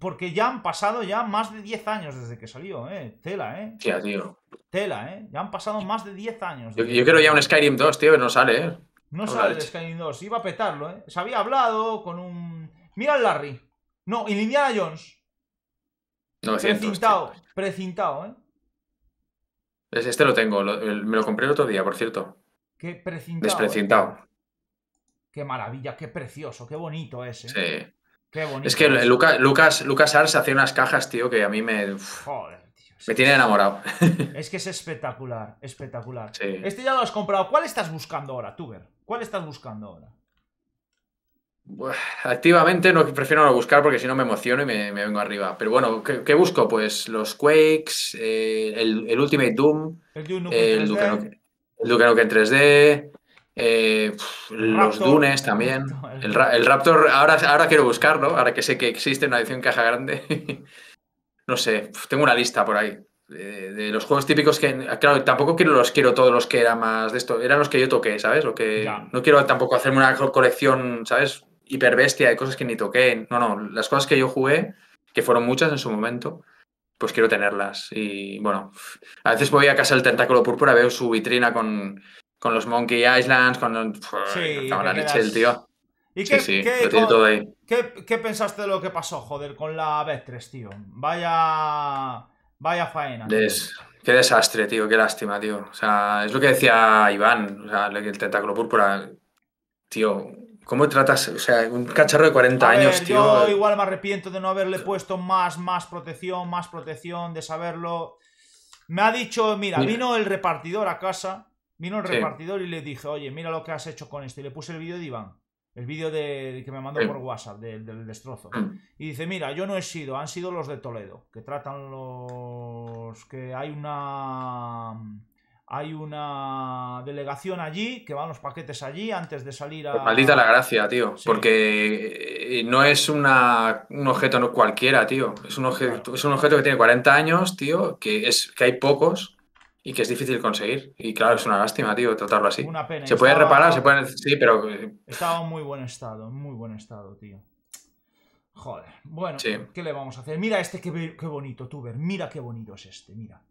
porque ya han pasado ya más de 10 años desde que salió, ¿eh? Tela, ¿eh? Tía, tío. Tela, ¿eh? Ya han pasado más de 10 años. Yo, quiero ya un Skyrim 2, tío, pero no sale, ¿eh? No sale Skyrim 2, iba a petarlo, ¿eh? Se había hablado con un... Mira el Larry. No, y Indiana Jones. precintado, precintado, ¿eh? Este lo tengo, me lo compré el otro día, por cierto. Qué precintado. ¿eh? Desprecintado. Qué maravilla, qué precioso, qué bonito ese. ¿eh? Qué bonito. Es que Lucas, Ars Hace unas cajas, tío, que a mí me. tío. Me tiene enamorado. [LAUGHS] Es que es espectacular, espectacular. Este ya lo has comprado. ¿Cuál estás buscando ahora, Tuber? ¿Cuál estás buscando ahora? Activamente no prefiero no buscar porque si no me emociono y me, vengo arriba. Pero bueno, ¿qué, busco? Pues los Quakes, eh, el, Ultimate Doom, el Duke Nukem 3 3D eh, los Dunes también. El, Raptor, ahora, ahora quiero buscarlo, ahora que sé que existe una edición caja grande. [LAUGHS] no sé, tengo una lista por ahí. De, los juegos típicos que, claro, tampoco quiero, los quiero todos los que eran más de esto, eran los que yo toqué, ¿sabes? Lo que, no quiero tampoco hacerme una colección, ¿sabes? hiperbestia hay cosas que ni toqué. No, no, las cosas que yo jugué, que fueron muchas en su momento, pues quiero tenerlas. Y bueno, a veces voy a casa del tentáculo púrpura, veo su vitrina con, con los Monkey Islands, con la leche tío. ¿Y qué, qué, ¿qué, pensaste de lo que pasó, joder, con la B3, tío? Vaya. Vaya faena. qué desastre, tío, qué lástima, tío. O sea, es lo que decía Iván, o sea, el tentáculo púrpura. Tío, ¿Cómo tratas? O sea, un cacharro de 40 años, tío. Yo igual me arrepiento de no haberle puesto más, más protección, más protección, de saberlo. Me ha dicho, mira, vino el repartidor a casa, vino el repartidor y le dije, oye, mira lo que has hecho con esto. Y le puse el vídeo de Iván, el vídeo de, que me mandó por WhatsApp del, destrozo. Mm. Y dice, mira, yo no he sido, han sido los de Toledo, que tratan los... que hay una hay una delegación allí, que van los paquetes allí antes de salir a... Pues maldita la gracia, tío, porque eh, no es un objeto cualquiera, tío. Es un, objeto, es un objeto que tiene 40 años, tío, que, es, que hay pocos y que es difícil conseguir. Y claro, es una lástima, tío, tratarlo así. Se puede reparar, se puede... Sí, pero... Eh, estaba en muy buen estado, en muy buen estado, tío. Joder. Bueno, ¿qué le vamos a hacer? Mira este, qué, qué bonito, Tuber. Mira qué bonito es este, mira.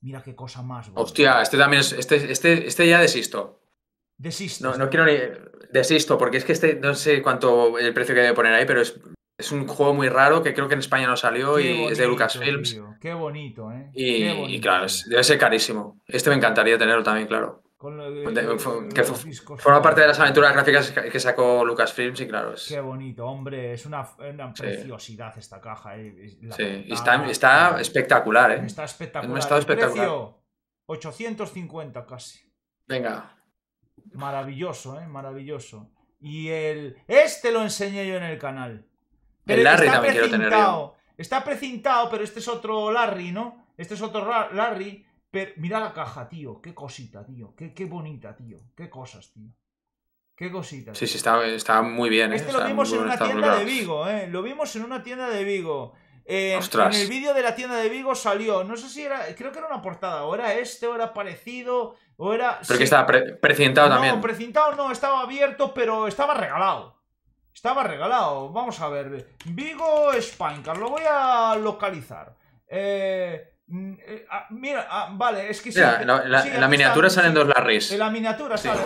Mira qué cosa más. Hostia, este también es. Este, este, este ya desisto. Desisto. No, no quiero ni. Desisto, porque es que este, no sé cuánto el precio que debe poner ahí, pero es, un juego muy raro que creo que en España no salió y es de Lucasfilms. qué bonito, ¿eh? Y, claro, debe ser carísimo. Este me encantaría tenerlo también, claro. Con pues forma parte de las aventuras gráficas que sacó Lucasfilms y claro es... Qué bonito, hombre, es una, preciosidad esta caja. Eh, sí, está, eh, espectacular, ¿eh? Está espectacular. un estado espectacular. 850 casi. Venga. Maravilloso, ¿eh? Maravilloso. Y el... Este lo enseñé yo en el canal. el Larry también quiero tener Está precintado, pero este es otro Larry, ¿no? Este es otro Larry pero mira la caja, tío. Qué cosita, tío. Qué, qué bonita, tío. Qué cosas, tío. Qué cosita. Tío. Sí, sí, está, muy bien. ¿eh? Este lo vimos en una tienda de Vigo, ¿eh? Lo vimos en una tienda de Vigo. en el vídeo de la tienda de Vigo salió, no sé si era, creo que era una portada, o era este, o era parecido, o era... Pero que estaba precintado también. No, precintado no, estaba abierto, pero estaba regalado. Estaba regalado. Vamos a ver. Vigo, Spain, lo voy a localizar. Eh, Mm, eh, ah, mira, ah, vale, es que en la miniatura salen dos Larrys. En la miniatura salen.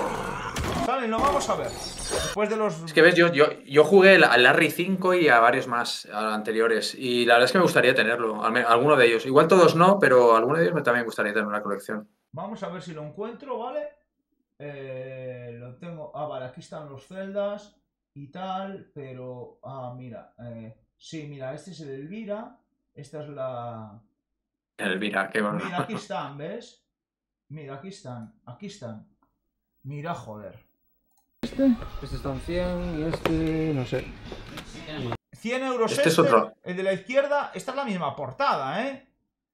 lo vamos a ver. Después de los. Es que ves, yo, yo, yo jugué al Larry 5 y a varios más anteriores. Y la verdad es que me gustaría tenerlo. Alguno de ellos. Igual todos no, pero alguno de ellos me también gustaría tener en la colección. Vamos a ver si lo encuentro, ¿vale? Eh, lo tengo. Ah, vale, aquí están los celdas y tal. Pero. Ah, mira. Eh, sí, mira, este es el Elvira. Esta es la. Mira, aquí están, ¿ves? Mira, aquí están, aquí están. Mira, joder. Este, este está en 100 y este, no sé. 100 euros este, este es otro. el de la izquierda, esta es la misma portada, ¿eh?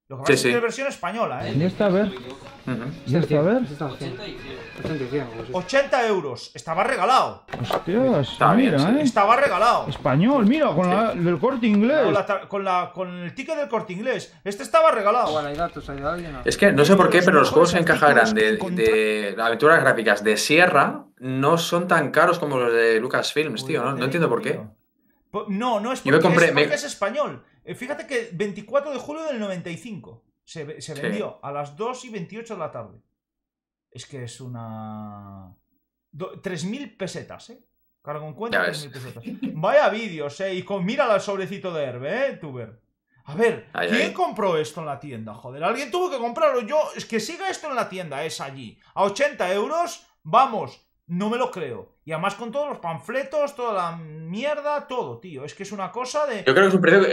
Lo que pasa es que versión española, ¿eh? ¿Y a ver? Uh ¿Y a ver? 80 euros. Estaba regalado. Hostias, mira, bien, ¿eh? Estaba regalado. Español, mira, con la, el corte inglés. con, la, con, el ticket del corte inglés. Este estaba regalado. Bueno, hay datos, hay Es que no sé por qué, pero los juegos en caja grande de, aventuras gráficas de Sierra no son tan caros como los de Lucasfilms, tío. No, entiendo por qué. No, no es porque, me compré, es, porque es español. Eh, fíjate que 24 de julio del 95 se, vendió a las 2 y 28 de la tarde. Es que es una... 3.000 pesetas, ¿eh? Cargo en cuenta 3.000 pesetas. [LAUGHS] Vaya vídeos, ¿eh? Y con, mira el sobrecito de Herbe, ¿eh, Tuber? A ver, ¿quién compró esto en la tienda? Joder, alguien tuvo que comprarlo. Yo, es que siga esto en la tienda, es allí. A 80 euros, vamos, no me lo creo. Y además con todos los panfletos, toda la mierda, todo, tío. Es que es una cosa de. Yo creo que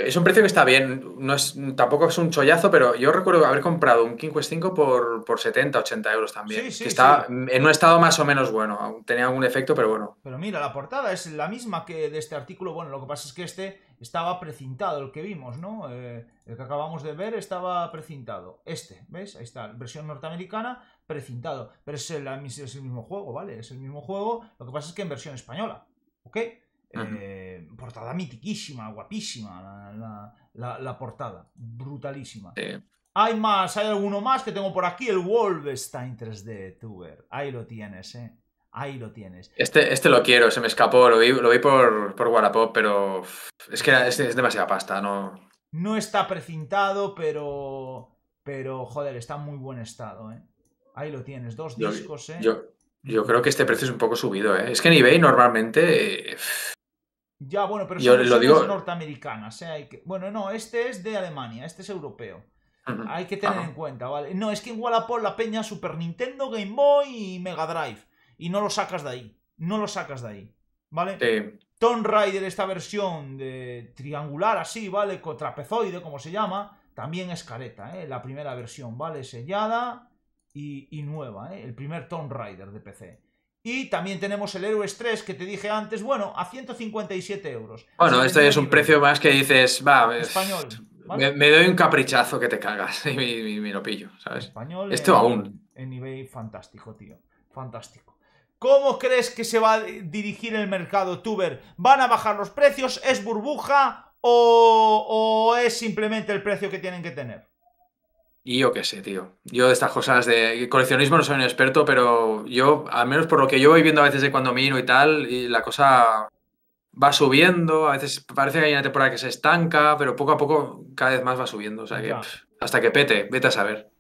es un precio, que está bien. No es, tampoco es un chollazo, pero yo recuerdo haber comprado un King Quest 5 por, 70, 80 euros también. Sí, sí, que está en un estado más o menos bueno. Tenía algún efecto, pero bueno. Pero mira, la portada es la misma que de este artículo. Bueno, lo que pasa es que este estaba precintado, el que vimos, ¿no? Eh, el que acabamos de ver estaba precintado. Este, ¿ves? Ahí está, versión norteamericana precintado. Pero es el, mismo juego, ¿vale? Es el mismo juego. Lo que pasa es que en versión española. ¿Ok? Eh, portada mitiquísima, guapísima la, portada. Brutalísima. Hay más, hay alguno más que tengo por aquí, el Wolfenstein 3D Tuber. Ahí lo tienes, eh. Ahí lo tienes. Este, este lo quiero, se me escapó, lo vi, por, por pero es que es, es, demasiada pasta, ¿no? No está precintado, pero. Pero, joder, está en muy buen estado, eh. Ahí lo tienes, dos discos, ¿eh? yo, ¿eh? Yo, creo que este precio es un poco subido, ¿eh? Es que en eBay normalmente. Ya, bueno, pero yo son lo digo... norteamericanas, ¿eh? Bueno, no, este es de Alemania, este es europeo. Hay que tener en cuenta, ¿vale? No, es que en Wallapop la peña Super Nintendo, Game Boy y Mega Drive. Y no lo sacas de ahí. No lo sacas de ahí. ¿Vale? Sí. Tomb Raider, esta versión de triangular así, ¿vale? Con trapezoide, como se llama. También es careta, ¿eh? La primera versión, ¿vale? Sellada y, nueva, ¿eh? el primer Tomb Raider de PC. Y también tenemos el Heroes 3 que te dije antes, bueno, a 157 euros. Bueno, ya este es un precio más que dices, va, Me, doy un caprichazo que te cagas y me, lo pillo, ¿sabes? Español Esto en, aún. En nivel fantástico, tío. Fantástico. ¿Cómo crees que se va a dirigir el mercado tuber? ¿Van a bajar los precios? ¿Es burbuja? o es simplemente el precio que tienen que tener? Y yo qué sé, tío. Yo de estas cosas de coleccionismo no soy un experto, pero yo, al menos por lo que yo voy viendo a veces de cuando miro y tal, y la cosa va subiendo, a veces parece que hay una temporada que se estanca, pero poco a poco cada vez más va subiendo. O sea que hasta que pete, vete a saber.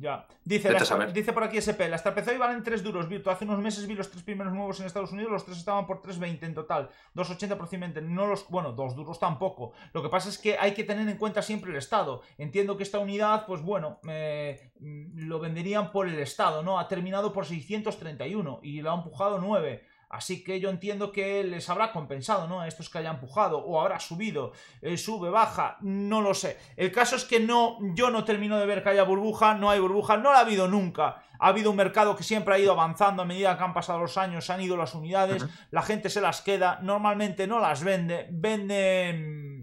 Ya. Dice, dice por aquí SP, las trapezoides valen 3 duros, Virtu. Hace unos meses vi los tres primeros nuevos en Estados Unidos, los tres estaban por 3.20 en total, 2.80 aproximadamente, no los, bueno, dos duros tampoco. Lo que pasa es que hay que tener en cuenta siempre el Estado. Entiendo que esta unidad, pues bueno, eh, mm, lo venderían por el Estado, ¿no? Ha terminado por 631 y la ha empujado 9. Así que yo entiendo que les habrá compensado, ¿no? A estos que hayan empujado o habrá subido, eh, sube, baja, no lo sé. El caso es que no, yo no termino de ver que haya burbuja, no hay burbuja, no la ha habido nunca. Ha habido un mercado que siempre ha ido avanzando a medida que han pasado los años, han ido las unidades, la gente se las queda, normalmente no las vende, venden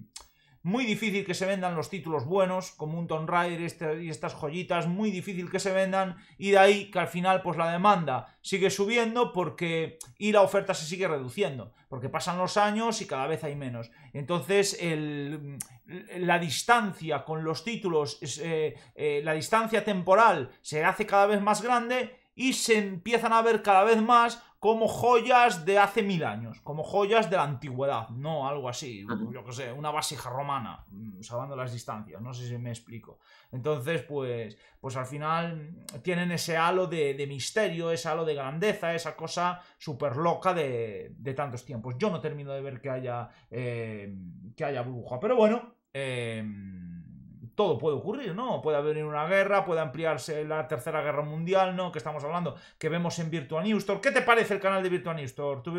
muy difícil que se vendan los títulos buenos, como un Tomb Raider este, y estas joyitas, muy difícil que se vendan, y de ahí que al final pues la demanda sigue subiendo porque y la oferta se sigue reduciendo, porque pasan los años y cada vez hay menos. Entonces la distancia con los títulos, eh, eh, la distancia temporal se hace cada vez más grande y se empiezan a ver cada vez más como joyas de hace mil años, como joyas de la antigüedad, no algo así, yo que sé, una vasija romana, mm, salvando las distancias, no sé si me explico. Entonces, pues, pues al final tienen ese halo de, misterio, ese halo de grandeza, esa cosa súper loca de, tantos tiempos. Yo no termino de ver que haya, eh, que haya burbuja, pero bueno. Eh, todo puede ocurrir, ¿no? Puede haber una guerra, puede ampliarse la tercera guerra mundial, ¿no? Que estamos hablando, que vemos en Virtua News ¿Qué te parece el canal de Virtua News Store, tu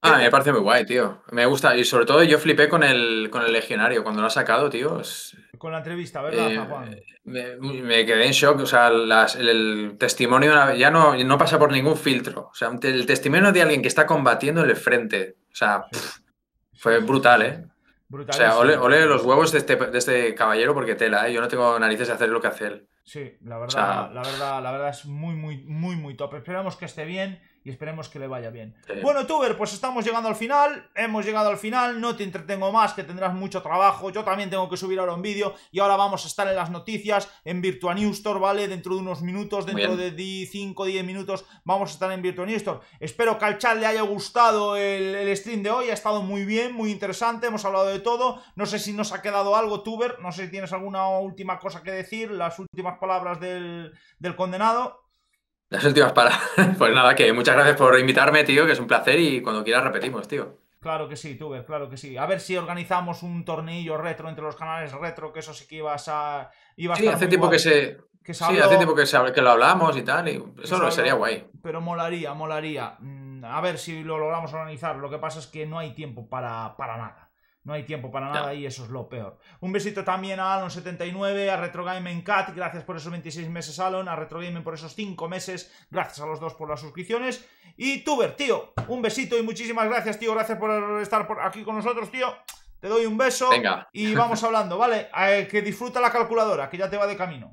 Ah, me parece muy guay, tío. Me gusta. Y sobre todo yo flipé con el, con el legionario. Cuando lo ha sacado, tío. Con la entrevista, ¿verdad, eh, Me, quedé en shock. O sea, el, testimonio ya no, no pasa por ningún filtro. O sea, el testimonio de alguien que está combatiendo en el frente. O sea, fue brutal, ¿eh? O sea, ole, los huevos este, de este, caballero porque tela, ¿eh? Yo no tengo narices de hacer lo que hace él. Sí, la verdad, la verdad, la verdad es muy, muy, muy, muy top. Esperamos que esté bien y esperemos que le vaya bien. Bueno, Tuber, pues estamos llegando al final, hemos llegado al final, no te entretengo más, que tendrás mucho trabajo, yo también tengo que subir ahora un vídeo y ahora vamos a estar en las noticias, en Virtua News Store, ¿vale? Dentro de unos minutos, dentro de 5 10 minutos vamos a estar en Virtua News Store. Espero que al chat le haya gustado el, el, stream de hoy, ha estado muy bien, muy interesante, hemos hablado de todo, no sé si nos ha quedado algo, Tuber, no sé si tienes alguna última cosa que decir, las últimas palabras del, del condenado. Las últimas palabras. [LAUGHS] Pues nada, que muchas gracias por invitarme, tío, que es un placer y cuando quieras repetimos, tío. Claro que sí, Tuber, claro que sí. A ver si organizamos un tornillo retro entre los canales retro, que eso sí que ibas a. Ibas sí, hace tiempo que se, sí, hace tiempo que, se, que, lo hablamos y tal, y eso sería guay. Pero molaría, molaría. Mm, a ver si lo logramos organizar. Lo que pasa es que no hay tiempo para nada. No hay tiempo para nada y eso es lo peor. Un besito también a Alon79, a RetroGamingCat, Cat, gracias por esos 26 meses, Alon, a RetroGaming por esos 5 meses, gracias a los dos por las suscripciones. Y Tuber, tío, un besito y muchísimas gracias, tío, gracias por estar por aquí con nosotros, tío. Te doy un beso y vamos hablando, ¿vale? Eh, que disfruta la calculadora, que ya te va de camino.